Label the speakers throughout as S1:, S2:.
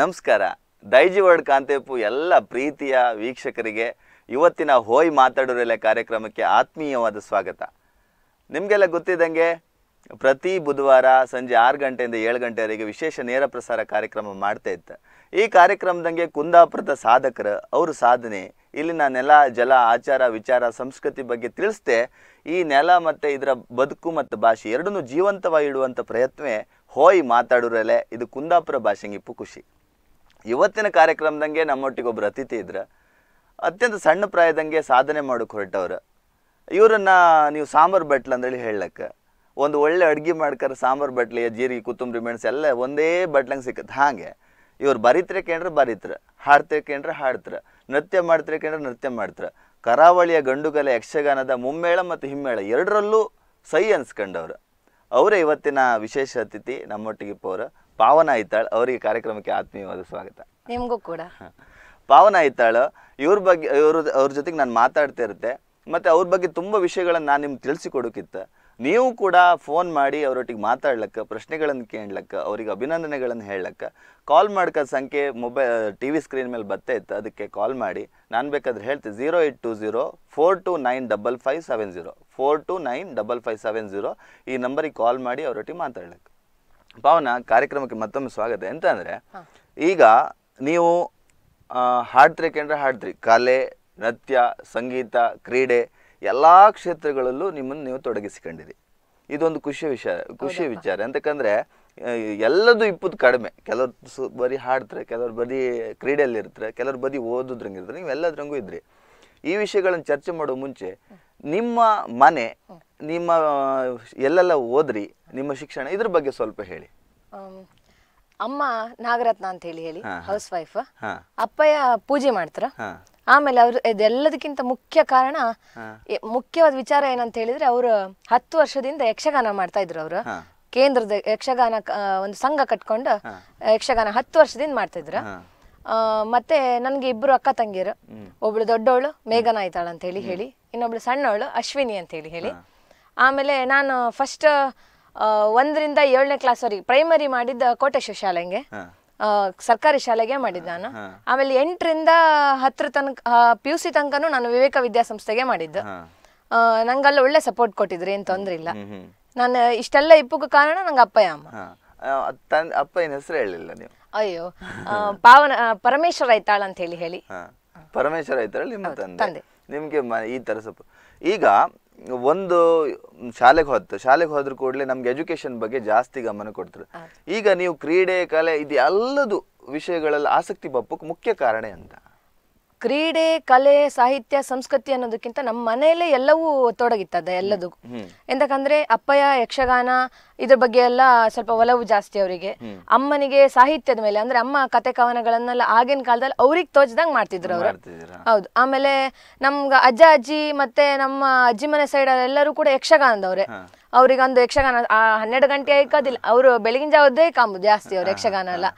S1: ನಮಸ್ಕಾರ ದೈಜಿ ವರ್ಡ್ ಕಾಂತೇಪು ಎಲ್ಲ ಪ್ರೀತಿಯ ವೀಕ್ಷಕರಿಗೆ ಇವತ್ತಿನ ಹೋಯ್ ಮಾತಾಡೋರೆಲೆ ಕಾರ್ಯಕ್ರಮಕ್ಕೆ ಆತ್ಮೀಯವಾದ ಸ್ವಾಗತ ನಿಮಗೆಲ್ಲ ಗೊತ್ತಿದ್ದಂಗೆ ಪ್ರತಿ ಬುಧವಾರ ಸಂಜೆ ಆರು ಗಂಟೆಯಿಂದ ಏಳು ಗಂಟೆವರೆಗೆ ವಿಶೇಷ ನೇರ ಪ್ರಸಾರ ಕಾರ್ಯಕ್ರಮ ಮಾಡ್ತಾ ಇತ್ತು ಈ ಕಾರ್ಯಕ್ರಮದಂಗೆ ಕುಂದಾಪುರದ ಸಾಧಕರು ಅವರು ಸಾಧನೆ ಇಲ್ಲಿನ ನೆಲ ಜಲ ಆಚಾರ ವಿಚಾರ ಸಂಸ್ಕೃತಿ ಬಗ್ಗೆ ತಿಳಿಸ್ದೆ ಈ ನೆಲ ಮತ್ತು ಇದರ ಬದುಕು ಮತ್ತು ಭಾಷೆ ಎರಡನ್ನೂ ಜೀವಂತವಾಗಿ ಇಡುವಂಥ ಪ್ರಯತ್ನ ಹೋಯ್ ಮಾತಾಡೋರಲ್ಲೇ ಇದು ಕುಂದಾಪುರ ಭಾಷೆಂಗಿಪ್ಪು ಖುಷಿ ಇವತ್ತಿನ ಕಾರ್ಯಕ್ರಮದಂಗೆ ಒಬ್ಬರು ಅತಿಥಿ ಇದ್ರ ಅತ್ಯಂತ ಸಣ್ಣ ಪ್ರಾಯದಂಗೆ ಸಾಧನೆ ಮಾಡೋಕೆ ಹೊರಟವ್ರು ಇವರನ್ನ ನೀವು ಸಾಂಬಾರು ಬಟ್ಲು ಅಂದೇಳಿ ಹೇಳಕ್ಕೆ ಒಂದು ಒಳ್ಳೆ ಅಡುಗೆ ಮಾಡ್ಕಾರ ಸಾಂಬಾರು ಬಟ್ಲೆ ಜೀರಿಗೆ ಕೊತ್ತಂಬರಿ ಮೆಣಸು ಎಲ್ಲ ಒಂದೇ ಬಟ್ಲಂಗೆ ಸಿಕ್ಕತ್ತೆ ಹಾಗೆ ಇವ್ರು ಬರೀತ್ರೆ ಕೇಂದ್ರ ಬರೀತ್ರ ಹಾಡ್ತ್ರೆ ಕೇಂದ್ರ ಹಾಡ್ತಾರೆ ನೃತ್ಯ ಮಾಡ್ತ್ರೆ ಕೇಂದ್ರ ನೃತ್ಯ ಮಾಡ್ತಾರೆ ಕರಾವಳಿಯ ಗಂಡುಗಲೆ ಯಕ್ಷಗಾನದ ಮುಮ್ಮೇಳ ಮತ್ತು ಹಿಮ್ಮೇಳ ಎರಡರಲ್ಲೂ ಸೈ ಅನ್ಸ್ಕೊಂಡವ್ರು ಅವರೇ ಇವತ್ತಿನ ವಿಶೇಷ ಅತಿಥಿ ನಮ್ಮೊಟ್ಟಿಗೆ ಪೋರ ಪಾವನ ಇತ್ತಾಳ್ ಅವರಿಗೆ ಕಾರ್ಯಕ್ರಮಕ್ಕೆ ಆತ್ಮೀಯವಾದ ಸ್ವಾಗತ ನಿಮಗೂ ಕೂಡ ಪಾವನ ಇತ್ತಾಳು ಇವ್ರ ಬಗ್ಗೆ ಇವ್ರ ಅವ್ರ ಜೊತೆಗೆ ನಾನು ಮಾತಾಡ್ತಾ ಇರುತ್ತೆ ಮತ್ತು ಅವ್ರ ಬಗ್ಗೆ ತುಂಬ ವಿಷಯಗಳನ್ನು ನಾನು ನಿಮ್ಗೆ ತಿಳಿಸಿಕೊಡೋಕಿತ್ತ ನೀವು ಕೂಡ ಫೋನ್ ಮಾಡಿ ಅವರೊಟ್ಟಿಗೆ ಮಾತಾಡ್ಲಕ್ಕ ಪ್ರಶ್ನೆಗಳನ್ನು ಕೇಳ್ಲಿಕ್ಕೆ ಅವರಿಗೆ ಅಭಿನಂದನೆಗಳನ್ನು ಹೇಳಕ್ಕೆ ಕಾಲ್ ಮಾಡ್ಕ ಸಂಖ್ಯೆ ಮೊಬೈಲ್ ಟಿ ವಿ ಸ್ಕ್ರೀನ್ ಮೇಲೆ ಬತ್ತೆ ಇತ್ತು ಅದಕ್ಕೆ ಕಾಲ್ ಮಾಡಿ ನಾನು ಬೇಕಾದ್ರೆ ಹೇಳ್ತೀನಿ zero eight two zero four two nine double five seven zero four two nine double five seven zero ಈ ನಂಬರಿಗೆ ಕಾಲ್ ಮಾಡಿ ಅವರೊಟ್ಟಿಗೆ ಮಾತಾಡ್ಲಕ್ಕ ಪಾವನ ಕಾರ್ಯಕ್ರಮಕ್ಕೆ ಮತ್ತೊಮ್ಮೆ ಸ್ವಾಗತ ಎಂತ ಅಂದರೆ ಈಗ ನೀವು ಹಾಡ್ತ್ರಿ ಕಂಡ್ರೆ ಹಾಡ್ತ್ರಿ ಕಲೆ ನೃತ್ಯ ಸಂಗೀತ ಕ್ರೀಡೆ ಎಲ್ಲ ಕ್ಷೇತ್ರಗಳಲ್ಲೂ ನಿಮ್ಮನ್ನು ನೀವು ತೊಡಗಿಸಿಕೊಂಡಿರಿ ಇದೊಂದು ಖುಷಿಯ ವಿಷಯ ಖುಷಿಯ ವಿಚಾರ ಎಂತಕ್ಕಂದ್ರೆ ಎಲ್ಲದೂ ಇಪ್ಪದು ಕಡಿಮೆ ಕೆಲವ್ರು ಬರೀ ಹಾಡ್ತಾರೆ ಕೆಲವ್ರು ಬರೀ ಕ್ರೀಡೆಯಲ್ಲಿ ಇರ್ತಾರೆ ಕೆಲವ್ರು ಬದಿ ಓದೋದ್ರಂಗೆ ಇರ್ತಾರೆ ನೀವು ಎಲ್ಲದ್ರಂಗೂ ಇದ್ರಿ ಈ ವಿಷಯಗಳನ್ನು ಚರ್ಚೆ ಮಾಡುವ ಮುಂಚೆ ನಿಮ್ಮ ಮನೆ ನಿಮ್ಮ ಎಲ್ಲೆಲ್ಲ ಓದ್ರಿ ನಿಮ್ಮ ಶಿಕ್ಷಣ ಇದ್ರ ಬಗ್ಗೆ ಸ್ವಲ್ಪ ಹೇಳಿ
S2: ಅಮ್ಮ ನಾಗರತ್ನ ಅಂತ ಹೇಳಿ ಹೇಳಿ ಹೌಸ್ ವೈಫ್ ಅಪ್ಪಯ್ಯ ಪೂಜೆ ಮಾಡ್ತಾರ ಆಮೇಲೆ ಅವರು ಇದೆಲ್ಲದಕ್ಕಿಂತ ಮುಖ್ಯ ಕಾರಣ ಮುಖ್ಯವಾದ ವಿಚಾರ ಏನಂತ ಹೇಳಿದ್ರೆ ಅವರು ಹತ್ತು ವರ್ಷದಿಂದ ಯಕ್ಷಗಾನ ಮಾಡ್ತಾ ಇದ್ರು ಅವರು ಕೇಂದ್ರದ ಯಕ್ಷಗಾನ ಒಂದು ಸಂಘ ಕಟ್ಕೊಂಡು ಯಕ್ಷಗಾನ ಹತ್ತು ವರ್ಷದಿಂದ ಮಾಡ್ತಾ ಇದ್ರು ಮತ್ತೆ ನನ್ಗೆ ಇಬ್ರು ಅಕ್ಕ ತಂಗಿಯರು ಒಬ್ಳು ದೊಡ್ಡವಳು ಮೇಘನ ಆಯ್ತಾಳ ಅಂತ ಹೇಳಿ ಹೇಳಿ ಇನ್ನೊಬ್ಳು ಸಣ್ಣವಳು ಅಶ್ವಿನಿ ಅಂತ ಹೇಳಿ ಹೇಳಿ ಆಮೇಲೆ ನಾನು ಫಸ್ಟ್ ಒಂದರಿಂದ ಏಳನೇ ಕ್ಲಾಸ್ವರೆಗೆ ಪ್ರೈಮರಿ ಮಾಡಿದ್ದ ಕೋಟೇಶ್ವರ ಶಾಲೆಗೆ ಸರ್ಕಾರಿ ಶಾಲೆಗೆ ಮಾಡಿದ್ದು ನಾನು ಆಮೇಲೆ ಎಂಟರಿಂದ ಹತ್ತರ ತನಕ ಪಿ ಯು ಸಿ ತನಕನೂ ನಾನು ವಿವೇಕ ವಿದ್ಯಾಸಂಸ್ಥೆಗೆ ಮಾಡಿದ್ದು ನಂಗಲ್ಲ ಒಳ್ಳೆ ಸಪೋರ್ಟ್ ಕೊಟ್ಟಿದ್ರು ಏನ್ ತೊಂದ್ರೆ ಇಲ್ಲ ನಾನು ಇಷ್ಟೆಲ್ಲ ಇಪ್ಪಕ್ಕೆ ಕಾರಣ ನಂಗೆ ಅಪ್ಪ ಅಮ್ಮ
S1: ಅಪ್ಪ ಅಪ್ಪನ ಹೆಸರು ಹೇಳಿಲ್ಲ ನೀವು
S2: ಅಯ್ಯೋ ಪಾವನ ಪರಮೇಶ್ವರ ಐತಾಳ್ ಅಂತ ಹೇಳಿ ಹೇಳಿ
S1: ಪರಮೇಶ್ವರ ಐತಾಳ್ ನಿಮ್ಮ ತಂದೆ ನಿಮ್ಗೆ ಈ ತರ ಸ್ವಲ್ಪ ಈಗ ಒಂದು ಶಾಲೆಗೆ ಹೋದ್ ಶಾಲೆಗೆ ಹೋದ್ರ ಕೂಡಲೇ ನಮ್ಗೆ ಎಜುಕೇಶನ್ ಬಗ್ಗೆ ಜಾಸ್ತಿ ಗಮನ ಕೊಡ್ತಾರೆ ಈಗ ನೀವು ಕ್ರೀಡೆ ಕಲೆ ಇದೆಲ್ಲದು ವಿಷಯಗಳಲ್ಲಿ ಆಸಕ್ತಿ ಬಪ್ಪಕ್ಕೆ ಮುಖ್ಯ ಕಾರಣ ಅಂತ
S2: ಕ್ರೀಡೆ ಕಲೆ ಸಾಹಿತ್ಯ ಸಂಸ್ಕೃತಿ ಅನ್ನೋದಕ್ಕಿಂತ ನಮ್ಮ ಮನೆಯಲ್ಲೇ ಎಲ್ಲವೂ ತೊಡಗಿತ್ತದೆ ಎಲ್ಲದಕ್ಕೂ ಎಂತಕಂದ್ರೆ ಅಪ್ಪಯ್ಯ ಯಕ್ಷಗಾನ ಇದ್ರ ಬಗ್ಗೆ ಎಲ್ಲ ಸ್ವಲ್ಪ ಒಲವು ಜಾಸ್ತಿ ಅವರಿಗೆ ಅಮ್ಮನಿಗೆ ಸಾಹಿತ್ಯದ ಮೇಲೆ ಅಂದ್ರೆ ಅಮ್ಮ ಕತೆ ಕವನಗಳನ್ನೆಲ್ಲ ಆಗಿನ ಕಾಲದಲ್ಲಿ ಅವ್ರಿಗೆ ತೋಚದಂಗ್ ಮಾಡ್ತಿದ್ರು ಅವರು ಹೌದು ಆಮೇಲೆ ನಮ್ಗ ಅಜ್ಜ ಅಜ್ಜಿ ಮತ್ತೆ ನಮ್ಮ ಅಜ್ಜಿ ಮನೆ ಸೈಡ್ ಎಲ್ಲರೂ ಕೂಡ ಯಕ್ಷಗಾನದವ್ರೆ ಅವ್ರಿಗೊಂದು ಯಕ್ಷಗಾನ ಹನ್ನೆರಡು ಗಂಟೆ ಆಯ್ಕೋದಿಲ್ಲ ಅವರು ಬೆಳಗಿನ ಜಾವದ್ದೇ ಕಾಮು ಜಾಸ್ತಿ ಅವ್ರು ಯಕ್ಷಗಾನ ಎಲ್ಲ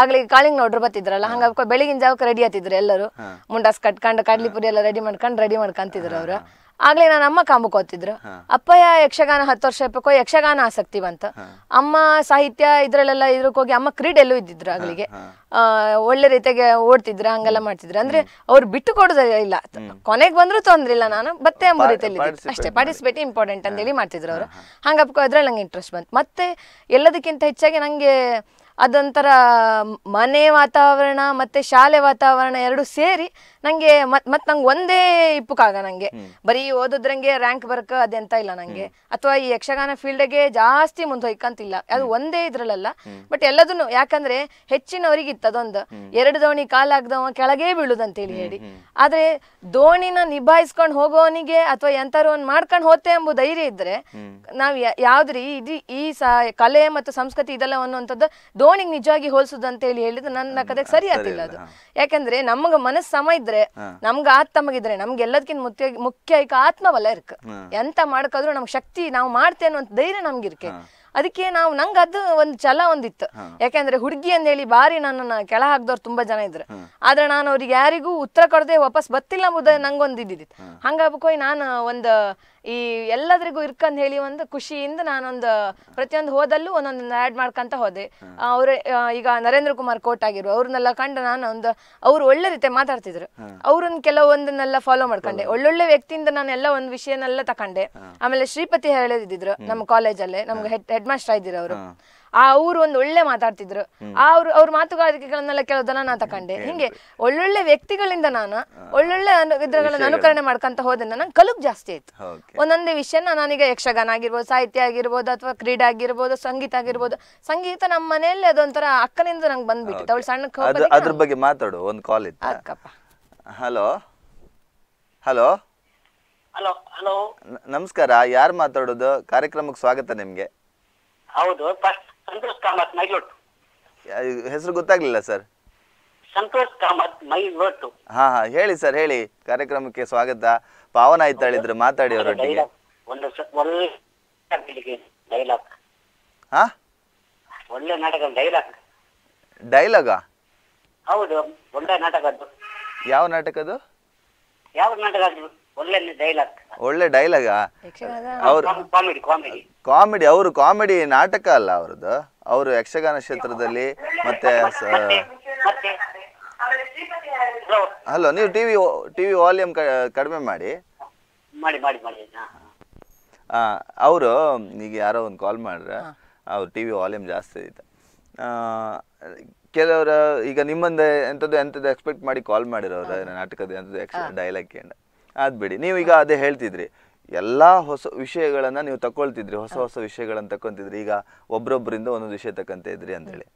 S2: ಆಗ್ಲಿಗೆ ಕಾಳಿಂಗ್ ನೋಡ್ರು ಬತ್ತಿದ್ರಲ್ಲ ಹಂಗ ಬೆಳಿಗಿನ ಜಾವಕ್ಕೆ ರೆಡಿ ಆತಿದ್ರು ಎಲ್ಲರೂ ಮುಂಡಾಸ್ ಕಟ್ಕೊಂಡು ಕಡ್ಲಿ ಎಲ್ಲ ರೆಡಿ ಮಾಡ್ಕೊಂಡು ರೆಡಿ ಮಾಡ್ಕೊಂತಿದ್ರು ಅವರು ಆಗ್ಲೇ ನಾನು ಅಮ್ಮ ಕಾಮಕ್ ಓದ್ತಿದ್ರು ಅಪ್ಪಯ್ಯ ಯಕ್ಷಗಾನ ಹತ್ತು ವರ್ಷ ಯಕ್ಷಗಾನ ಆಸಕ್ತಿ ಬಂತು ಅಮ್ಮ ಸಾಹಿತ್ಯ ಇದ್ರಲ್ಲೆಲ್ಲ ಇದ್ರಕ್ಕೆ ಹೋಗಿ ಅಮ್ಮ ಎಲ್ಲೂ ಇದ್ದಿದ್ರು ಆಗ್ಲಿಗೆ ಒಳ್ಳೆ ರೀತಿಯಾಗಿ ಓಡ್ತಿದ್ರು ಹಂಗೆಲ್ಲ ಮಾಡ್ತಿದ್ರು ಅಂದ್ರೆ ಅವ್ರು ಬಿಟ್ಟು ಕೊಡೋದಿಲ್ಲ ಇಲ್ಲ ಕೊನೆಗೆ ಬಂದ್ರು ತೊಂದ್ರೆ ಇಲ್ಲ ನಾನು ಮತ್ತೆ ರೀತಿಯಲ್ಲಿ ಅಷ್ಟೇ ಪಾರ್ಟಿಸಿಪೇಟ್ ಇಂಪಾರ್ಟೆಂಟ್ ಅಂತೇಳಿ ಮಾಡ್ತಿದ್ರು ಅವರು ಹಂಗಪ್ಪ ಅದ್ರಲ್ಲಿ ನಂಗೆ ಇಂಟ್ರೆಸ್ಟ್ ಬಂತು ಮತ್ತೆ ಎಲ್ಲದಕ್ಕಿಂತ ಹೆಚ್ಚಾಗಿ ನಂಗೆ ಅದೊಂಥರ ಮನೆ ವಾತಾವರಣ ಮತ್ತೆ ಶಾಲೆ ವಾತಾವರಣ ಎರಡು ಸೇರಿ ನಂಗೆ ಮತ್ ಮತ್ ನಂಗೆ ಒಂದೇ ಆಗ ನಂಗೆ ಬರೀ ಓದೋದ್ರಂಗೆ ರ್ಯಾಂಕ್ ಬರಕ ಅದೆಂತ ಇಲ್ಲ ನಂಗೆ ಅಥವಾ ಈ ಯಕ್ಷಗಾನ ಫೀಲ್ಡ್ಗೆ ಜಾಸ್ತಿ ಮುಂದೊಯ್ಕಂತಿಲ್ಲ ಅದು ಒಂದೇ ಇದ್ರಲ್ಲ ಬಟ್ ಎಲ್ಲದನ್ನು ಯಾಕಂದ್ರೆ ಇತ್ತು ಅದೊಂದು ಎರಡು ದೋಣಿ ಕಾಲಾಗ್ದವ ಕೆಳಗೆ ಬೀಳುದಂತ ಹೇಳಿ ಆದ್ರೆ ದೋಣಿನ ನಿಭಾಯಿಸ್ಕೊಂಡು ಹೋಗೋನಿಗೆ ಅಥವಾ ಎಂತಾರು ಒಂದ್ ಮಾಡ್ಕೊಂಡು ಹೋತೆ ಎಂಬ ಧೈರ್ಯ ಇದ್ರೆ ನಾವ್ ಯಾವ್ದ್ರಿ ಇದು ಈ ಕಲೆ ಮತ್ತು ಸಂಸ್ಕೃತಿ ಇದೆಲ್ಲ ಅನ್ನುವಂಥದ್ದು ದೋಣಿಗೆ ನಿಜವಾಗಿ ಹೇಳಿ ಹೇಳಿದ್ರೆ ನನ್ನ ಕದಕ್ಕೆ ಸರಿ ಆಗ್ತಿಲ್ಲ ಅದು ಯಾಕಂದ್ರೆ ನಮಗ ಮನಸ್ಸು ಸಮ ಇದ್ದ ್ರೆ ನಮ್ಗ ಆತ್ಮಗಿದ್ರೆ ಎಲ್ಲದಕ್ಕಿಂತ ಮುಖ್ಯ ಮುಖ್ಯ ಆತ್ಮವಲ್ಲ ಇರ್ಕ್ ಎಂತ ಮಾಡ್ಕೋದ್ರು ನಮ್ಗೆ ಶಕ್ತಿ ನಾವು ಮಾಡ್ತೇನೋ ಅಂತ ಧೈರ್ಯ ಇರ್ಕೆ ಅದಕ್ಕೆ ನಾವು ನಂಗೆ ಅದು ಒಂದು ಛಲ ಒಂದಿತ್ತು ಯಾಕೆಂದ್ರೆ ಹುಡುಗಿ ಅಂದೇಳಿ ಬಾರಿ ನನ್ನನ್ನು ಕೆಳ ಹಾಕ್ದವ್ರು ತುಂಬಾ ಜನ ಇದ್ರು ಆದ್ರೆ ನಾನು ಅವ್ರಿಗೆ ಯಾರಿಗೂ ಉತ್ತರ ಕೊಡದೆ ವಾಪಸ್ ಬತ್ತಿಲ್ಲ ನಂಗೆ ನಂಗೊಂದು ಇದ್ದಿದ್ದು ಹಂಗಾಗ್ಬೇಕು ನಾನು ಒಂದು ಈ ಎಲ್ಲದ್ರಿಗೂ ಇರ್ಕಂತ ಹೇಳಿ ಒಂದು ಖುಷಿಯಿಂದ ನಾನೊಂದು ಪ್ರತಿಯೊಂದು ಹೋದಲ್ಲೂ ಒಂದೊಂದು ಆ್ಯಡ್ ಮಾಡ್ಕೊಂತ ಹೋದೆ ಅವ್ರ ಈಗ ನರೇಂದ್ರ ಕುಮಾರ್ ಕೋಟ್ ಆಗಿರು ಅವ್ರನ್ನೆಲ್ಲ ಕಂಡು ನಾನು ಒಂದು ಅವ್ರು ಒಳ್ಳೆ ರೀತಿ ಮಾತಾಡ್ತಿದ್ರು ಅವ್ರನ್ನ ಕೆಲವೊಂದನ್ನೆಲ್ಲ ಫಾಲೋ ಮಾಡ್ಕೊಂಡೆ ಒಳ್ಳೊಳ್ಳೆ ವ್ಯಕ್ತಿಯಿಂದ ನಾನು ಎಲ್ಲ ಒಂದು ವಿಷಯನೆಲ್ಲ ತಕೊಂಡೆ ಆಮೇಲೆ ಶ್ರೀಪತಿ ಹೇಳಿದ್ರು ನಮ್ಮ ಕಾಲೇಜಲ್ಲೇ ನಮ್ಗೆ ಹೆಡ್ ಹೆಡ್ ಮಾಸ್ಟರ್ ಇದ್ದೀರ ಅವರು ಆ ಅವರು ಒಂದು ಒಳ್ಳೆ ಮಾತಾಡ್ತಿದ್ರು ಅವ್ರು ಅವ್ರ ಮಾತುಗಾರಿಕೆಗಳನ್ನೆಲ್ಲ ಕೆಲವುದನ್ನ ನಾನು ತಕೊಂಡೆ ಹಿಂಗೆ ಒಳ್ಳೊಳ್ಳೆ ವ್ಯಕ್ತಿಗಳಿಂದ ನಾನು ಒಳ್ಳೊಳ್ಳೆ ಇದ್ರಗಳನ್ನ ಅನುಕರಣೆ ಮಾಡ್ಕೊಂತ ಹೋದ ನಂಗೆ ಕಲುಕ್ ಜಾಸ್ತಿ
S3: ಆಯ್ತು
S2: ಒಂದೊಂದೇ ವಿಷಯನ ನಾನೀಗ ಯಕ್ಷಗಾನ ಆಗಿರ್ಬೋದು ಸಾಹಿತ್ಯ ಆಗಿರ್ಬೋದು ಅಥವಾ ಕ್ರೀಡೆ ಆಗಿರ್ಬೋದು ಸಂಗೀತ ಆಗಿರ್ಬೋದು ಸಂಗೀತ ನಮ್ಮ ಮನೆಯಲ್ಲಿ ಅದೊಂಥರ ಅಕ್ಕನಿಂದ ನಂಗೆ ಬಂದ್ಬಿಟ್ಟಿತ್ತು ಅವಳು ಸಣ್ಣ ಅದ್ರ
S1: ಬಗ್ಗೆ ಮಾತಾಡು ಒಂದು ಕಾಲ್ ಇತ್ತು ಅಕ್ಕಪ್ಪ ಹಲೋ ಹಲೋ ಹಲೋ ನಮಸ್ಕಾರ ಯಾರು ಮಾತಾಡೋದು ಕಾರ್ಯಕ್ರಮಕ್ಕೆ ಸ್ವಾಗತ ನಿಮ್ಗೆ ಹೌದು ಫಸ್ಟ್ ಸಂತೋಷ್ ಕಾಮತ್ ಮೈಲೊಟ್ಟು ಹೆಸರು ಗೊತ್ತಾಗ್ಲಿಲ್ಲ ಸರ್ ಸಂತೋಷ್ ಕಾಮತ್ ಮೈ ಲೋಟು ಹಾ ಹಾ ಹೇಳಿ ಸರ್ ಹೇಳಿ ಕಾರ್ಯಕ್ರಮಕ್ಕೆ ಸ್ವಾಗತ ಪಾವನ ಹೇಳಿದ್ರು ಮಾತಾಡಿ ಅವರು
S3: ಒಂದು ಒಳ್ಳೆ ಡೈಲಾಗ್ ಹಾ ಒಳ್ಳೆ ನಾಟಕ ಡೈಲಾಗ್ ಡೈಲಾಗಾ ಹೌದು ಒಳ್ಳೆ ನಾಟಕ ಅದು
S1: ಯಾವ ನಾಟಕ ಅದು
S3: ಯಾವ ನಾಟಕ ಅದು ಒಳ್ಳೆ ಡೈಲಾಗ್
S1: ಒಳ್ಳೆ ಡೈಲಾಗಾ ಕಾಮಿಡಿ ಕಾಮಿಡಿ ಅವರು ಕಾಮಿಡಿ ನಾಟಕ ಅಲ್ಲ ಅವ್ರದ್ದು ಅವರು ಯಕ್ಷಗಾನ ಕ್ಷೇತ್ರದಲ್ಲಿ ಮತ್ತೆ ಹಲೋ ನೀವು ಟಿವಿ ಟಿವಿ ವಾಲ್ಯೂಮ್ ಕಡಿಮೆ ಮಾಡಿ ಅವರು ಈಗ ಯಾರೋ ಒಂದು ಕಾಲ್ ಮಾಡ್ರೆ ಅವ್ರು ಟಿವಿ ವಾಲ್ಯೂಮ್ ಜಾಸ್ತಿ ಐತೆ ಕೆಲವರು ಈಗ ನಿಮ್ಮಂದ ಎಂಥದ್ದು ಎಂಥದ್ದು ಎಕ್ಸ್ಪೆಕ್ಟ್ ಮಾಡಿ ಕಾಲ್ ಮಾಡಿರೋರು ನಾಟಕದ ಎಂಥದ್ದು ಡೈಲಾಗ್ ಕೇಂದ್ರ ಅದು ಬಿಡಿ ನೀವು ಈಗ ಅದೇ ಹೇಳ್ತಿದ್ರಿ ಎಲ್ಲ ಹೊಸ ವಿಷಯಗಳನ್ನು ನೀವು ತಕ್ಕೊಳ್ತಿದ್ರಿ ಹೊಸ ಹೊಸ ವಿಷಯಗಳನ್ನ ತಕೊಂತಿದ್ರಿ ಈಗ ಒಬ್ರೊಬ್ಬರಿಂದ ಒಂದೊಂದು ವಿಷಯ ತಕ್ಕಂತ ಇದ್ರಿ ಅಂತೇಳಿ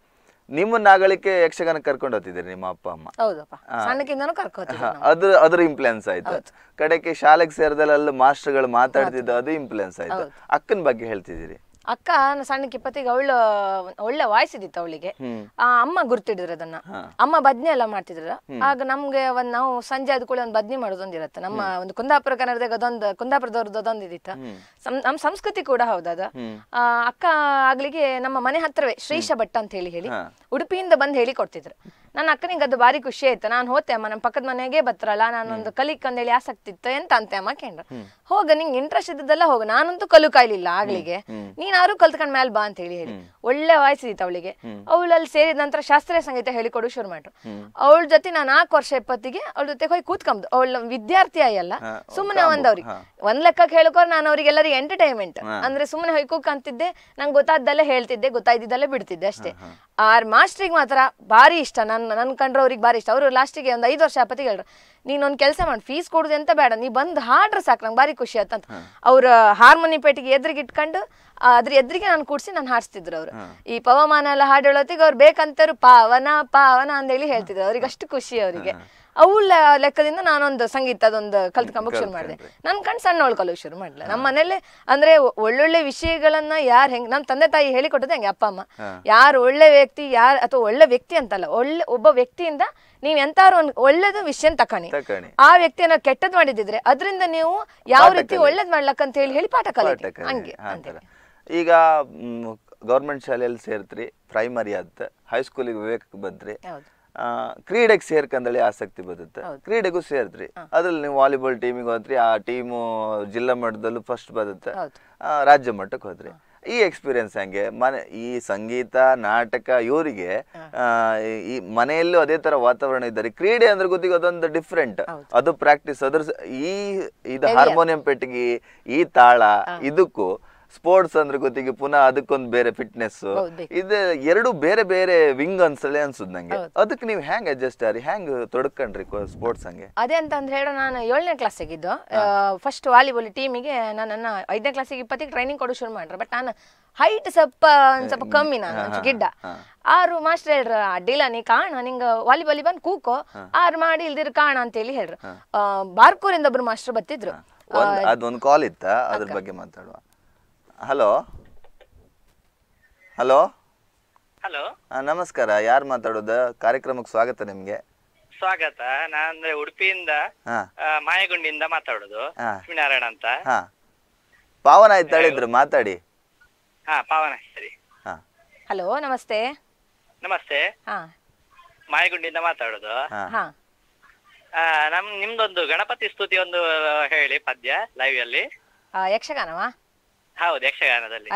S1: ನಿಮ್ಮನ್ನ ಆಗಲಿಕ್ಕೆ ಯಕ್ಷಗಾನ ಕರ್ಕೊಂಡು ಹೋಗ್ತಿದ್ರಿ ನಿಮ್ಮ ಅಪ್ಪ ಅಮ್ಮ ಅದ್ರ ಅದ್ರ ಇಂಪ್ಲೂಯೆನ್ಸ್ ಆಯ್ತು ಕಡೆಗೆ ಶಾಲೆಗೆ ಸೇರಿದಲ್ಲಿ ಮಾಸ್ಟರ್ಗಳು ಮಾತಾಡ್ತಿದ್ದು ಅದು ಇಂಪ್ಲೂಯೆನ್ಸ್ ಆಯ್ತು ಅಕ್ಕನ ಬಗ್ಗೆ ಹೇಳ್ತಿದ್ದೀರಿ
S2: ಅಕ್ಕ ಸಣ್ಣ ಇಪ್ಪತ್ತಿಗೆ ಅವಳು ಒಳ್ಳೆ ವಾಯ್ಸ್ ಇದ್ದಿತ್ತು ಅವಳಿಗೆ ಅಮ್ಮ ಗುರ್ತಿಡಿದ್ರು ಅದನ್ನ ಅಮ್ಮ ಬದ್ನೆ ಎಲ್ಲ ಮಾಡ್ತಿದ್ರ ಆಗ ನಮ್ಗೆ ಒಂದ್ ನಾವು ಸಂಜೆ ಆದ ಕೂಡ ಒಂದು ಬದ್ನಿ ಮಾಡೋದೊಂದಿರತ್ತೆ ನಮ್ಮ ಒಂದು ಕುಂದಾಪುರ ಕನ್ನಡದಾಗ ಅದೊಂದು ಕುಂದಾಪುರದವ್ರದ್ದು ಅದೊಂದು ಇದಿತ್ತ ನಮ್ ಸಂಸ್ಕೃತಿ ಕೂಡ ಹೌದದ ಅಕ್ಕ ಆಗ್ಲಿಗೆ ನಮ್ಮ ಮನೆ ಹತ್ರವೇ ಶ್ರೀಶ ಭಟ್ ಅಂತ ಹೇಳಿ ಹೇಳಿ ಉಡುಪಿಯಿಂದ ಬಂದ್ ಹೇಳಿ ಕೊಡ್ತಿದ್ರು ನನ್ನ ಅಕ್ಕನಿಗೆ ಅದು ಭಾರಿ ಖುಷಿ ಆಯ್ತು ನಾನು ಹೋತೆ ಅಮ್ಮ ನಮ್ಮ ಪಕ್ಕದ ಮನೆಗೆ ಬತ್ತರಲ್ಲ ನಾನೊಂದು ಕಲಿಕ್ ಅಂದೇಳಿ ಆಸಕ್ತಿ ಇತ್ತು ಎಂತ ಅಂತೆ ಅಮ್ಮ ಕೇಂದ್ರ ಹೋಗ ನಿಂಗೆ ಇಂಟ್ರೆಸ್ಟ್ ಇದ್ದದೆಲ್ಲ ಹೋಗ ನಾನಂತೂ ಕಲು ಕಾಯ್ಲಿಲ್ಲ ಆಗ್ಲಿಗೆ ನೀನಾರು ಕಲ್ತ್ಕೊಂಡ್ ಮೇಲೆ ಬಾ ಅಂತ ಹೇಳಿ ಹೇಳಿ ಒಳ್ಳೆ ವಾಯ್ಸ್ ಇತ್ತು ಅವಳಿಗೆ ಅವಳಲ್ಲಿ ಸೇರಿದ ನಂತರ ಶಾಸ್ತ್ರೀಯ ಸಂಗೀತ ಹೇಳಿಕೊಡು ಶುರು ಮಾಡ್ರು ಅವಳ ಜೊತೆ ನಾನು ನಾಲ್ಕು ವರ್ಷ ಇಪ್ಪತ್ತಿಗೆ ಅವಳ ಜೊತೆ ಹೋಗಿ ಕೂತ್ಕೊಂಬುದು ಅವಳ ವಿದ್ಯಾರ್ಥಿ ಆಯಲ್ಲ ಸುಮ್ಮನೆ ಒಂದವ್ರಿಗೆ ಒಂದ್ ಲೆಕ್ಕಕ್ಕೆ ಹೇಳ್ಕೋರ್ ನಾನು ಅವ್ರಿಗೆಲ್ಲರಿಗೆ ಎಂಟರ್ಟೈನ್ಮೆಂಟ್ ಅಂದ್ರೆ ಸುಮ್ಮನೆ ಹೋಗಿ ಅಂತಿದ್ದೆ ನಂಗೆ ಗೊತ್ತಾದ್ದಲ್ಲೇ ಹೇಳ್ತಿದ್ದೆ ಗೊತ್ತಾಯ್ದಿದ್ದಲ್ಲೇ ಬಿಡ್ತಿದ್ದೆ ಅಷ್ಟೇ ಆರ್ ಮಾಸ್ಟ್ರಿಗೆ ಮಾತ್ರ ಭಾರಿ ಇಷ್ಟ ನಾನ್ ನನ್ನ ನನ್ನ ಕಂಡ್ರೆ ಅವ್ರಿಗೆ ಭಾರಿ ಇಷ್ಟ ಅವರು ಲಾಸ್ಟಿಗೆ ಒಂದು ಐದು ವರ್ಷ ಆಪತ್ತಿಗೆ ಹೇಳ್ರು ನೀನೊಂದು ಕೆಲಸ ಮಾಡಿ ಫೀಸ್ ಕೊಡೋದು ಅಂತ ಬೇಡ ನೀ ಬಂದು ಹಾಡ್ರೆ ಸಾಕು ನಂಗೆ ಭಾರಿ ಖುಷಿ ಅಂತ ಅವ್ರ ಹಾರ್ಮೋನಿ ಪೇಟಿಗೆ ಎದ್ರಿಗೆ ಇಟ್ಕೊಂಡು ಅದ್ರ ಎದ್ರಿಗೆ ನಾನು ಕೂಡಿಸಿ ನಾನು ಹಾಡಿಸ್ತಿದ್ರು ಅವರು ಈ ಪವಮಾನ ಎಲ್ಲ ಹಾಡು ಹೇಳೋತ್ತಿಗೆ ಅವ್ರು ಬೇಕಂತಾರು ಪಾವನ ಪಾವನ ಹೇಳಿ ಹೇಳ್ತಿದ್ರು ಅವ್ರಿಗೆ ಅಷ್ಟು ಖುಷಿ ಅವರಿಗೆ ಅವು ಲೆಕ್ಕದಿಂದ ನಾನೊಂದು ಸಂಗೀತ ಅದೊಂದು ಕಲ್ತ್ಕೊಂಬಕ್ ಶುರು ಮಾಡಿದೆ ನನ್ ಕಣ್ ಸಣ್ಣ ಕಲೋ ಶುರು ಮಾಡ್ಲಾ ನಮ್ಮ ಮನೇಲಿ ಅಂದ್ರೆ ಒಳ್ಳೊಳ್ಳೆ ವಿಷಯಗಳನ್ನ ಯಾರು ಹೆಂಗ್ ನಮ್ಮ ತಂದೆ ತಾಯಿ ಹೇಳಿಕೊಟ್ಟದೆ ಹಂಗೆ ಅಪ್ಪ ಅಮ್ಮ ಯಾರು ಒಳ್ಳೆ ವ್ಯಕ್ತಿ ಯಾರು ಅಥವಾ ಒಳ್ಳೆ ವ್ಯಕ್ತಿ ಅಂತಲ್ಲ ಒಳ್ಳೆ ಒಬ್ಬ ವ್ಯಕ್ತಿಯಿಂದ ನೀವ್ ಎಂತಾರು ಒಂದ್ ಒಳ್ಳೇದು ವಿಷಯ ತಕಣಿ ಆ ವ್ಯಕ್ತಿಯನ್ನ ಕೆಟ್ಟದ್ ಮಾಡಿದಿದ್ರೆ ಅದರಿಂದ ನೀವು ಯಾವ ರೀತಿ ಒಳ್ಳೇದ್ ಮಾಡ್ಲಕ್ ಅಂತ ಹೇಳಿ ಹೇಳಿ ಪಾಠ ಕಲಿ ಹಂಗೆ
S1: ಈಗ ಗೌರ್ಮೆಂಟ್ ಶಾಲೆಯಲ್ಲಿ ಸೇರ್ತ್ರಿ ಪ್ರೈಮರಿ ಅಂತ ಹೈಸ್ಕೂಲಿಗೆ ವಿವೇಕಕ್ಕೆ ಬಂದ್ರಿ ಕ್ರೀಡೆಗೆ ಸೇರ್ಕಂದಳಿ ಆಸಕ್ತಿ ಬರುತ್ತೆ ಕ್ರೀಡೆಗೂ ಸೇರ್ತ್ರಿ ಅದ್ರಲ್ಲಿ ನೀವು ವಾಲಿಬಾಲ್ ಟೀಮಿಗೆ ಹೋದ್ರಿ ಆ ಟೀಮು ಜಿಲ್ಲಾ ಮಟ್ಟದಲ್ಲೂ ಫಸ್ಟ್ ಬರುತ್ತೆ ರಾಜ್ಯ ಮಟ್ಟಕ್ಕೆ ಹೋದ್ರಿ ಈ ಎಕ್ಸ್ಪೀರಿಯನ್ಸ್ ಹಂಗೆ ಮನೆ ಈ ಸಂಗೀತ ನಾಟಕ ಇವರಿಗೆ ಈ ಮನೆಯಲ್ಲೂ ಅದೇ ತರ ವಾತಾವರಣ ಇದ್ದಾರೆ ಕ್ರೀಡೆ ಅಂದ್ರೆ ಗೊತ್ತಿಗೆ ಅದೊಂದು ಡಿಫ್ರೆಂಟ್ ಅದು ಪ್ರಾಕ್ಟೀಸ್ ಅದ್ರ ಈ ಇದು ಹಾರ್ಮೋನಿಯಂ ಪೆಟ್ಟಿಗೆ ಈ ತಾಳ ಇದಕ್ಕೂ ಸ್ಪೋರ್ಟ್ಸ್ ಅಂದ್ರೆ ಗೊತ್ತಿಗೆ ಪುನಃ ಅದಕ್ಕೊಂದು ಬೇರೆ ಫಿಟ್ನೆಸ್ ಇದು ಎರಡು ಬೇರೆ ಬೇರೆ ವಿಂಗ್ ಅನ್ಸಲೆ ಅನ್ಸುದ್ ನಂಗೆ ಅದಕ್ಕೆ ನೀವು ಹ್ಯಾಂಗ್ ಅಡ್ಜಸ್ಟ್ ಆರಿ ಹ್ಯಾಂಗ್ ತೊಡಕೊಂಡ್ರಿ ಸ್ಪೋರ್ಟ್ಸ್ ಹಂಗೆ
S2: ಅದೇ ಅಂತ ಅಂದ್ರೆ ಹೇಳೋ ನಾನು ಏಳನೇ ಆಗಿದ್ದು ಫಸ್ಟ್ ವಾಲಿಬಾಲ್ ಟೀಮಿಗೆ ನನ್ನ ಐದನೇ ಕ್ಲಾಸ್ ಇಪ್ಪತ್ತಿಗೆ ಟ್ರೈನಿಂಗ್ ಕೊಡೋ ಶುರು ಮಾಡ್ರೆ ಬಟ್ ನಾನು ಹೈಟ್ ಸ್ವಲ್ಪ ಸ್ವಲ್ಪ ಕಮ್ಮಿ ನಾನು ಗಿಡ್ಡ ಆರು ಮಾಸ್ಟರ್ ಹೇಳ್ರ ಅಡ್ಡಿಲ್ಲ ನೀ ಕಾಣ ನಿಂಗ ವಾಲಿಬಾಲಿ ಬಂದ್ ಕೂಕೋ ಆರು ಮಾಡಿ ಇಲ್ದಿರ್ ಕಾಣ ಅಂತ ಹೇಳಿ ಹೇಳ್ರು ಬಾರ್ಕೂರಿಂದ ಒಬ್ರು ಮಾಸ್ಟರ್ ಬತ್ತಿದ್ರು
S1: ಅದೊಂದು ಕಾಲ್ ಇತ್ತ ಅದ್ರ ಬಗ್ಗೆ ಮಾತಾಡುವ ಹಲೋ ಹಲೋ ಹಲೋ ನಮಸ್ಕಾರ ಯಾರು ಮಾತಾಡೋದು ಕಾರ್ಯಕ್ರಮಕ್ಕೆ ಸ್ವಾಗತ ನಿಮ್ಗೆ ಸ್ವಾಗತ ನಾನು ಅಂದ್ರೆ ಉಡುಪಿಯಿಂದ ಮಾಯಗುಂಡಿಯಿಂದ ಮಾತಾಡುದು ಲಕ್ಷ್ಮೀನಾರಾಯಣ ಅಂತ ಪಾವನ ಆಯ್ತು ಹೇಳಿದ್ರು ಮಾತಾಡಿ ಹಾ ಪಾವನ ಸರಿ ಹಲೋ
S2: ನಮಸ್ತೆ ನಮಸ್ತೆ ಮಾಯಗುಂಡಿಯಿಂದ ಮಾತಾಡೋದು ಹಾ ಆ, ನಮ್ ನಿಮ್ದೊಂದು ಗಣಪತಿ ಸ್ತುತಿ ಒಂದು ಹೇಳಿ ಪದ್ಯ ಲೈವ್ ಅಲ್ಲಿ ಯಕ್ಷಗಾನವಾ ಹೌದು ಯಕ್ಷಗಾನದಲ್ಲಿ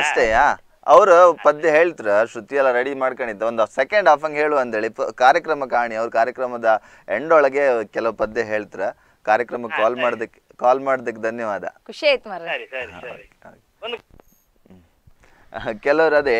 S1: ಅಷ್ಟೇಯಾ ಅವರು ಪದ್ಯ ಹೇಳ್ತ್ರ ಶ್ರುತಿ ಎಲ್ಲ ರೆಡಿ ಮಾಡ್ಕೊಂಡಿದ್ದ ಒಂದು ಸೆಕೆಂಡ್ ಹಾಫ್ ಹಂಗೆ ಹೇಳು ಅಂದೇಳಿ ಕಾರ್ಯಕ್ರಮ ಕಾಣಿ ಅವ್ರ ಕಾರ್ಯಕ್ರಮದ ಎಂಡೊಳಗೆ ಕೆಲವು ಪದ್ಯ ಹೇಳ್ತ್ರ ಕಾರ್ಯಕ್ರಮ ಕಾಲ್ ಮಾಡ್ದಕ್ ಕಾಲ್ ಮಾಡ್ದಕ್ ಧನ್ಯವಾದ ಖುಷಿ ಆಯ್ತು ಕೆಲವರು ಅದೇ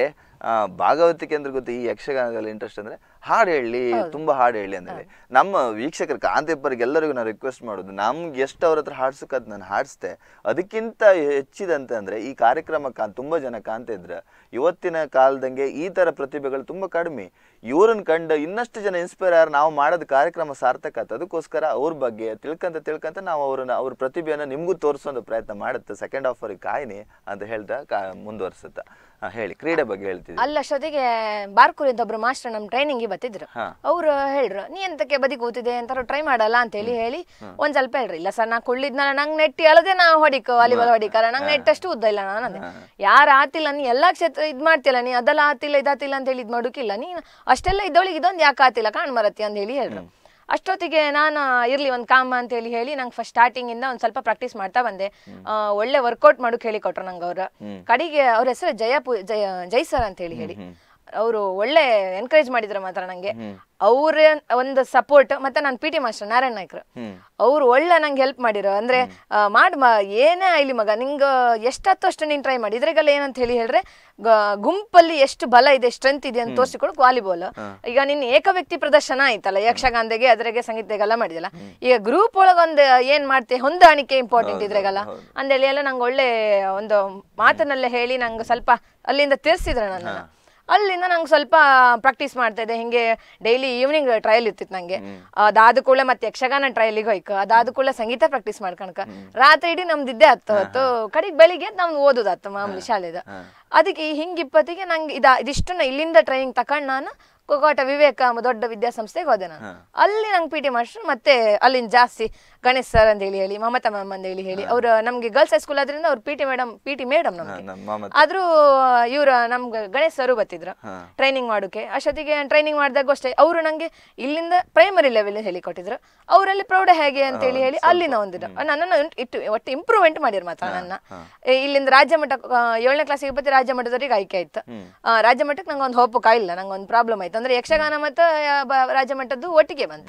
S1: ಭಾಗವತಿಕೆ ಅಂದ್ರೆ ಗೊತ್ತು ಈ ಯಕ್ಷಗಾನದಲ್ಲಿ ಇಂಟ್ರೆಸ್ಟ್ ಅಂದ್ರೆ ಹಾಡು ಹೇಳಿ ತುಂಬಾ ಹಾಡು ಹೇಳಿ ಅಂತ ನಮ್ಮ ವೀಕ್ಷಕರ ಕಾಂತಿಪ್ಪರಿಗೆ ಎಲ್ಲರಿಗೂ ನಾನು ರಿಕ್ವೆಸ್ಟ್ ಮಾಡೋದು ನಮ್ಗೆ ಎಷ್ಟು ಅವ್ರ ಹತ್ರ ಹಾಡ್ಸಕ್ಕೆ ಅದು ನಾನು ಹಾಡಿಸ್ದೆ ಅದಕ್ಕಿಂತ ಹೆಚ್ಚಿದಂತೆ ಅಂದ್ರೆ ಈ ಕಾರ್ಯಕ್ರಮ ತುಂಬಾ ಜನ ಕಾಣ್ತಿದ್ರೆ ಇವತ್ತಿನ ಕಾಲದಂಗೆ ಈ ತರ ಪ್ರತಿಭೆಗಳು ತುಂಬಾ ಕಡಿಮೆ ಇವ್ರನ್ನ ಕಂಡು ಇನ್ನಷ್ಟು ಜನ ಇನ್ಸ್ಪೈರ್ ಆಗಿ ನಾವು ಮಾಡೋದು ಕಾರ್ಯಕ್ರಮ ಸಾರ್ಥಕ ಆಯ್ತು ಅದಕ್ಕೋಸ್ಕರ ಅವ್ರ ಬಗ್ಗೆ ತಿಳ್ಕಂತ ತಿಳ್ಕಂತ ನಾವು ಅವ್ರನ್ನ ಅವ್ರ ಪ್ರತಿಭೆಯನ್ನು ನಿಮಗೂ ತೋರಿಸೋದು ಪ್ರಯತ್ನ ಮಾಡುತ್ತೆ ಸೆಕೆಂಡ್ ಆಫರಿಗೆ ಕಾಯಿನಿ ಅಂತ ಹೇಳ್ತಾ ಕಾ ಹೇಳಿ ಕ್ರೀಡೆ ಬಗ್ಗೆ ಹೇಳ್ತೀವಿ
S2: ಅಲ್ಲ ಅಷ್ಟೊತ್ತಿಗೆ ಬಾರ್ಕೂರ್ ಅಂತ ಒಬ್ರು ಮಾಸ್ಟರ್ ನಮ್ಮ ಟ್ರೈನಿಂಗ್ ಬತ್ತಿದ್ರು ಅವ್ರು ಹೇಳ್ರು ನೀ ಎಂತಕ್ಕೆ ಬದಿ ಕೂತಿದೆ ಅಂತ ಟ್ರೈ ಮಾಡಲ್ಲ ಅಂತ ಹೇಳಿ ಹೇಳಿ ಒಂದ್ ಸ್ವಲ್ಪ ಹೇಳ್ರಿ ಇಲ್ಲ ಸರ್ ನಾ ಕುಳ್ಳಿದ್ನಲ್ಲ ನಂಗೆ ನೆಟ್ಟಿ ಅಳದೆ ನಾ ಹೊಡಿಕ ವಾಲಿಬಾಲ್ ಹೊಡಿಕಾರ ನಂಗೆ ನೆಟ್ಟಷ್ಟು ಉದ್ದ ಇಲ್ಲ ನಾನು ಯಾರು ಆತಿಲ್ಲ ನೀ ಎಲ್ಲಾ ಕ್ಷೇತ್ರ ಇದ್ ಮಾಡ್ತಿಲ್ಲ ನೀ ಅದೆಲ್ಲ ಆತಿಲ್ಲ ಇದಾತಿಲ್ಲ ಅಂತ ಹೇಳಿ ಇದ್ ಮಾಡೋಕಿಲ್ಲ ನೀ ಅಷ್ಟೆಲ್ಲ ಇದ್ದವಳಿಗೆ ಇದೊಂದು ಯಾಕೆ ಆತಿಲ್ಲ ಕಾಣ್ ಮರತಿ ಅಂತ ಹೇಳಿ ಹೇಳ್ರು ಅಷ್ಟೊತ್ತಿಗೆ ನಾನು ಇರಲಿ ಒಂದು ಕಾಮ ಅಂತ ಹೇಳಿ ಹೇಳಿ ನಂಗೆ ಫಸ್ಟ್ ಸ್ಟಾರ್ಟಿಂಗ್ ಇಂದ ಒಂದು ಸ್ವಲ್ಪ ಪ್ರಾಕ್ಟೀಸ್ ಮಾಡ್ತಾ ಬಂದೆ ಒಳ್ಳೆ ವರ್ಕೌಟ್ ಮಾಡೋಕೆ ಹೇಳಿಕೊಟ್ರು ನಂಗೆ ಅವ್ರು ಕಡೆಗೆ ಅವ್ರ ಹೆಸರು ಜಯ ಜಯ ಜೈ ಸರ್ ಅಂತ ಹೇಳಿ ಹೇಳಿ ಅವರು ಒಳ್ಳೆ ಎನ್ಕರೇಜ್ ಮಾಡಿದ್ರು ಮಾತ್ರ ನಂಗೆ ಅವ್ರ ಒಂದು ಸಪೋರ್ಟ್ ಮತ್ತೆ ನಾನು ಪಿ ಟಿ ಮಾಸ್ಟರ್ ನಾರಾಯಣ ನಾಯ್ಕರು ಅವ್ರು ಒಳ್ಳೆ ನಂಗೆ ಹೆಲ್ಪ್ ಮಾಡಿರೋ ಅಂದ್ರೆ ಮಾಡ್ ಏನೇ ಆಯ್ಲಿ ಮಗ ನಿಂಗೆ ಎಷ್ಟು ಅಷ್ಟು ನೀನ್ ಟ್ರೈ ಮಾಡಿ ಇದ್ರಾಗಲ್ಲ ಏನಂತ ಹೇಳಿ ಹೇಳ್ರೆ ಗುಂಪಲ್ಲಿ ಎಷ್ಟು ಬಲ ಇದೆ ಸ್ಟ್ರೆಂತ್ ಇದೆ ಅಂತ ತೋರಿಸಿಕೊಡು ವಾಲಿಬಾಲ್ ಈಗ ನಿನ್ ಏಕ ವ್ಯಕ್ತಿ ಪ್ರದರ್ಶನ ಆಯ್ತಲ್ಲ ಯಕ್ಷಗಾಂಧೆಗೆ ಅದ್ರಾಗೆ ಸಂಗೀತಗೆಲ್ಲ ಮಾಡಿದಲ್ಲ ಈಗ ಗ್ರೂಪ್ ಒಳಗೊಂದು ಏನ್ ಮಾಡ್ತಿ ಹೊಂದಾಣಿಕೆ ಇಂಪಾರ್ಟೆಂಟ್ ಇದ್ರೆಗಲ್ಲ ಅಂದೇಳಿ ಎಲ್ಲ ನಂಗೆ ಒಳ್ಳೆ ಒಂದು ಮಾತನಲ್ಲೇ ಹೇಳಿ ನಂಗೆ ಸ್ವಲ್ಪ ಅಲ್ಲಿಂದ ತಿರ್ಸಿದ್ರೆ ನನ್ನ ಅಲ್ಲಿಂದ ನಂಗೆ ಸ್ವಲ್ಪ ಪ್ರಾಕ್ಟೀಸ್ ಮಾಡ್ತಾ ಇದ್ದೆ ಹಿಂಗೆ ಡೈಲಿ ಈವ್ನಿಂಗ್ ಟ್ರಯಲ್ ಇರ್ತಿತ್ತು ನಂಗೆ ಅದಾದ ಕೂಡ ಮತ್ತೆ ಯಕ್ಷಗಾನ ಟ್ರಯಲಿಗೆ ಹೋಯ್ಕ ಅದಾದ ಕೂಡಲೇ ಸಂಗೀತ ಪ್ರಾಕ್ಟೀಸ್ ಮಾಡ್ಕಣಕ ರಾತ್ರಿ ಇಡೀ ನಮ್ದು ಇದ್ದೇ ಹತ್ತು ಹೊತ್ತು ಕಡೆಗೆ ಬೆಳಿಗ್ಗೆ ನಮ್ದು ಓದೋದಾತು ಮಾಮೂಲಿ ಶಾಲೆದ ಅದಕ್ಕೆ ಹಿಂಗ ಇಪ್ಪತ್ತಿಗೆ ನಂಗೆ ಇದ ಇದಿಷ್ಟು ಇಲ್ಲಿಂದ ಟ್ರೈನಿಂಗ್ ತಕೊಂಡು ನಾನು ಕೋಟ ವಿವೇಕ ದೊಡ್ಡ ವಿದ್ಯಾಸಂಸ್ಥೆಗೆ ಹೋದೆ ನಾನು ಅಲ್ಲಿ ನಂಗೆ ಪಿ ಟಿ ಮಾಸ್ಟರ್ ಮತ್ತೆ ಅಲ್ಲಿನ ಜಾಸ್ತಿ ಗಣೇಶ್ ಸರ್ ಅಂತ ಹೇಳಿ ಹೇಳಿ ಮಮತಾ ಮ್ಯಾಮ್ ಅಂತ ಹೇಳಿ ಹೇಳಿ ಅವ್ರ ನಮ್ಗೆ ಗರ್ಲ್ಸ್ ಹೈಸ್ಕೂಲ್ ಆದ್ರಿಂದ ಅವ್ರು P T madam P T madam
S3: ನಮ್ಗೆ
S2: ಆದ್ರೂ ಇವ್ರ ನಮ್ಗೆ ಗಣೇಶ್ ಸರ್ ಬತ್ತಿದ್ರು ಟ್ರೈನಿಂಗ್ ಮಾಡೋಕೆ ಅಷ್ಟೊತ್ತಿಗೆ ಟ್ರೈನಿಂಗ್ ಮಾಡಿದಾಗ ಅಷ್ಟೇ ಅವರು ನಂಗೆ ಇಲ್ಲಿಂದ ಪ್ರೈಮರಿ ಲೆವೆಲ್ ಹೇಳಿ ಕೊಟ್ಟಿದ್ರು ಅವರಲ್ಲಿ ಪ್ರೌಢ ಹೇಗೆ ಅಂತ ಹೇಳಿ ಹೇಳಿ ಅಲ್ಲಿನ ಒಂದಿದ್ರು ನನ್ನ ಇಟ್ಟು ಒಟ್ಟು ಇಂಪ್ರೂವ್ಮೆಂಟ್ ಮಾಡಿರ್ ಮಾತ್ರ ನನ್ನ ಇಲ್ಲಿಂದ ರಾಜ್ಯ ಮಟ್ಟ ಏಳನೇ ಕ್ಲಾಸಿಗೆ ಬತ್ತಿ ರಾಜ್ಯ ಆಯ್ಕೆ ಆಯ್ತು ರಾಜ್ಯ ನಂಗೆ ಒಂದು ಹೋಪ್ ಕಾಯಿಲ್ಲ ನಂಗೆ ಒಂದು ಪ್ರಾಬ್ಲಮ್ ಆಯ್ತು ಅಂದ್ರೆ ಯಕ್ಷಗಾನ ಮತ್ತು ರಾಜ್ಯ ಒಟ್ಟಿಗೆ ಬಂತ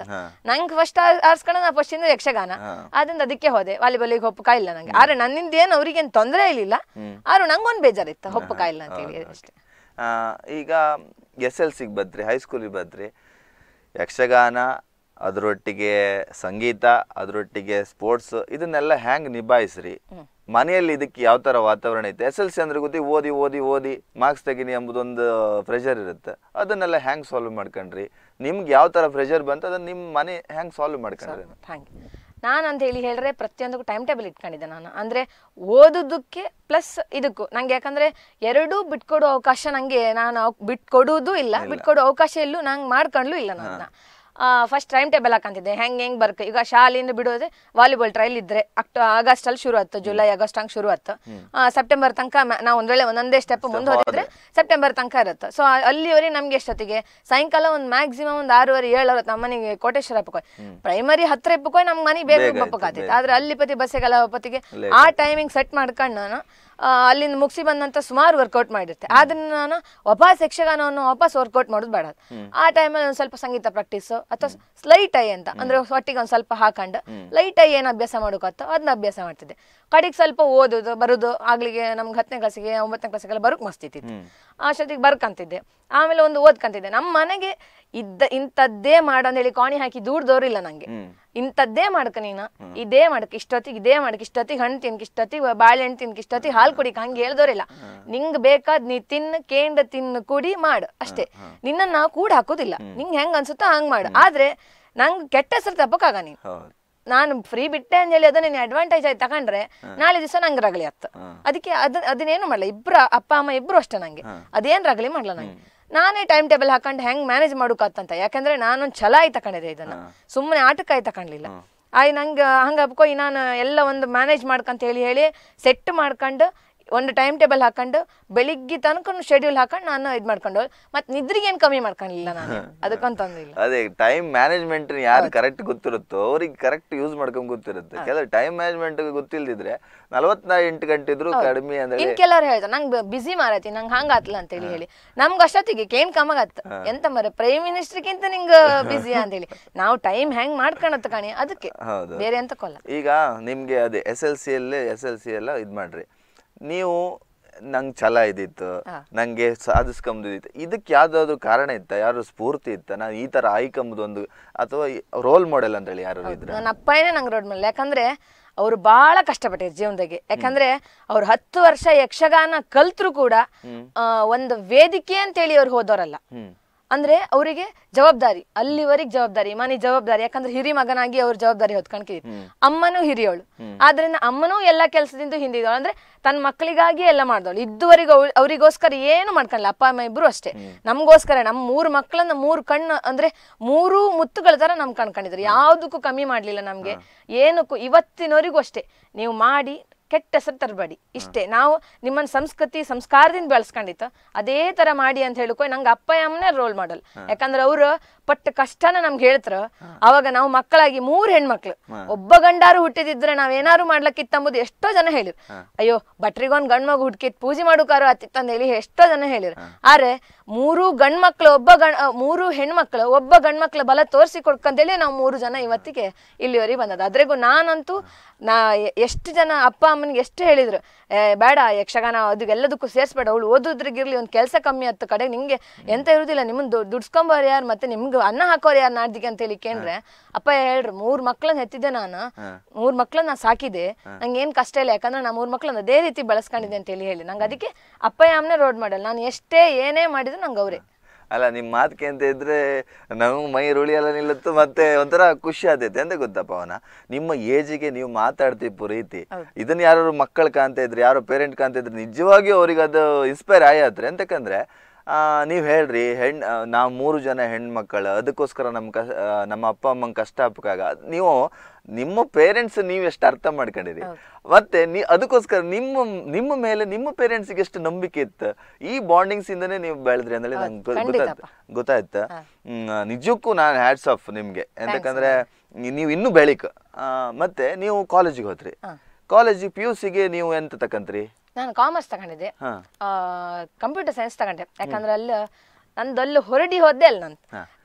S2: ನಂಗೆ ಫಸ್ಟ್ ಆರ್ಸ್ಕೊಂಡ ನಾ ಫಸ್ಟ್ ಇಂದ ಯಕ್ಷಗಾನ ಆದ್ರಿಂದ ಅದಕ್ಕೆ ಹೋದೆ ವಾಲಿಬಾಲಿಗೆ ಹೊಪ್ಪ ಕಾಯಿಲ್ಲ ನಂಗೆ ಆದ್ರೆ ನನ್ನಿಂದ ಏನು ಅವ್ರಿಗೇನು ತೊಂದರೆ ಇಲ್ಲ ಆದ್ರೂ ನಂಗೊಂದು ಬೇಜಾರಿತ್ತು ಹೊಪ್ಪ ಕಾಯಿಲ್ಲ ಅಂತ ಹೇಳಿ ಅಷ್ಟೇ
S1: ಈಗ ಎಸ್ ಎಲ್ ಸಿಗೆ ಬದ್ರಿ ಹೈಸ್ಕೂಲಿಗೆ ಬದ್ರಿ ಯಕ್ಷಗಾನ ಅದರೊಟ್ಟಿಗೆ ಸಂಗೀತ ಅದರೊಟ್ಟಿಗೆ ಸ್ಪೋರ್ಟ್ಸ್ ಇದನ್ನೆಲ್ಲ ಹ್ಯಾಂಗ್ ನಿಭಾಯಿಸ್ರಿ ಮನೆಯಲ್ಲಿ ಇದಕ್ಕೆ ಯಾವ ಥರ ವಾತಾವರಣ ಐತೆ ಎಸ್ ಎಲ್ ಸಿ ಅಂದ್ರೆ ಗೊತ್ತಿ ಓದಿ ಓದಿ ಓದಿ ಮಾರ್ಕ್ಸ್ ತೆಗೀನಿ ಎಂಬುದೊಂದು ಪ್ರೆಷರ್ ಇರುತ್ತೆ ಅದನ್ನೆಲ್ಲ ಹ್ಯಾಂಗ್ ಸಾಲ್ವ್ ಮಾಡ್ಕೊಂಡ್ರಿ ನಿಮ್ಗೆ ಯಾವ ಥರ ಪ್ರೆಷರ್ ಬಂತು ಅದನ್ನು ನಿಮ್ಮ ಮನೆ ಹ್ಯಾಂಗ್ ಸಾಲ್ವ್ ಮಾಡ್ಕೊಂಡ್ರಿ
S2: ಥ್ಯಾಂಕ್ ಯು ನಾನು ಅಂತ ಹೇಳಿ ಹೇಳಿದ್ರೆ ಪ್ರತಿಯೊಂದಕ್ಕೂ ಟೈಮ್ ಟೇಬಲ್ ಇಟ್ಕೊಂಡಿದ್ದೆ ನಾನು ಅಂದರೆ ಓದೋದಕ್ಕೆ ಪ್ಲಸ್ ಇದಕ್ಕೂ ನಂಗೆ ಯಾಕಂದರೆ ಎರಡೂ ಬಿಟ್ಕೊಡೋ ಅವಕಾಶ ನನಗೆ ನಾನು ಬಿಟ್ಕೊಡೋದು ಇಲ್ಲ ಬಿಟ್ಕೊಡೋ ಅವಕಾಶ ಇಲ್ಲೂ ನಂಗೆ ಮಾಡ್ಕೊಂಡ್ಲೂ ಇಲ್ಲ ನಾನು ಫಸ್ಟ್ ಟೈಮ್ ಟೇಬಲ್ ಹಾಕಂತಿದ್ದೆ ಹೆಂಗ್ ಹೆಂಗ್ ಬರ್ಕ ಈಗ ಶಾಲೆಯಿಂದ ಬಿಡೋದ್ರೆ ವಾಲಿಬಾಲ್ ಟ್ರೈಲ್ ಇದ್ರೆ ಅಕ್ಟ ಅಲ್ಲಿ ಶುರು ಆಯ್ತು ಜುಲೈ ಆಗಸ್ಟ್ ಹಂಗೆ ಶುರು ಆಯ್ತು ಸೆಪ್ಟೆಂಬರ್ ತನಕ ನಾವು ಒಂದ್ ವೇಳೆ ಒಂದೊಂದೇ ಸ್ಟೆಪ್ ಮುಂದೆ ಹೋದಿದ್ರೆ ಸೆಪ್ಟೆಂಬರ್ ತನಕ ಇರುತ್ತೆ ಸೊ ಅಲ್ಲಿವರೆಗೆ ನಮ್ಗೆ ಎಷ್ಟೊತ್ತಿಗೆ ಸಾಯಂಕಾಲ ಒಂದು ಮ್ಯಾಕ್ಸಿಮಮ್ ಒಂದು ಆರೂವರೆ ಏಳವರೆ ನಮ್ಮ ಮನೆಗೆ ಕೋಟೇಶ್ವರ ಹಪ್ಪಕೋಯ್ ಪ್ರೈಮರಿ ಹತ್ರ ಇಪ್ಪಕೋಯ್ ನಮ್ಗೆ ಮನೆ ಬೇಗ ಆದ್ರೆ ಅಲ್ಲಿ ಪತಿ ಬಸ್ಸಿಗೆಲ್ಲ ಪತಿಗೆ ಆ ಟೈಮಿಂಗ್ ಸೆಟ್ ಮಾಡ್ಕೊಂಡು ನಾನು ಅಲ್ಲಿಂದ ಮುಗಿಸಿ ಬಂದಂತ ಸುಮಾರು ವರ್ಕೌಟ್ ಮಾಡಿರುತ್ತೆ ಆದ್ರೆ ನಾನು ವಾಪಸ್ ಯಕ್ಷಗಾನವನ್ನು ವಾಪಸ್ ವರ್ಕೌಟ್ ಮಾಡೋದು ಬೇಡ ಆ ಟೈಮಲ್ಲಿ ಒಂದು ಸ್ವಲ್ಪ ಸಂಗೀತ ಪ್ರಾಕ್ಟೀಸ್ ಅಥವಾ ಸ್ಲೈಟ್ ಐ ಅಂತ ಅಂದ್ರೆ ಹೊಟ್ಟಿಗೆ ಒಂದ್ ಸ್ವಲ್ಪ ಹಾಕೊಂಡು ಲೈಟ್ ಐ ಏನ್ ಅಭ್ಯಾಸ ಮಾಡೋಕತ್ತೋ ಅದನ್ನ ಅಭ್ಯಾಸ ಮಾಡ್ತಿದ್ದೆ ಕಡೆಗೆ ಸ್ವಲ್ಪ ಓದೋದು ಬರೋದು ಆಗ್ಲಿಗೆ ನಮ್ಗೆ ಹತ್ತನೇ ಕ್ಲಾಸಿಗೆ ಒಂಬತ್ತನೇ ಕ್ಲಾಸಿಗೆಲ್ಲ ಬರೋಕೆ ಮಸ್ತಿತ್ತು ಅಷ್ಟೊತ್ತಿಗೆ ಬರ್ಕಂತಿದ್ದೆ ಆಮೇಲೆ ಒಂದು ಓದ್ಕಂತಿದ್ದೆ ನಮ್ಮ ಮನೆಗೆ ಇದ್ದ ಇಂಥದ್ದೇ ಹೇಳಿ ಕಾಣಿ ಹಾಕಿ ದೂರದವ್ರಿಲ್ಲ ನಂಗೆ ಇಂಥದ್ದೇ ಮಾಡ್ಕ ನೀನು ಇದೇ ಮಾಡಕ್ ಇಷ್ಟೊತ್ತಿಗೆ ಇದೇ ಮಾಡಕ್ಕೆ ಇಷ್ಟೊತ್ತಿಗೆ ಹಣ್ಣು ತಿನ್ಕ ಇಷ್ಟೊತ್ತಿಗೆ ಬಾಳೆಹಣ್ಣು ತಿನ್ಕ ಇಷ್ಟೊತ್ತಿಗೆ ಹಾಲು ಕುಡಿಕ ಹಂಗೆ ಹೇಳ್ದೋರಿಲ್ಲ ನಿಂಗೆ ಬೇಕಾದ್ ನೀ ತಿನ್ನು ಕೇಂದ ತಿನ್ನು ಕುಡಿ ಮಾಡು ಅಷ್ಟೇ ನಿನ್ನ ನಾವು ಕೂಡ ಹಾಕೋದಿಲ್ಲ ನಿಂಗೆ ಹೆಂಗ ಅನ್ಸುತ್ತೋ ಹಂಗೆ ಮಾಡು ಆದ್ರೆ ನಂಗೆ ಕೆಟ್ಟ ಹೆಸರು ತಪ್ಪಕ್ಕಾಗ ನೀನು ನಾನು ಫ್ರೀ ಬಿಟ್ಟೆ ಅಂದೇಳಿ ಅದನ್ನ ಅಡ್ವಾಂಟೇಜ್ ಆಯ್ತು ತಗೊಂಡ್ರೆ ನಾಳೆ ದಿವಸ ನಂಗೆ ರಗಳಿ ಆಯ್ತು ಅದಕ್ಕೆ ಅದ ಅದನ್ನೇನು ಮಾಡಲ್ಲ ಇಬ್ರು ಅಪ್ಪ ಅಮ್ಮ ಇಬ್ರು ಅಷ್ಟೇ ನಂಗೆ ಅದೇನು ರಗಳಿ ಮಾಡಲ್ಲ ನಂಗೆ ನಾನೇ ಟೈಮ್ ಟೇಬಲ್ ಹಾಕೊಂಡು ಹೆಂಗ್ ಮ್ಯಾನೇಜ್ ಮಾಡೋಕತ್ತಂತ ಯಾಕಂದ್ರೆ ನಾನೊಂದು ಛಲ ಆಯ್ತು ತಗೊಂಡಿದ್ದೆ ಇದನ್ನ ಸುಮ್ಮನೆ ಆಟಕ್ಕಾಗಿ ತಗೊಂಡ್ಲಿಲ್ಲ ಆಯ್ ನಂಗೆ ಹಂಗ ಅಪ್ಕೋ ನಾನು ಎಲ್ಲ ಒಂದು ಮ್ಯಾನೇಜ್ ಮಾಡ್ಕಂತ ಹೇಳಿ ಹೇಳಿ ಸೆಟ್ ಮಾಡ್ಕೊಂಡು ಒಂದು ಟೈಮ್ ಟೇಬಲ್ ಹಾಕೊಂಡು ಬೆಳಿಗ್ಗೆ ತನಕ ಶೆಡ್ಯೂಲ್ ಹಾಕೊಂಡು ನಾನು ಇದ್ ಮಾಡ್ಕೊಂಡು ಮತ್ತೆ ನಿದ್ರಿಗೆ ಏನು ಕಮ್ಮಿ ಮಾಡ್ಕೊಂಡಿಲ್ಲ ನಾನು ಅದಕ್ಕಂತಂದಿಲ್ಲ
S1: ಅದೇ ಟೈಮ್ ಮ್ಯಾನೇಜ್ಮೆಂಟ್ ಯಾರು ಕರೆಕ್ಟ್ ಗೊತ್ತಿರುತ್ತೋ ಅವ್ರಿಗೆ ಕರೆಕ್ಟ್ ಯೂಸ್ ಮಾಡ್ಕೊಂಡು ಗೊತ್ತಿರುತ್ತೆ ಕೆಲವು ಟೈಮ್ ಮ್ಯಾನೇಜ್ಮೆಂಟ್ ಗೊತ್ತಿಲ್ಲದಿದ್ರೆ ನಲವತ್ತ ಎಂಟು ಗಂಟೆ ಇದ್ರು ಕಡಿಮೆ ಅಂದ್ರೆ ಇನ್
S2: ಕೆಲವ್ರು ಹೇಳ್ತಾರೆ ನಂಗೆ ಬಿಸಿ ಮಾರತಿ ನಂಗೆ ಹಂಗ ಆತ್ಲ ಅಂತ ಹೇಳಿ ಹೇಳಿ ನಮ್ಗೆ ಅಷ್ಟೊತ್ತಿಗೆ ಕೇನ್ ಕಮ್ಮಗತ್ತ ಎಂತ ಮರ ಪ್ರೈಮ್ ಮಿನಿಸ್ಟರ್ಗಿಂತ ನಿಂಗೆ ಬಿಸಿ ಅಂತ ಹೇಳಿ ನಾವು ಟೈಮ್ ಹೆಂಗ್ ಮಾಡ್ಕೊಳತ್ತ ಕಾಣಿ ಅದಕ್ಕೆ ಬೇರೆ ಅಂತ ಕೊಲ್ಲ
S1: ಈಗ ನಿಮ್ಗೆ ಅದೇ S L C L S L C ಎಲ್ಲ ಇದ್ ಮಾಡ್ರಿ ನೀವು ನಂಗೆ ಛಲ ಇದ್ದಿತ್ತು ನಂಗೆ ಸಾಧಿಸ್ಕೊಂಬುದಿತ್ತು ಇದಕ್ಕೆ ಯಾವ್ದಾದ್ರು ಕಾರಣ ಇತ್ತ ಯಾರು ಸ್ಫೂರ್ತಿ ಇತ್ತ ನಾನು ಈ ತರ ಆಯ್ಕೊಂಬುದು ಒಂದು ಅಥವಾ ರೋಲ್ ಮಾಡೆಲ್ ಅಂತ ಹೇಳಿ ಯಾರು ಇದ್ರು ನನ್ನ
S2: ಅಪ್ಪನೇ ನಂಗೆ ರೋಲ್ ಮೇಲೆ ಯಾಕಂದ್ರೆ ಅವರು ಬಹಳ ಕಷ್ಟಪಟ್ಟಿದ್ರು ಜೀವನದಾಗೆ ಯಾಕಂದ್ರೆ ಅವ್ರು ಹತ್ತು ವರ್ಷ ಯಕ್ಷಗಾನ ಕಲ್ತ್ರು ಕೂಡ ಒಂದು ವೇದಿಕೆ ಅಂತೇಳಿ ಅವ್ರು ಹೋದವರಲ್ಲ ಅಂದ್ರೆ ಅವರಿಗೆ ಜವಾಬ್ದಾರಿ ಅಲ್ಲಿವರೆಗೆ ಜವಾಬ್ದಾರಿ ಮನೆ ಜವಾಬ್ದಾರಿ ಯಾಕಂದ್ರೆ ಹಿರಿ ಮಗನಾಗಿ ಅವ್ರ ಜವಾಬ್ದಾರಿ ಹೊತ್ಕೊಂಡ್ಕಿದ್ ಅಮ್ಮನೂ ಹಿರಿಯೋಳು ಆದ್ರಿಂದ ಅಮ್ಮನೂ ಎಲ್ಲ ಕೆಲಸದಿಂದ ಹಿಂದಿದವಳು ಅಂದ್ರೆ ತನ್ನ ಮಕ್ಕಳಿಗಾಗಿ ಎಲ್ಲ ಮಾಡ್ದವಳು ಇದುವರೆಗೂ ಅವರಿಗೋಸ್ಕರ ಏನು ಮಾಡ್ಕೊಂಡ್ಲ ಅಪ್ಪ ಅಮ್ಮ ಇಬ್ರು ಅಷ್ಟೇ ನಮಗೋಸ್ಕರ ನಮ್ಮ ಮೂರು ಮಕ್ಕಳನ್ನ ಮೂರು ಕಣ್ಣು ಅಂದ್ರೆ ಮೂರು ಮುತ್ತುಗಳ ತರ ನಮ್ ಕಣ್ಕೊಂಡಿದ್ರು ಯಾವುದಕ್ಕೂ ಕಮ್ಮಿ ಮಾಡ್ಲಿಲ್ಲ ನಮ್ಗೆ ಏನಕ್ಕೂ ಇವತ್ತಿನವರಿಗೂ ಅಷ್ಟೇ ನೀವು ಮಾಡಿ ಕೆಟ್ಟ ಹೆಸರು ತರಬೇಡಿ ಇಷ್ಟೇ ನಾವು ನಿಮ್ಮನ್ನ ಸಂಸ್ಕೃತಿ ಸಂಸ್ಕಾರದಿಂದ ಬೆಳೆಸ್ಕೊಂಡಿತ್ತು ಅದೇ ತರ ಮಾಡಿ ಅಂತ ಹೇಳ್ಕೊ ನಂಗೆ ಅಪ್ಪ ಅಮ್ಮನ ರೋಲ್ ಮಾಡಲ್ ಯಾಕಂದ್ರೆ ಅವರು ಪಟ್ಟ ಕಷ್ಟನ ನಮ್ಗೆ ಹೇಳ್ತಾರ ಅವಾಗ ನಾವು ಮಕ್ಕಳಾಗಿ ಮೂರು ಹೆಣ್ಮಕ್ಳು ಒಬ್ಬ ಗಂಡಾರು ಹುಟ್ಟಿದ್ರೆ ನಾವ್ ಏನಾರು ಮಾಡ್ಲಕ್ಕಿತ್ತಂಬುದು ಎಷ್ಟೋ ಜನ ಹೇಳಿರು ಅಯ್ಯೋ ಭಟ್ರಿಗೊಂದ್ ಗಂಡ್ ಮಗು ಹುಡ್ಕಿತ್ ಪೂಜೆ ಮಾಡೋಕಾರು ಆತಿತ್ತಂತ ಹೇಳಿ ಎಷ್ಟೋ ಜನ ಹೇಳಿರು ಆದ್ರೆ ಮೂರು ಮಕ್ಳು ಒಬ್ಬ ಗಂಡ ಮೂರು ಹೆಣ್ಮಕ್ಳು ಒಬ್ಬ ಮಕ್ಳು ಬಲ ತೋರಿಸಿ ಹೇಳಿ ನಾವು ಮೂರು ಜನ ಇವತ್ತಿಗೆ ಇಲ್ಲಿವರೆಗೆ ಬಂದದ ಅದ್ರಿಗೂ ನಾನಂತೂ ನಾ ಎಷ್ಟು ಜನ ಅಪ್ಪ ಅಮ್ಮ ಅಮ್ಮನಿಗೆ ಎಷ್ಟು ಹೇಳಿದ್ರು ಬೇಡ ಯಕ್ಷಗಾನ ಅದು ಎಲ್ಲದಕ್ಕೂ ಸೇರಿಸ್ಬೇಡ ಅವಳು ಓದೋದ್ರಿಗಿರ್ಲಿ ಒಂದು ಕೆಲಸ ಕಮ್ಮಿ ಆಯ್ತು ಕಡೆ ನಿಮಗೆ ಎಂತ ಇರುವುದಿಲ್ಲ ನಿಮ್ಮನ್ನು ದುಡ್ಸ್ಕೊಂಬಾರ ಯಾರು ಮತ್ತೆ ನಿಮ್ಗೆ ಅನ್ನ ಹಾಕೋರು ಯಾರು ನಾಡ್ದಿಗೆ ಅಂತ ಹೇಳಿ ಕೇಳ್ರೆ ಅಪ್ಪ ಹೇಳ್ರಿ ಮೂರ್ ಮಕ್ಳನ್ನ ಹೆತ್ತಿದ್ದೆ ನಾನು ಮೂರ್ ಮಕ್ಳನ್ನ ನಾ ಸಾಕಿದೆ ನಂಗೆ ಏನ್ ಕಷ್ಟ ಇಲ್ಲ ಯಾಕಂದ್ರೆ ನಾ ಮೂರ್ ಮಕ್ಳನ್ನ ಅದೇ ರೀತಿ ಬೆಳೆಸ್ಕೊಂಡಿದ್ದೆ ಅಂತ ಹೇಳಿ ಹೇಳಿ ನಂಗೆ ಅದಕ್ಕೆ ಅಪ್ಪ ಯಾಮ್ನೆ ರೋಡ್ ಮಾಡಲ್ಲ ನಾನು ಎಷ್ಟೇ ಏನೇ ಮಾಡಿದ್ರು ನಂಗೆ ಅವರೇ
S1: ಅಲ್ಲ ನಿಮ್ಮ ಮಾತು ಕೇಂತ ಇದ್ರೆ ನಮಗೆ ಮೈ ರುಳಿಯೆಲ್ಲ ನಿಲ್ಲುತ್ತು ಮತ್ತೆ ಒಂಥರ ಖುಷಿ ಆದೈತೆ ಅಂತ ಗೊತ್ತಪ್ಪ ಅವನ ನಿಮ್ಮ ಏಜಿಗೆ ನೀವು ಮಾತಾಡ್ತೀವಿ ರೀತಿ ಇದನ್ನ ಯಾರು ಮಕ್ಕಳು ಕಾಣ್ತಾ ಇದ್ರೆ ಯಾರೋ ಪೇರೆಂಟ್ ಕಾಣ್ತಾ ಇದ್ರೆ ನಿಜವಾಗಿಯೂ ಅವ್ರಿಗೆ ಅದು ಇನ್ಸ್ಪೈರ್ ಆಯಾತ್ರಿ ಅಂತಕಂದ್ರೆ ನೀವು ಹೇಳ್ರಿ ಹೆಣ್ ನಾವು ಮೂರು ಜನ ಹೆಣ್ಮಕ್ಳು ಅದಕ್ಕೋಸ್ಕರ ನಮ್ಮ ಕಷ್ಟ ನಮ್ಮ ಅಪ್ಪ ಅಮ್ಮಂಗೆ ಕಷ್ಟ ಹಾಕಾಗ ನೀವು ನಿಮ್ಮ ಪೇರೆಂಟ್ಸ್ ನೀವು ಎಷ್ಟು ಅರ್ಥ ಮಾಡ್ಕೊಂಡಿರಿ ಮತ್ತೆ ನೀ ಅದಕ್ಕೋಸ್ಕರ ನಿಮ್ಮ ನಿಮ್ಮ ಮೇಲೆ ನಿಮ್ಮ ಪೇರೆಂಟ್ಸಿಗೆ ಎಷ್ಟು ನಂಬಿಕೆ ಇತ್ತು ಈ ಬಾಂಡಿಂಗ್ಸ್ ಇಂದನೇ ನೀವು ಬೆಳೆದ್ರಿ ಅಂದ್ರೆ ನಂಗೆ ಗೊತ್ತಾಯ್ತು ನಿಜಕ್ಕೂ ನಾನು ಹ್ಯಾಟ್ಸ್ ಆಫ್ ನಿಮ್ಗೆ ಯಾಕಂದ್ರೆ ನೀವು ಇನ್ನೂ ಬೆಳಿಕ ಮತ್ತೆ ನೀವು ಕಾಲೇಜಿಗೆ ಹೋದ್ರಿ ಕಾಲೇಜ್ ಪಿ ಯು ಗೆ ನೀವು ಎಂತ ತಕಂತ್ರಿ
S2: ನಾನು ಕಾಮರ್ಸ್ ತಗೊಂಡಿದ್ದೆ ಕಂಪ್ಯೂಟರ್ ಸೈನ್ಸ್ ತಗೊಂಡೆ ಯಾಕಂದ್ರೆ ಅಲ್ಲಿ ನಂದು ಅಲ್ಲಿ ಹೊರಡಿ ಹೋದೆ ಅಲ್ಲ ನಾನು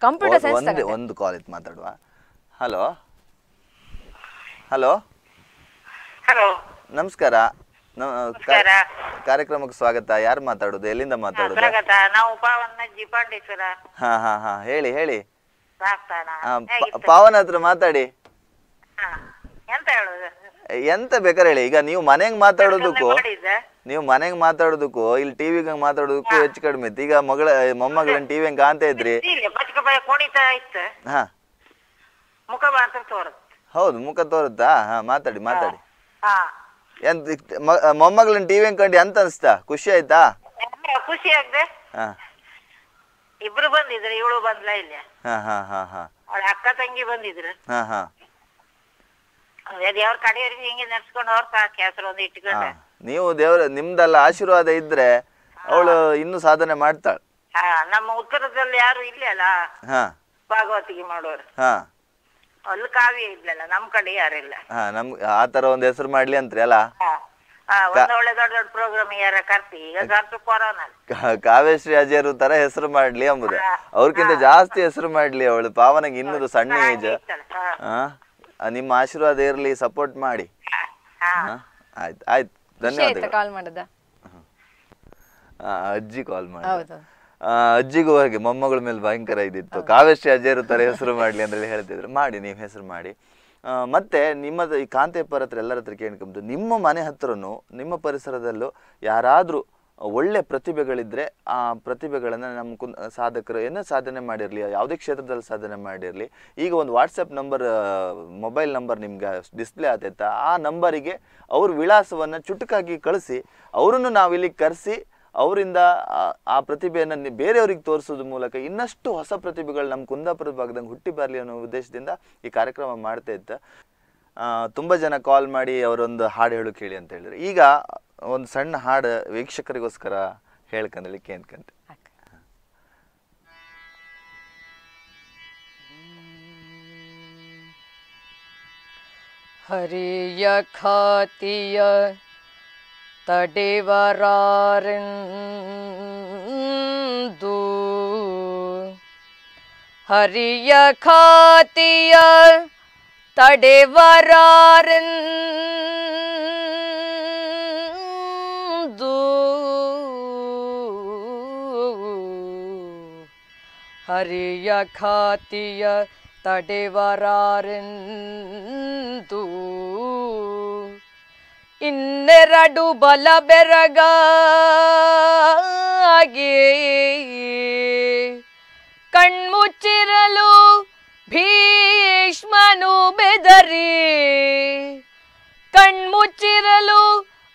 S1: ಕಂಪ್ಯೂಟರ್ ಸೈನ್ಸ್ ಒಂದು ಕಾಲೇಜ್ ಮಾತಾಡುವ ಹಲೋ ಹಲೋ ಹಲೋ ನಮಸ್ಕಾರ ಕಾರ್ಯಕ್ರಮಕ್ಕೆ ಸ್ವಾಗತ ಯಾರು ಮಾತಾಡೋದು ಎಲ್ಲಿಂದ ಮಾತಾಡೋದು ಸ್ವಾಗತ ಹಾ ಹಾ ಹಾ ಹೇಳಿ ಹೇಳಿ ಪಾವನ್ ಪಾವನ ಹತ್ರ ಮಾತಾಡಿ ಎಂತ ಹೇಳೋದು ಎಂತ ಹೇಳಿ ಈಗ ನೀವು ಮನೆಗೆ ಮಾತಾಡೋದಕ್ಕೂ ನೀವು ಮನೆಗೆ ಮಾತಾಡೋದಕ್ಕೂ ಇಲ್ಲಿ ಟಿವಿ ಮಾತಾಡೋದಕ್ಕೂ ಹೆಚ್ಚು ಕಡಿಮೆ ಇತ್ತು ಈಗ ಮಗಳ ಮೊಮ್ಮಗಳ ಟಿವಿ ಕಾಣ್ತಾ ಇದ್ರಿ ಹಾ ಮುಖ ಮಾತ್ರ ಹೌದು ಮುಖ ತೋರುತ್ತಾ ಹಾ ಮಾತಾಡಿ ಮಾತಾಡಿ ಹಾ ಎಂತ ಮೊಮ್ಮಗಳನ್ನ ಟಿವಿ ಕಂಡು ಎಂತ ಅನಿಸ್ತಾ ಖುಷಿ ಆಯ್ತಾ ಖುಷಿ ಆಗ್ದೆ ಹಾ
S2: ಇಬ್ರು ಬಂದಿದ್ರು ಇವಳು ಬಂದ್ಲ ಇಲ್ಲಿ
S1: ಹಾ ಹಾ ಹಾ ಹಾ
S2: ಅವಳ ಅಕ್ಕ ತಂಗಿ ಬಂದಿದ್ರು ಹಾ ಹಾ ಅದ್ ಕಡೆಯವ್ರಿಗೆ ಹಿಂಗೆ ನಡ್ಸ್ಕೊಂಡು ಅವ್ರ ಕೆಸರು ಒಂದು ಹಾ. ಇಟ್ಕೊಂಡು
S1: ನೀವು ದೇವ್ರ ನಿಮ್ದೆಲ್ಲ ಆಶೀರ್ವಾದ ಇದ್ರೆ ಅವಳು ಇನ್ನು ಸಾಧನೆ ಮಾಡ್ತಾಳೆ
S2: ಹಾ ನಮ್ಮ ಉತ್ತರದಲ್ಲಿ ಯಾರು ಇಲ್ಲ ಅಲ್ಲ ಹಾ ಭಾಗವತಿಗೆ ಮಾಡೋರು ಹಾ ಅಲ್ಲಿ ಕಾವ್ಯ ಇದ್ಲಲ್ಲ ನಮ್ ಕಡೆ ಯಾರಿಲ್ಲ
S1: ಹಾ ನಮ್ ಆ ತರ ಒಂದ್ ಹೆಸರು ಮಾಡ್ಲಿ ಅಂತ್ರಿ ಅಲ್ಲ ಹಾ. ಹಾ, ಒಳ್ಳೆ ದೊಡ್ಡ ದೊಡ್ಡ ಪ್ರೋಗ್ರಾಮ್ ಯಾರ ಕರ್ತಿ ಈಗ ಗಂತು ಕೊರೋನಾ ಕಾ- ಕಾವ್ಯಶ್ರೀ ಅಜಯರು ತರ ಹೆಸರು ಮಾಡ್ಲಿ ಅಂಬುದು ಅವ್ರಕ್ಕಿಂತ ಜಾಸ್ತಿ ಹೆಸರು ಮಾಡ್ಲಿ ಅವಳು ಪಾವನಗೆ ಇನ್ನೂರು ಸಣ್ಣ ಏಜ್ ಹಾ ನಿಮ್ಮ ಆಶೀರ್ವಾದ ಇರ್ಲಿ ಸಪೋರ್ಟ್ ಮಾಡಿ ಹಾ ಹಾ ಆಯ್ತು ಆಯ್ತು ಖುಷಿ ಕಾಲ್ ಮಾಡದ ಅಜ್ಜಿ ಕಾಲ್ ಮಾಡಿ ಹೌದು ಅಜ್ಜಿಗೂ ಹಾಗೆ ಮೊಮ್ಮಗಳ ಮೇಲೆ ಭಯಂಕರ ಇದ್ದಿತ್ತು ಕಾವ್ಯಶ್ರೀ ಅಜ್ಜ ಇರುತ್ತಾರೆ ಹೆಸರು ಮಾಡಲಿ ಅಂತೇಳಿ ಹೇಳ್ತಿದ್ರು ಮಾಡಿ ನೀವು ಹೆಸರು ಮಾಡಿ ಮತ್ತೆ ನಿಮ್ಮದು ಈ ಕಾಂತೇಪರ ಹತ್ರ ಎಲ್ಲರ ಹತ್ರ ಕೇಳ್ಕೊಂಬುದು ನಿಮ್ಮ ಮನೆ ಹತ್ರನೂ ನಿಮ್ಮ ಪರಿಸರದಲ್ಲೂ ಯಾರಾದರೂ ಒಳ್ಳೆ ಪ್ರತಿಭೆಗಳಿದ್ದರೆ ಆ ಪ್ರತಿಭೆಗಳನ್ನು ನಮ್ಮ ಕುಂದ ಸಾಧಕರು ಏನೋ ಸಾಧನೆ ಮಾಡಿರಲಿ ಯಾವುದೇ ಕ್ಷೇತ್ರದಲ್ಲಿ ಸಾಧನೆ ಮಾಡಿರಲಿ ಈಗ ಒಂದು ವಾಟ್ಸಪ್ ನಂಬರ್ ಮೊಬೈಲ್ ನಂಬರ್ ನಿಮ್ಗೆ ಡಿಸ್ಪ್ಲೇ ಆತೈತ ಆ ನಂಬರಿಗೆ ಅವ್ರ ವಿಳಾಸವನ್ನು ಚುಟುಕಾಗಿ ಕಳಿಸಿ ಅವರನ್ನು ನಾವಿಲ್ಲಿ ಕರೆಸಿ ಅವರಿಂದ ಆ ಪ್ರತಿಭೆಯನ್ನು ಬೇರೆಯವರಿಗೆ ತೋರಿಸೋದ್ರ ಮೂಲಕ ಇನ್ನಷ್ಟು ಹೊಸ ಪ್ರತಿಭೆಗಳು ನಮ್ಮ ಕುಂದಾಪುರ ಭಾಗದಂಗೆ ಹುಟ್ಟಿ ಬರಲಿ ಅನ್ನೋ ಉದ್ದೇಶದಿಂದ ಈ ಕಾರ್ಯಕ್ರಮ ಮಾಡ್ತಾ ಇದ್ದ ತುಂಬ ಜನ ಕಾಲ್ ಮಾಡಿ ಅವರೊಂದು ಹಾಡು ಹೇಳು ಕೇಳಿ ಅಂತ ಹೇಳಿದ್ರು ಈಗ ಒಂದು ಸಣ್ಣ ಹಾಡು ವೀಕ್ಷಕರಿಗೋಸ್ಕರ ಹೇಳ್ಕೊಂಡಲಿಕ್ಕೆ ಅನ್ಕಂತೆ
S4: ಹರಿಯ ಖಾತಿಯ तडे वार हरि यडे वरारु हरि य ಇನ್ನೆರಡು ಬಲ ಬೆರಗ ಕಣ್ಮುಚ್ಚಿರಲು ಭೀಷ್ಮನು ಬೆದರಿ ಕಣ್ಮುಚ್ಚಿರಲು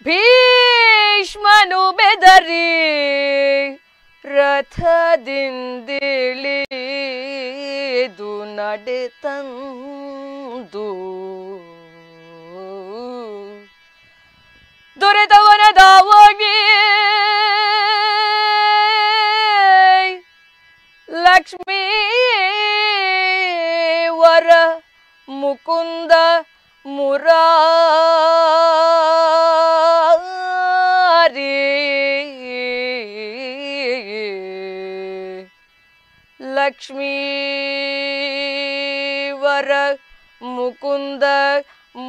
S4: ಭೀಷ್ಮನು ಬೆದರಿ ರಥದಿಂದಿಳಿದು ನಡೆತಂದು
S1: ದೊರೆತವನ ದಾವಾಗಿ
S4: ಲಕ್ಷ್ಮೀ ಮುಕುಂದ ಮುರಾರಿ ಲಕ್ಷ್ಮೀವರ ಮುಕುಂದ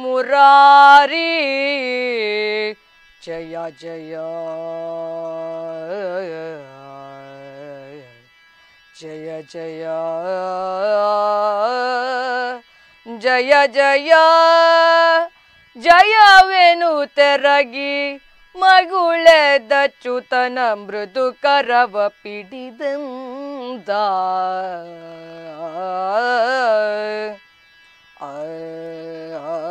S4: ಮುರಾರಿ ಜಯ ಜಯ ಜಯ ಜಯ ಜಯ ಜಯ ಜಯವೇನು ತೆರಗಿ ದಚ್ಚುತನ ಮೃದು ಕರವ ಪಿಡಿದಂದ ಆ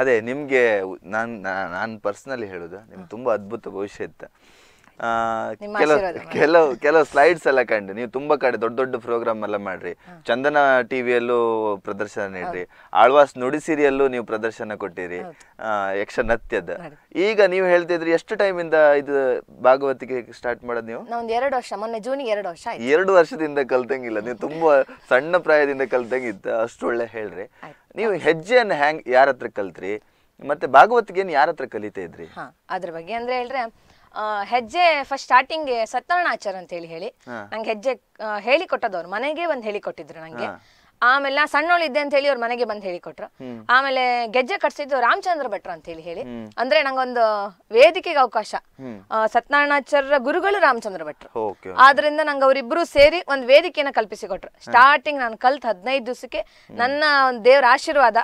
S1: ಅದೇ ನಿಮಗೆ ನಾನು ನಾನು ಪರ್ಸ್ನಲಿ ಹೇಳೋದು ನಿಮ್ಗೆ ತುಂಬ ಅದ್ಭುತ ಭವಿಷ್ಯ ಇತ್ತು ಕೆಲವು ಕೆಲವು ಕೆಲವು ಸ್ಲೈಡ್ಸ್ ಎಲ್ಲ ಕಂಡು ನೀವು ತುಂಬಾ ಕಡೆ ದೊಡ್ಡ ದೊಡ್ಡ ಪ್ರೋಗ್ರಾಮ್ ಎಲ್ಲ ಮಾಡ್ರಿ ಚಂದನ ಟಿವಿಯಲ್ಲೂ ಪ್ರದರ್ಶನ ನೀಡ್ರಿ ಆಳ್ವಾಸ್ ನುಡಿ ಸೀರಿಯಲ್ಲೂ ನೀವು ಪ್ರದರ್ಶನ ಕೊಟ್ಟಿರಿ ಯಕ್ಷ ನತ್ಯದ ಈಗ ನೀವು ಹೇಳ್ತಿದ್ರಿ ಎಷ್ಟು ಟೈಮ್ ಇಂದ ಇದು ಭಾಗವತಿಗೆ ಸ್ಟಾರ್ಟ್ ಮಾಡೋದ್ ನೀವು
S2: ಎರಡು ವರ್ಷ ಮೊನ್ನೆ ಜೂನ್ ಎರಡು ವರ್ಷ
S1: ಎರಡು ವರ್ಷದಿಂದ ಕಲ್ತಂಗಿಲ್ಲ ನೀವು ತುಂಬಾ ಸಣ್ಣ ಪ್ರಾಯದಿಂದ ಕಲ್ತಂಗಿತ್ತ ಅಷ್ಟು ಒಳ್ಳೆ ಹೇಳ್ರಿ ನೀವು ಹೆಜ್ಜೆಯನ್ನು ಹ್ಯಾಂಗ್ ಯಾರ ಹತ್ರ ಕಲ್ತ್ರಿ ಮತ್ತೆ ಭಾಗವತಿಗೆ ಯಾರ ಹತ್ರ ಕಲಿತಾ ಇದ್ರಿ
S2: ಅದ್ರ ಬಗ್ಗೆ ಅಂದ್ರೆ ಹೇಳ್ರೆ ಹೆಜ್ಜೆ ಫಸ್ಟ್ ಸ್ಟಾರ್ಟಿಂಗ್ ಸತ್ಯನಾಚಾರ್ ಅಂತ ಹೇಳಿ ಹೇಳಿ ನಂಗೆ ಹೆಜ್ಜೆ ಹೇಳಿ ಹೇಳಿಕೊಟ್ಟದವ್ರು ಮನೆಗೆ ಹೇಳಿ ಹೇಳಿಕೊಟ್ಟಿದ್ರು ನಂಗೆ ಆಮೇಲೆ ಸಣ್ಣವಳು ಇದ್ದೆ ಅಂತ ಹೇಳಿ ಅವ್ರ ಮನೆಗೆ ಬಂದು ಹೇಳಿಕೊಟ್ರು ಆಮೇಲೆ ಗೆಜ್ಜೆ ಕಟ್ಸಿದ್ದು ರಾಮಚಂದ್ರ ಭಟ್ರು ಅಂತ ಹೇಳಿ ಹೇಳಿ ಅಂದ್ರೆ ನಂಗೊಂದು ವೇದಿಕೆಗೆ ಅವಕಾಶ ಸತ್ಯನಾರಾಯಣಾಚಾರ್ಯ ಗುರುಗಳು ರಾಮಚಂದ್ರ
S3: ಭಟ್ರು ಆದ್ರಿಂದ
S2: ನಂಗೆ ಅವರಿಬ್ರು ಸೇರಿ ಒಂದು ವೇದಿಕೆನ ಕಲ್ಪಿಸಿಕೊಟ್ರು ಸ್ಟಾರ್ಟಿಂಗ್ ನಾನು ಕಲ್ತ್ ಹದಿನೈದು ದಿವಸಕ್ಕೆ ನನ್ನ ಒಂದು ದೇವರ ಆಶೀರ್ವಾದ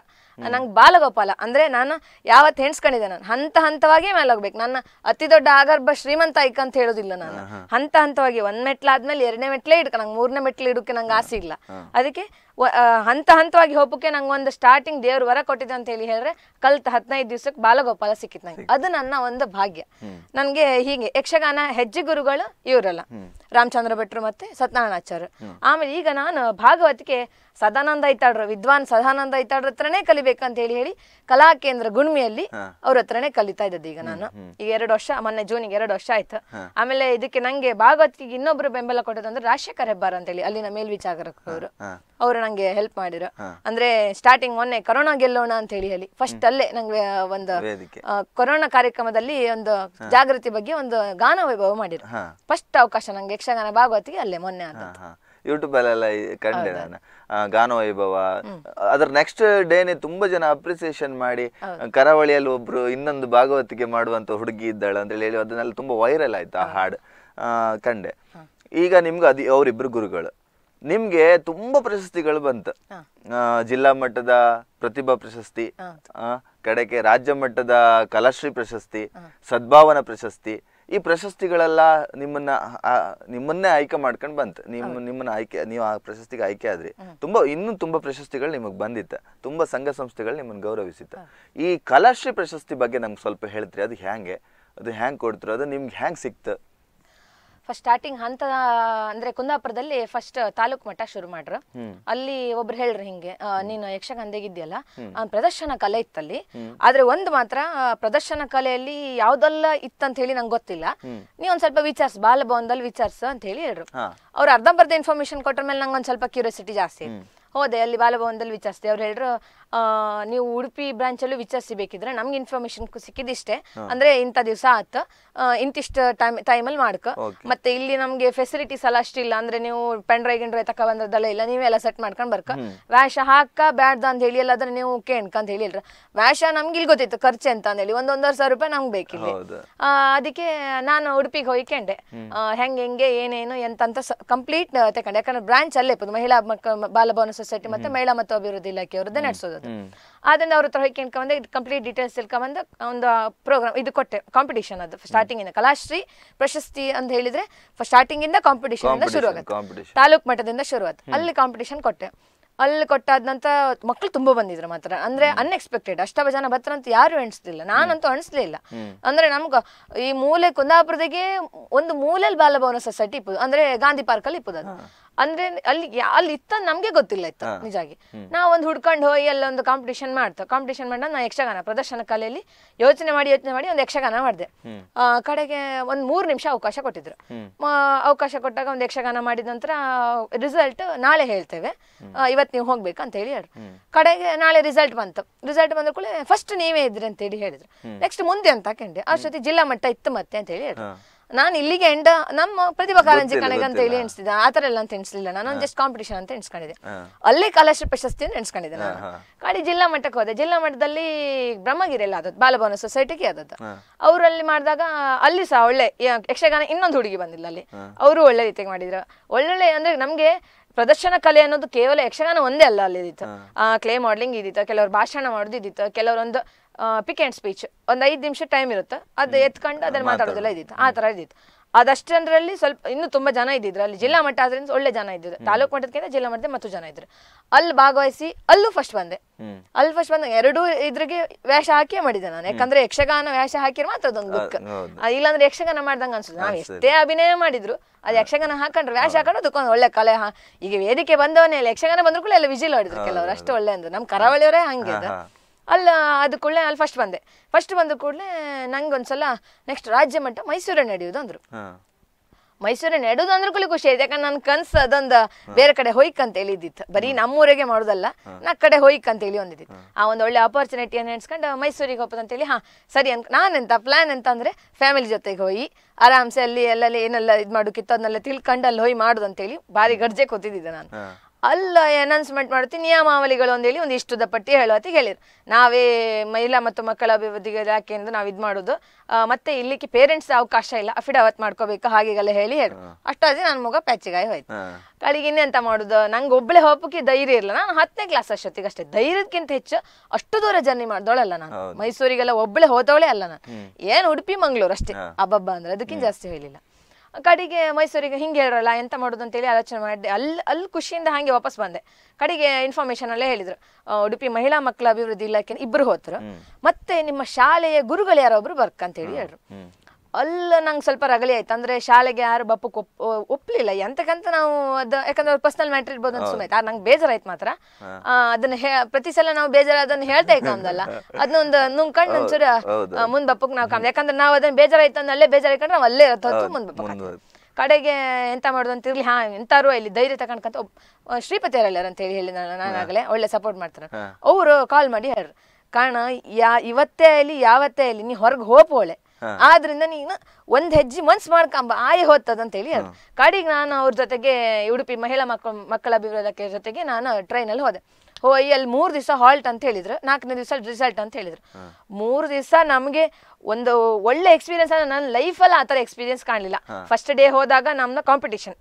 S2: ನಂಗೆ ಬಾಲಗೋಪಾಲ ಅಂದ್ರೆ ನಾನು ಯಾವತ್ತು ಹೆಣ್ಸ್ಕೊಂಡಿದ್ದೆ ನಾನು ಹಂತ ಹಂತವಾಗಿ ಮೇಲೆ ಹೋಗ್ಬೇಕು ನನ್ನ ಅತಿ ದೊಡ್ಡ ಆಗರ್ಭ ಶ್ರೀಮಂತ ಐಕ ಅಂತ ಹೇಳೋದಿಲ್ಲ ನಾನು ಹಂತ ಹಂತವಾಗಿ ಒಂದ್ ಮೆಟ್ಲಾದ್ಮೇಲೆ ಎರಡನೇ ಮೆಟ್ಲೇ ಇಡ್ಕ ನಂಗೆ ಮೂರನೇ ಮೆಟ್ಲು ಇಡಕ್ಕೆ ನಂಗೆ ಆಸೆ ಇಲ್ಲ ಅದಕ್ಕೆ ಹಂತ ಹಂತವಾಗಿ ಹೋಗಕ್ಕೆ ನಂಗೆ ಒಂದು ಸ್ಟಾರ್ಟಿಂಗ್ ದೇವ್ರ ವರ ಕೊಟ್ಟಿದ್ದು ಅಂತ ಹೇಳಿ ಹೇಳಿದ್ರೆ ಕಲ್ತ ಹದಿನೈದು ದಿವ್ಸಕ್ಕೆ ಬಾಲಗೋಪಾಲ ಸಿಕ್ಕಿತ್ ನಂಗೆ ಅದು ನನ್ನ ಒಂದು ಭಾಗ್ಯ ನನಗೆ ಹೀಗೆ ಯಕ್ಷಗಾನ ಹೆಜ್ಜೆ ಗುರುಗಳು ಇವರಲ್ಲ ರಾಮಚಂದ್ರ ಭಟ್ರು ಮತ್ತೆ ಸತ್ಯನಾರಾಯಣಾಚಾರ್ಯರು ಆಮೇಲೆ ಈಗ ನಾನು ಭಾಗವತಿಕೆ ಸದಾನಂದ ಐತಾಳ್ರ ವಿದ್ವಾನ್ ಸದಾನಂದ ಐತಾಡ್ರ ಹತ್ರನೇ ಕಲಿಬೇಕಂತ ಹೇಳಿ ಹೇಳಿ ಕಲಾ ಕೇಂದ್ರ ಗುಣ್ಮಿಯಲ್ಲಿ ಅವ್ರ ಹತ್ರನೇ ಕಲಿತಾ ಇದ್ದದ್ದು ಈಗ ನಾನು ಈಗ ಎರಡು ವರ್ಷ ಮೊನ್ನೆ ಜೂನಿಗೆ ಎರಡು ವರ್ಷ ಆಯ್ತು ಆಮೇಲೆ ಇದಕ್ಕೆ ನಂಗೆ ಭಾಗವತಿಗೆ ಇನ್ನೊಬ್ರು ಬೆಂಬಲ ಕೊಟ್ಟದಂದ್ರೆ ರಾಜಶೇಖರ್ ಹೆಬ್ಬಾರ್ ಅಂತ ಹೇಳಿ ಅಲ್ಲಿನ ಮೇಲ್ವಿಚಾರಕರು ಅವರು ನಂಗೆ ಹೆಲ್ಪ್ ಮಾಡಿರೋ ಅಂದ್ರೆ ಸ್ಟಾರ್ಟಿಂಗ್ ಮೊನ್ನೆ ಕೊರೋನಾ ಗೆಲ್ಲೋಣ ಅಂತ ಹೇಳಿ ಹೇಳಿ ಫಸ್ಟ್ ಅಲ್ಲೇ ನಂಗೆ ಒಂದು ಕೊರೋನಾ ಕಾರ್ಯಕ್ರಮದಲ್ಲಿ ಒಂದು ಜಾಗೃತಿ ಬಗ್ಗೆ ಒಂದು ಗಾನ ವೈಭವ ಮಾಡಿರೋ ಫಸ್ಟ್ ಅವಕಾಶ ನಂಗೆ ಯಕ್ಷಗಾನ ಭಾಗವತಿಗೆ ಅಲ್ಲೇ ಮೊನ್ನೆ
S1: ಅಂತ ಯೂಟ್ಯೂಬ್ ಅಲ್ಲೆಲ್ಲ ಕಂಡೆ ನಾನು ಗಾನ ವೈಭವ ಅದ್ರ ನೆಕ್ಸ್ಟ್ ಡೇನೆ ತುಂಬಾ ಜನ ಅಪ್ರಿಸಿಯೇಷನ್ ಮಾಡಿ ಕರಾವಳಿಯಲ್ಲಿ ಒಬ್ರು ಇನ್ನೊಂದು ಭಾಗವತಿಗೆ ಮಾಡುವಂತ ಹುಡುಗಿ ಇದ್ದಾಳೆ ಅಂತ ಹೇಳಿ ಅದನ್ನೆಲ್ಲ ತುಂಬಾ ವೈರಲ್ ಆಯ್ತು ಆ ಹಾಡು ಕಂಡೆ ಈಗ ನಿಮ್ಗೆ ಅದು ಅವರಿಬ್ರು ಗುರುಗಳು ನಿಮ್ಗೆ ತುಂಬಾ ಪ್ರಶಸ್ತಿಗಳು ಬಂತು ಜಿಲ್ಲಾ ಮಟ್ಟದ ಪ್ರತಿಭಾ ಪ್ರಶಸ್ತಿ ಕಡೆಗೆ ರಾಜ್ಯ ಮಟ್ಟದ ಕಲಾಶ್ರೀ ಪ್ರಶಸ್ತಿ ಸದ್ಭಾವನಾ ಪ್ರಶಸ್ತಿ ಈ ಪ್ರಶಸ್ತಿಗಳೆಲ್ಲ ನಿಮ್ಮನ್ನ ನಿಮ್ಮನ್ನೇ ಆಯ್ಕೆ ಮಾಡ್ಕೊಂಡು ಬಂತು ನಿಮ್ಮ ನಿಮ್ಮನ್ನ ಆಯ್ಕೆ ನೀವು ಆ ಪ್ರಶಸ್ತಿಗೆ ಆಯ್ಕೆ ಆದ್ರಿ ತುಂಬಾ ಇನ್ನೂ ತುಂಬಾ ಪ್ರಶಸ್ತಿಗಳು ನಿಮಗೆ ಬಂದಿತ್ತ ತುಂಬಾ ಸಂಘ ಸಂಸ್ಥೆಗಳು ನಿಮ್ಮನ್ನ ಗೌರವಿಸಿತ್ತ ಈ ಕಲಾಶ್ರೀ ಪ್ರಶಸ್ತಿ ಬಗ್ಗೆ ನಮ್ಗೆ ಸ್ವಲ್ಪ ಹೇಳ್ತೀರಿ ಅದು ಹ್ಯಾಂಗೆ ಅದು ಹ್ಯಾಂಗ್ ಕೊಡ್ತೀರ ಅದು ನಿಮ್ಗೆ ಹ್ಯಾಂಗ್ ಸಿಕ್ತ
S2: ಫಸ್ಟ್ ಸ್ಟಾರ್ಟಿಂಗ್ ಹಂತ ಅಂದ್ರೆ ಕುಂದಾಪುರದಲ್ಲಿ ಫಸ್ಟ್ ತಾಲೂಕ್ ಮಟ್ಟ ಶುರು ಮಾಡ್ರು ಅಲ್ಲಿ ಒಬ್ರು ಹೇಳ್ರಿ ಹಿಂಗೆ ನೀನು ಯಕ್ಷಗಾನದಾಗಿದ್ಯಲ್ಲ ಪ್ರದರ್ಶನ ಕಲೆ ಇತ್ತಲ್ಲಿ ಆದ್ರೆ ಒಂದ್ ಮಾತ್ರ ಪ್ರದರ್ಶನ ಕಲೆಯಲ್ಲಿ ಯಾವ್ದೆಲ್ಲ ಇತ್ತಂತ ಹೇಳಿ ನಂಗೆ ಗೊತ್ತಿಲ್ಲ ನೀವ್ ಒಂದ್ ಸ್ವಲ್ಪ ವಿಚಾರ್ಸ್ ಬಾಲಭವನದಲ್ಲಿ ವಿಚಾರ್ಸ್ ಅಂತ ಹೇಳಿ ಹೇಳ್ರು ಅವ್ರು ಅರ್ಧಂಬರ್ಧ ಇನ್ಫಾರ್ಮೇಶನ್ ಕೊಟ್ಟ ಮೇಲೆ ನಂಗೆ ಒಂದ್ ಸ್ವಲ್ಪ ಕ್ಯೂರಿಯಾಸಿಟಿ ಜಾಸ್ತಿ ಹೋದೆ ಅಲ್ಲಿ ಬಾಲಭವನದಲ್ಲಿ ವಿಚಾರಿಸಿದೆ ಅವ್ರು ಹೇಳ್ರು ನೀವು ಉಡುಪಿ ಬ್ರಾಂಚ್ ಅಲ್ಲೂ ವಿಚಾರಿಸಿ ಬೇಕಿದ್ರೆ ನಮ್ಗೆ ಇನ್ಫಾರ್ಮೇಶನ್ ಸಿಕ್ಕಿದಿಷ್ಟೇ ಅಂದ್ರೆ ಇಂಥ ದಿವಸ ಆತ ಇಂತಿಷ್ಟು ಟೈಮ್ ಟೈಮಲ್ಲಿ ಮಾಡ್ಕ ಮತ್ತೆ ಇಲ್ಲಿ ನಮ್ಗೆ ಫೆಸಿಲಿಟೀಸ್ ಎಲ್ಲ ಇಲ್ಲ ಅಂದ್ರೆ ನೀವು ಪೆಂಡ್ರೈ ಗಿಂಡ್ರೈ ತಕ ಬಂದ್ರದಲ್ಲ ಇಲ್ಲ ನೀವೆಲ್ಲ ಸೆಟ್ ಮಾಡ್ಕೊಂಡ್ ಬರ್ಕ ವ್ಯಾಷ ಹಾಕ ಬ್ಯಾಡ್ದ ಅಂತ ಹೇಳಿ ಎಲ್ಲಾದ್ರೆ ನೀವು ಕೇಣ್ಕ ಅಂತ ಹೇಳಿಲ್ರ ವ್ಯಾಷ ನಮ್ಗೆ ಇಲ್ಲಿ ಗೊತ್ತಿತ್ತು ಖರ್ಚೆ ಅಂತ ಹೇಳಿ ಒಂದ್ ಸಾವಿರ ರೂಪಾಯಿ ನಮ್ಗೆ ಬೇಕಿಲ್ಲ ಅದಕ್ಕೆ ನಾನು ಉಡುಪಿಗೆ ಹೋಗಿ ಕೇಂಡೆ ಹೆಂಗೆ ಹೆಂಗೆ ಏನೇನು ಎಂತ ಕಂಪ್ಲೀಟ್ ತಕೊಂಡೆ ಯಾಕಂದ್ರೆ ಬ್ರಾಂಚ್ ಅಲ್ಲೇ ಮಹಿಳಾ ಬಾಲಭವನ ಸೊಸೈಟಿ ಮತ್ತೆ ಮಹಿಳಾ ಮತ್ತು ಅಭಿವೃದ್ಧಿ ಇಲಾಖೆಯವರದ್ದೇ ನಡೆಸೋದು ಆದ್ರೆ ಆದ್ರಿಂದ ಅವ್ರ ಹತ್ರ ಹೋಗಿ ಕೇಳ್ಕೊಂಬಂದು ಇದು ಕಂಪ್ಲೀಟ್ ಡೀಟೇಲ್ಸ್ ತಿಳ್ಕೊಂಬಂದು ಒಂದು ಪ್ರೋಗ್ರಾಮ್ ಇದು ಕೊಟ್ಟೆ ಕಾಂಪಿಟೇಷನ್ ಅದು ಸ್ಟಾರ್ಟಿಂಗ್ ಇಂದ ಕಲಾಶ್ರೀ ಪ್ರಶಸ್ತಿ ಅಂತ ಹೇಳಿದ್ರೆ ಸ್ಟಾರ್ಟಿಂಗ್ ಇಂದ ಕಾಂಪಿಟೇಷನ್ ಇಂದ ಶುರು ಆಗುತ್ತೆ ತಾಲೂಕ್ ಮಟ್ಟದಿಂದ ಶುರು ಆಗುತ್ತೆ ಅಲ್ಲಿ ಕಾಂಪಿಟೇಷನ್ ಕೊಟ್ಟೆ ಅಲ್ಲಿ ಕೊಟ್ಟಾದ ನಂತರ ಮಕ್ಳು ತುಂಬಾ ಬಂದಿದ್ರು ಮಾತ್ರ ಅಂದ್ರೆ ಅನ್ಎಕ್ಸ್ಪೆಕ್ಟೆಡ್ ಅಷ್ಟವ ಜನ ಅಂತ ಯಾರು ಎಣಿಸ್ಲಿಲ್ಲ ನಾನಂತೂ ಅಣಿಸ್ಲಿಲ್ಲ ಅಂದ್ರೆ ನಮ್ಗ ಈ ಮೂಲೆ ಕುಂದಾಪುರದಾಗೆ ಒಂದು ಮೂಲೆಯಲ್ಲಿ ಬಾಲಭವನ ಸೊಸೈಟಿ ಇಪ್ಪದು ಅಂದ್ರೆ ಗಾಂಧಿ ಪಾರ್ಕ್ ಅಲ್ಲಿ ಇಪ್ಪದು ಅದು ಅಂದ್ರೆ ಅಲ್ಲಿ ಅಲ್ಲಿ ಇತ್ತ ನಮ್ಗೆ ಗೊತ್ತಿಲ್ಲ ಇತ್ತು ನಿಜಾಗಿ ನಾವ್ ಒಂದು ಹುಡ್ಕೊಂಡು ಹೋಗಿ ಒಂದು ಕಾಂಪಿಟೇಷನ್ ಮಾಡ್ತ ಕಾಂಪಿಟೇಷನ್ ಮಾಡ ನಾ ಯಕ್ಷಗಾನ ಪ್ರದರ್ಶನ ಕಲೆಯಲ್ಲಿ ಯೋಚನೆ ಮಾಡಿ ಯೋಚನೆ ಮಾಡಿ ಒಂದು ಯಕ್ಷಗಾನ ಮಾಡಿದೆ ಕಡೆಗೆ ಒಂದ್ ಮೂರ್ ನಿಮಿಷ ಅವಕಾಶ ಕೊಟ್ಟಿದ್ರು ಅವಕಾಶ ಕೊಟ್ಟಾಗ ಒಂದು ಯಕ್ಷಗಾನ ಮಾಡಿದ ನಂತರ ರಿಸಲ್ಟ್ ನಾಳೆ ಹೇಳ್ತೇವೆ ಇವತ್ ನೀವು ಹೋಗ್ಬೇಕು ಅಂತ ಹೇಳಿ ಹೇಳಿ ಕಡೆಗೆ ನಾಳೆ ರಿಸಲ್ಟ್ ಬಂತು ರಿಸಲ್ಟ್ ಬಂದ ಕೂಡ ಫಸ್ಟ್ ನೀವೇ ಇದ್ರಿ ಅಂತ ಹೇಳಿ ಹೇಳಿದ್ರು ನೆಕ್ಸ್ಟ್ ಮುಂದೆ ಅಂತ ಆ ಅಷ್ಟೊತ್ತಿ ಜಿಲ್ಲಾ ಮಟ್ಟ ಇತ್ತು ಮತ್ತೆ ಅಂತ ಹೇಳಿ ಹೇಳಿದ್ರು ನಾನು ಇಲ್ಲಿಗೆ ಎಂಡ್ ನಮ್ಮ ಪ್ರತಿಭಾ ಕಾರಂಜಿ ಕಣಗ ಅಂತ ಹೇಳಿ ಎಣಿಸ್ತಿದ್ದೆ ಆ ಥರ ಎಲ್ಲ ಅಂತ ಎಣಿಸಲಿಲ್ಲ ನಾನು ಜಸ್ಟ್ ಕಾಂಪಿಟೇಷನ್ ಅಂತ ಎಣಿಸ್ಕೊಂಡಿದ್ದೆ ಅಲ್ಲೇ ಕಲಾಶ್ರೀ ಪ್ರಶಸ್ತಿ ಅಂತ ಎಣಿಸ್ಕೊಂಡಿದ್ದೆ ನಾನು ಕಾಡಿ ಜಿಲ್ಲಾ ಮಟ್ಟಕ್ಕೆ ಹೋದೆ ಜಿಲ್ಲಾ ಮಟ್ಟದಲ್ಲಿ ಬ್ರಹ್ಮಗಿರಿ ಎಲ್ಲ ಆದದ್ದು ಬಾಲಭವನ ಸೊಸೈಟಿಗೆ ಆದದ್ದು ಅವರಲ್ಲಿ ಮಾಡಿದಾಗ ಅಲ್ಲಿ ಸಹ ಒಳ್ಳೆ ಯಕ್ಷಗಾನ ಇನ್ನೊಂದು ಹುಡುಗಿ ಬಂದಿಲ್ಲ ಅಲ್ಲಿ ಅವರು ಒಳ್ಳೆ ರೀತಿಯಾಗಿ ಮಾಡಿದ್ರು ಒಳ್ಳೊಳ್ಳೆ ಅಂದ್ರೆ ನಮಗೆ ಪ್ರದರ್ಶನ ಕಲೆ ಅನ್ನೋದು ಕೇವಲ ಯಕ್ಷಗಾನ ಒಂದೇ ಅಲ್ಲ ಅಲ್ಲಿ ಆ ಕ್ಲೇ ಮಾಡ್ಲಿಂಗ್ ಇದಿತ್ತು ಕೆಲವರು ಭಾಷಣ ಮಾಡೋದು ಕೆಲವರೊಂದು ಪಿಕ್ ಆ್ಯಂಡ್ ಸ್ಪೀಚ್ ಒಂದು ಐದು ನಿಮಿಷ ಟೈಮ್ ಇರುತ್ತೆ ಅದು ಎತ್ಕೊಂಡು ಅದನ್ನು ಮಾತಾಡೋದಿಲ್ಲ ಇದ್ದಿತ್ತು ಆ ಥರ ಇದ್ದಿತ್ತು ಅದಷ್ಟರಲ್ಲಿ ಸ್ವಲ್ಪ ಇನ್ನೂ ತುಂಬ ಜನ ಇದ್ದಿದ್ರು ಅಲ್ಲಿ ಜಿಲ್ಲಾ ಮಟ್ಟ ಆದ್ರಿಂದ ಒಳ್ಳೆ ಜನ ಇದ್ದಿದ್ರು ತಾಲೂಕು ಮಟ್ಟದಕ್ಕಿಂತ ಜಿಲ್ಲಾ ಮಟ್ಟದ ಮತ್ತು ಜನ ಇದ್ರು ಅಲ್ಲಿ ಭಾಗವಹಿಸಿ ಅಲ್ಲೂ ಫಸ್ಟ್ ಬಂದೆ ಅಲ್ಲಿ ಫಸ್ಟ್ ಬಂದ ಎರಡೂ ಇದ್ರಿಗೆ ವ್ಯಾಷ ಹಾಕಿಯೇ ಮಾಡಿದ್ದೆ ನಾನು ಯಾಕಂದ್ರೆ ಯಕ್ಷಗಾನ ವ್ಯಾಷ ಹಾಕಿರ್ ಮಾತ್ರ ಅದೊಂದು ಬುಕ್ ಇಲ್ಲಾಂದ್ರೆ ಯಕ್ಷಗಾನ ಮಾಡ್ದಂಗೆ ಅನ್ಸುತ್ತೆ ನಾವು ಎಷ್ಟೇ ಅಭಿನಯ ಮಾಡಿದ್ರು ಅದು ಯಕ್ಷಗಾನ ಹಾಕೊಂಡ್ರೆ ವ್ಯಾಷ ಹಾಕೊಂಡು ಅದಕ್ಕೊಂದು ಒಳ್ಳೆ ಕಲೆ ಈಗ ವೇದಿಕೆ ಬಂದವನೇ ಯಕ್ಷಗಾನ ಬಂದ್ರು ಕೂಡ ಎಲ್ಲ ವಿಜಿಲ್ ಹೊಡಿದ್ರು ಕೆಲವರು ಅಷ್ಟು ಒಳ್ಳೆ ಅಂದ್ರೆ ನಮ್ಮ ಕರಾವಳಿಯವರೇ ಹಂಗೆ ಅಲ್ಲ ಅದು ಕೂಡಲೇ ಅಲ್ಲಿ ಫಸ್ಟ್ ಬಂದೆ ಫಸ್ಟ್ ಬಂದ ಕೂಡಲೇ ನಂಗೆ ಒಂದ್ಸಲ ನೆಕ್ಸ್ಟ್ ರಾಜ್ಯ ಮಟ್ಟ ಮೈಸೂರೇ ನಡೆಯೋದು ಅಂದರು ಮೈಸೂರೇ ನಡೆಯೋದು ಅಂದ್ರೆ ಕೂಡ ಖುಷಿ ಆಯ್ತು ಯಾಕಂದ್ರೆ ನನ್ನ ಕನಸು ಅದೊಂದು ಬೇರೆ ಕಡೆ ಹೋಯ್ಕ್ ಅಂತ ಹೇಳಿದ್ದಿತ್ತು ಬರೀ ನಮ್ಮೂರಿಗೆ ಮಾಡೋದಲ್ಲ ನಾ ಕಡೆ ಹೋಯ್ಕ್ ಅಂತ ಹೇಳಿ ಒಂದಿದ್ದಿತ್ತು ಆ ಒಂದು ಒಳ್ಳೆ ಆಪರ್ಚುನಿಟಿಯನ್ನು ನೆನೆಸ್ಕೊಂಡು ಮೈಸೂರಿಗೆ ಹೇಳಿ ಹಾಂ ಸರಿ ಅನ್ಕ ನಾನೆಂತ ಪ್ಲ್ಯಾನ್ ಎಂತ ಅಂದರೆ ಫ್ಯಾಮಿಲಿ ಜೊತೆಗೆ ಹೋಗಿ ಆರಾಮ್ಸೆ ಅಲ್ಲಿ ಎಲ್ಲೆಲ್ಲ ಏನೆಲ್ಲ ಇದು ಮಾಡೋಕ್ಕಿತ್ತು ಅದನ್ನೆಲ್ಲ ತಿಳ್ಕೊಂಡು ಅಲ್ಲಿ ಹೋಗಿ ಮಾಡೋದು ಹೇಳಿ ಭಾರಿ ಗರ್ಜೆ ಕೂತಿದ್ದೆ ನಾನು ಅಲ್ಲ ಅನೌನ್ಸ್ಮೆಂಟ್ ಮಾಡುತ್ತೆ ನಿಯಮಾವಳಿಗಳು ಹೇಳಿ ಒಂದು ಇಷ್ಟದ ಪಟ್ಟಿ ಹೇಳುವತ್ತಿಗೆ ಹೇಳಿದ್ರು ನಾವೇ ಮಹಿಳಾ ಮತ್ತು ಮಕ್ಕಳ ಅಭಿವೃದ್ಧಿಗೆ ಇಲಾಖೆಯಿಂದ ನಾವು ಇದು ಮಾಡೋದು ಮತ್ತೆ ಇಲ್ಲಿಗೆ ಪೇರೆಂಟ್ಸ್ ಅವಕಾಶ ಇಲ್ಲ ಅಫಿಡಾವತ್ ಮಾಡ್ಕೋಬೇಕು ಹಾಗೆಲ್ಲ ಹೇಳಿ ಹೇಳಿ ಅಷ್ಟಾದ್ರೆ ನನ್ನ ಮಗ ಪ್ಯಾಚಿಗಾಯಿ ಹೋಯ್ತು ಕಳಿಗೆ ಇನ್ನೆಂತ ಮಾಡುದು ನಂಗೆ ಒಬ್ಬಳೆ ಹೋಪಕ್ಕೆ ಧೈರ್ಯ ಇಲ್ಲ ನಾನು ಹತ್ತನೇ ಕ್ಲಾಸ್ ಅಷ್ಟೊತ್ತಿಗೆ ಅಷ್ಟೇ ಧೈರ್ಯಕ್ಕಿಂತ ಹೆಚ್ಚು ಅಷ್ಟು ದೂರ ಜರ್ನಿ ಮಾಡ್ದೋಳಲ್ಲ ನಾನು ಮೈಸೂರಿಗೆಲ್ಲ ಒಬ್ಬಳೆ ಹೋದವಳೆ ಅಲ್ಲ ನಾನು ಏನು ಉಡುಪಿ ಮಂಗ್ಳೂರು ಅಷ್ಟೇ ಅಬ್ಬಬ್ಬ ಅಂದ್ರೆ ಅದಕ್ಕಿಂತ ಜಾಸ್ತಿ ಹೇಳಿಲ್ಲ ಕಡೆಗೆ ಮೈಸೂರಿಗೆ ಹಿಂಗೆ ಹೇಳ್ರಲ್ಲ ಎಂತ ಮಾಡೋದು ಅಂತೇಳಿ ಆಲೋಚನೆ ಮಾಡಿದೆ ಅಲ್ಲಿ ಅಲ್ಲಿ ಖುಷಿಯಿಂದ ಹಾಗೆ ವಾಪಸ್ ಬಂದೆ ಕಡೆಗೆ ಇನ್ಫಾರ್ಮೇಶನ್ ಅಲ್ಲೇ ಹೇಳಿದ್ರು ಉಡುಪಿ ಮಹಿಳಾ ಮಕ್ಕಳ ಅಭಿವೃದ್ಧಿ ಇಲಾಖೆ ಇಬ್ಬರು ಹೋದ್ರು ಮತ್ತೆ ನಿಮ್ಮ ಶಾಲೆಯ ಗುರುಗಳು ಯಾರೊಬ್ರು ಅಂತ ಹೇಳಿ ಹೇಳ್ರು ಅಲ್ಲ ನಂಗೆ ಸ್ವಲ್ಪ ರಗಳಿ ಆಯ್ತು ಅಂದ್ರೆ ಶಾಲೆಗೆ ಯಾರು ಬಪ್ಪಕ್ಕೆ ಒಪ್ ಒಪ್ಲಿಲ್ಲ ಎಂತಕ್ಕಂತ ನಾವು ಅದು ಯಾಕಂದ್ರೆ ಪರ್ಸನಲ್ ಮ್ಯಾಟ್ರ್ ಇರ್ಬೋದು ಅಂತ ಸುಮ್ಮನೆ ನಂಗೆ ಬೇಜಾರಾಯ್ತು ಮಾತ್ರ ಅದನ್ನ ಹೇ ಪ್ರತಿ ಸಲ ನಾವು ಬೇಜಾರ ಅದನ್ನ ಹೇಳ್ತಾ ಅಂದಲ್ಲ ಅದನ್ನೊಂದು ಕಣ್ಣು ಒಂಚೂರು ಮುಂದ್ ಬಪ್ಪಕ್ ನಾವು ಕಾಮ್ ಯಾಕಂದ್ರೆ ನಾವು ಅದನ್ನ ಬೇಜಾರಾಯ್ತು ಅಂದ್ರೆ ಅಲ್ಲೇ ಬೇಜಾರಾಯ್ಕೊಂಡ್ರೆ ನಾವು ಅಲ್ಲೇ ಇರತ್ತ ಮುಂದ್ ಬಪ್ಪ ಕಡೆಗೆ ಎಂತ ಮಾಡುದು ಅಂತ ಇರ್ಲಿ ಹಾ ಎಂತಾರು ಇಲ್ಲಿ ಧೈರ್ಯ ತಗೊಂಡ್ಕಂತ ಶ್ರೀಪತಿ ಅಂತ ಹೇಳಿ ಹೇಳಿ ನಾನಾಗಲೇ ಒಳ್ಳೆ ಸಪೋರ್ಟ್ ಮಾಡ್ತಾರೆ ಅವರು ಕಾಲ್ ಮಾಡಿ ಹೇಳ್ರು ಕಾರಣ ಯಾ ಇವತ್ತೇ ಆಯ್ಲಿ ಯಾವತ್ತೇ ಇಲ್ಲಿ ನೀ ಹೊರಗೆ ಹೊಳೆ ಆದ್ರಿಂದ ನೀನು ಒಂದ್ ಹೆಜ್ಜೆ ಮನ್ಸ್ ಮಾಡ್ಕೊಂಬ ಆಯ ಅಂತ ಹೇಳಿ ಅದು ಕಡೆಗೆ ನಾನು ಅವ್ರ ಜೊತೆಗೆ ಉಡುಪಿ ಮಹಿಳಾ ಮಕ್ಕಳ ಮಕ್ಕಳ ಅಭಿವೃದ್ಧಿ ಜೊತೆಗೆ ನಾನು ಟ್ರೈನಲ್ಲಿ ಹೋದೆ ಹೋಯ್ ಅಲ್ಲಿ ಮೂರ್ ದಿವಸ ಹಾಲ್ಟ್ ಅಂತ ಹೇಳಿದ್ರು ನಾಲ್ಕನೇ ದಿವಸ ರಿಸಲ್ಟ್ ಅಂತ ಹೇಳಿದ್ರು ಮೂರ್ ದಿವಸ ನಮಗೆ ಒಂದು ಒಳ್ಳೆ ಎಕ್ಸ್ಪೀರಿಯನ್ಸ್ ಅಂದ್ರೆ ನನ್ನ ಲೈಫಲ್ಲಿ ಆ ಥರ ಎಕ್ಸ್ಪೀರಿಯನ್ಸ್ ಕಾಣಲಿಲ್ಲ ಫಸ್ಟ್ ಡೇ ಹೋದಾಗ ನಮ್ನ ಕಾಂಪಿಟೇಷನ್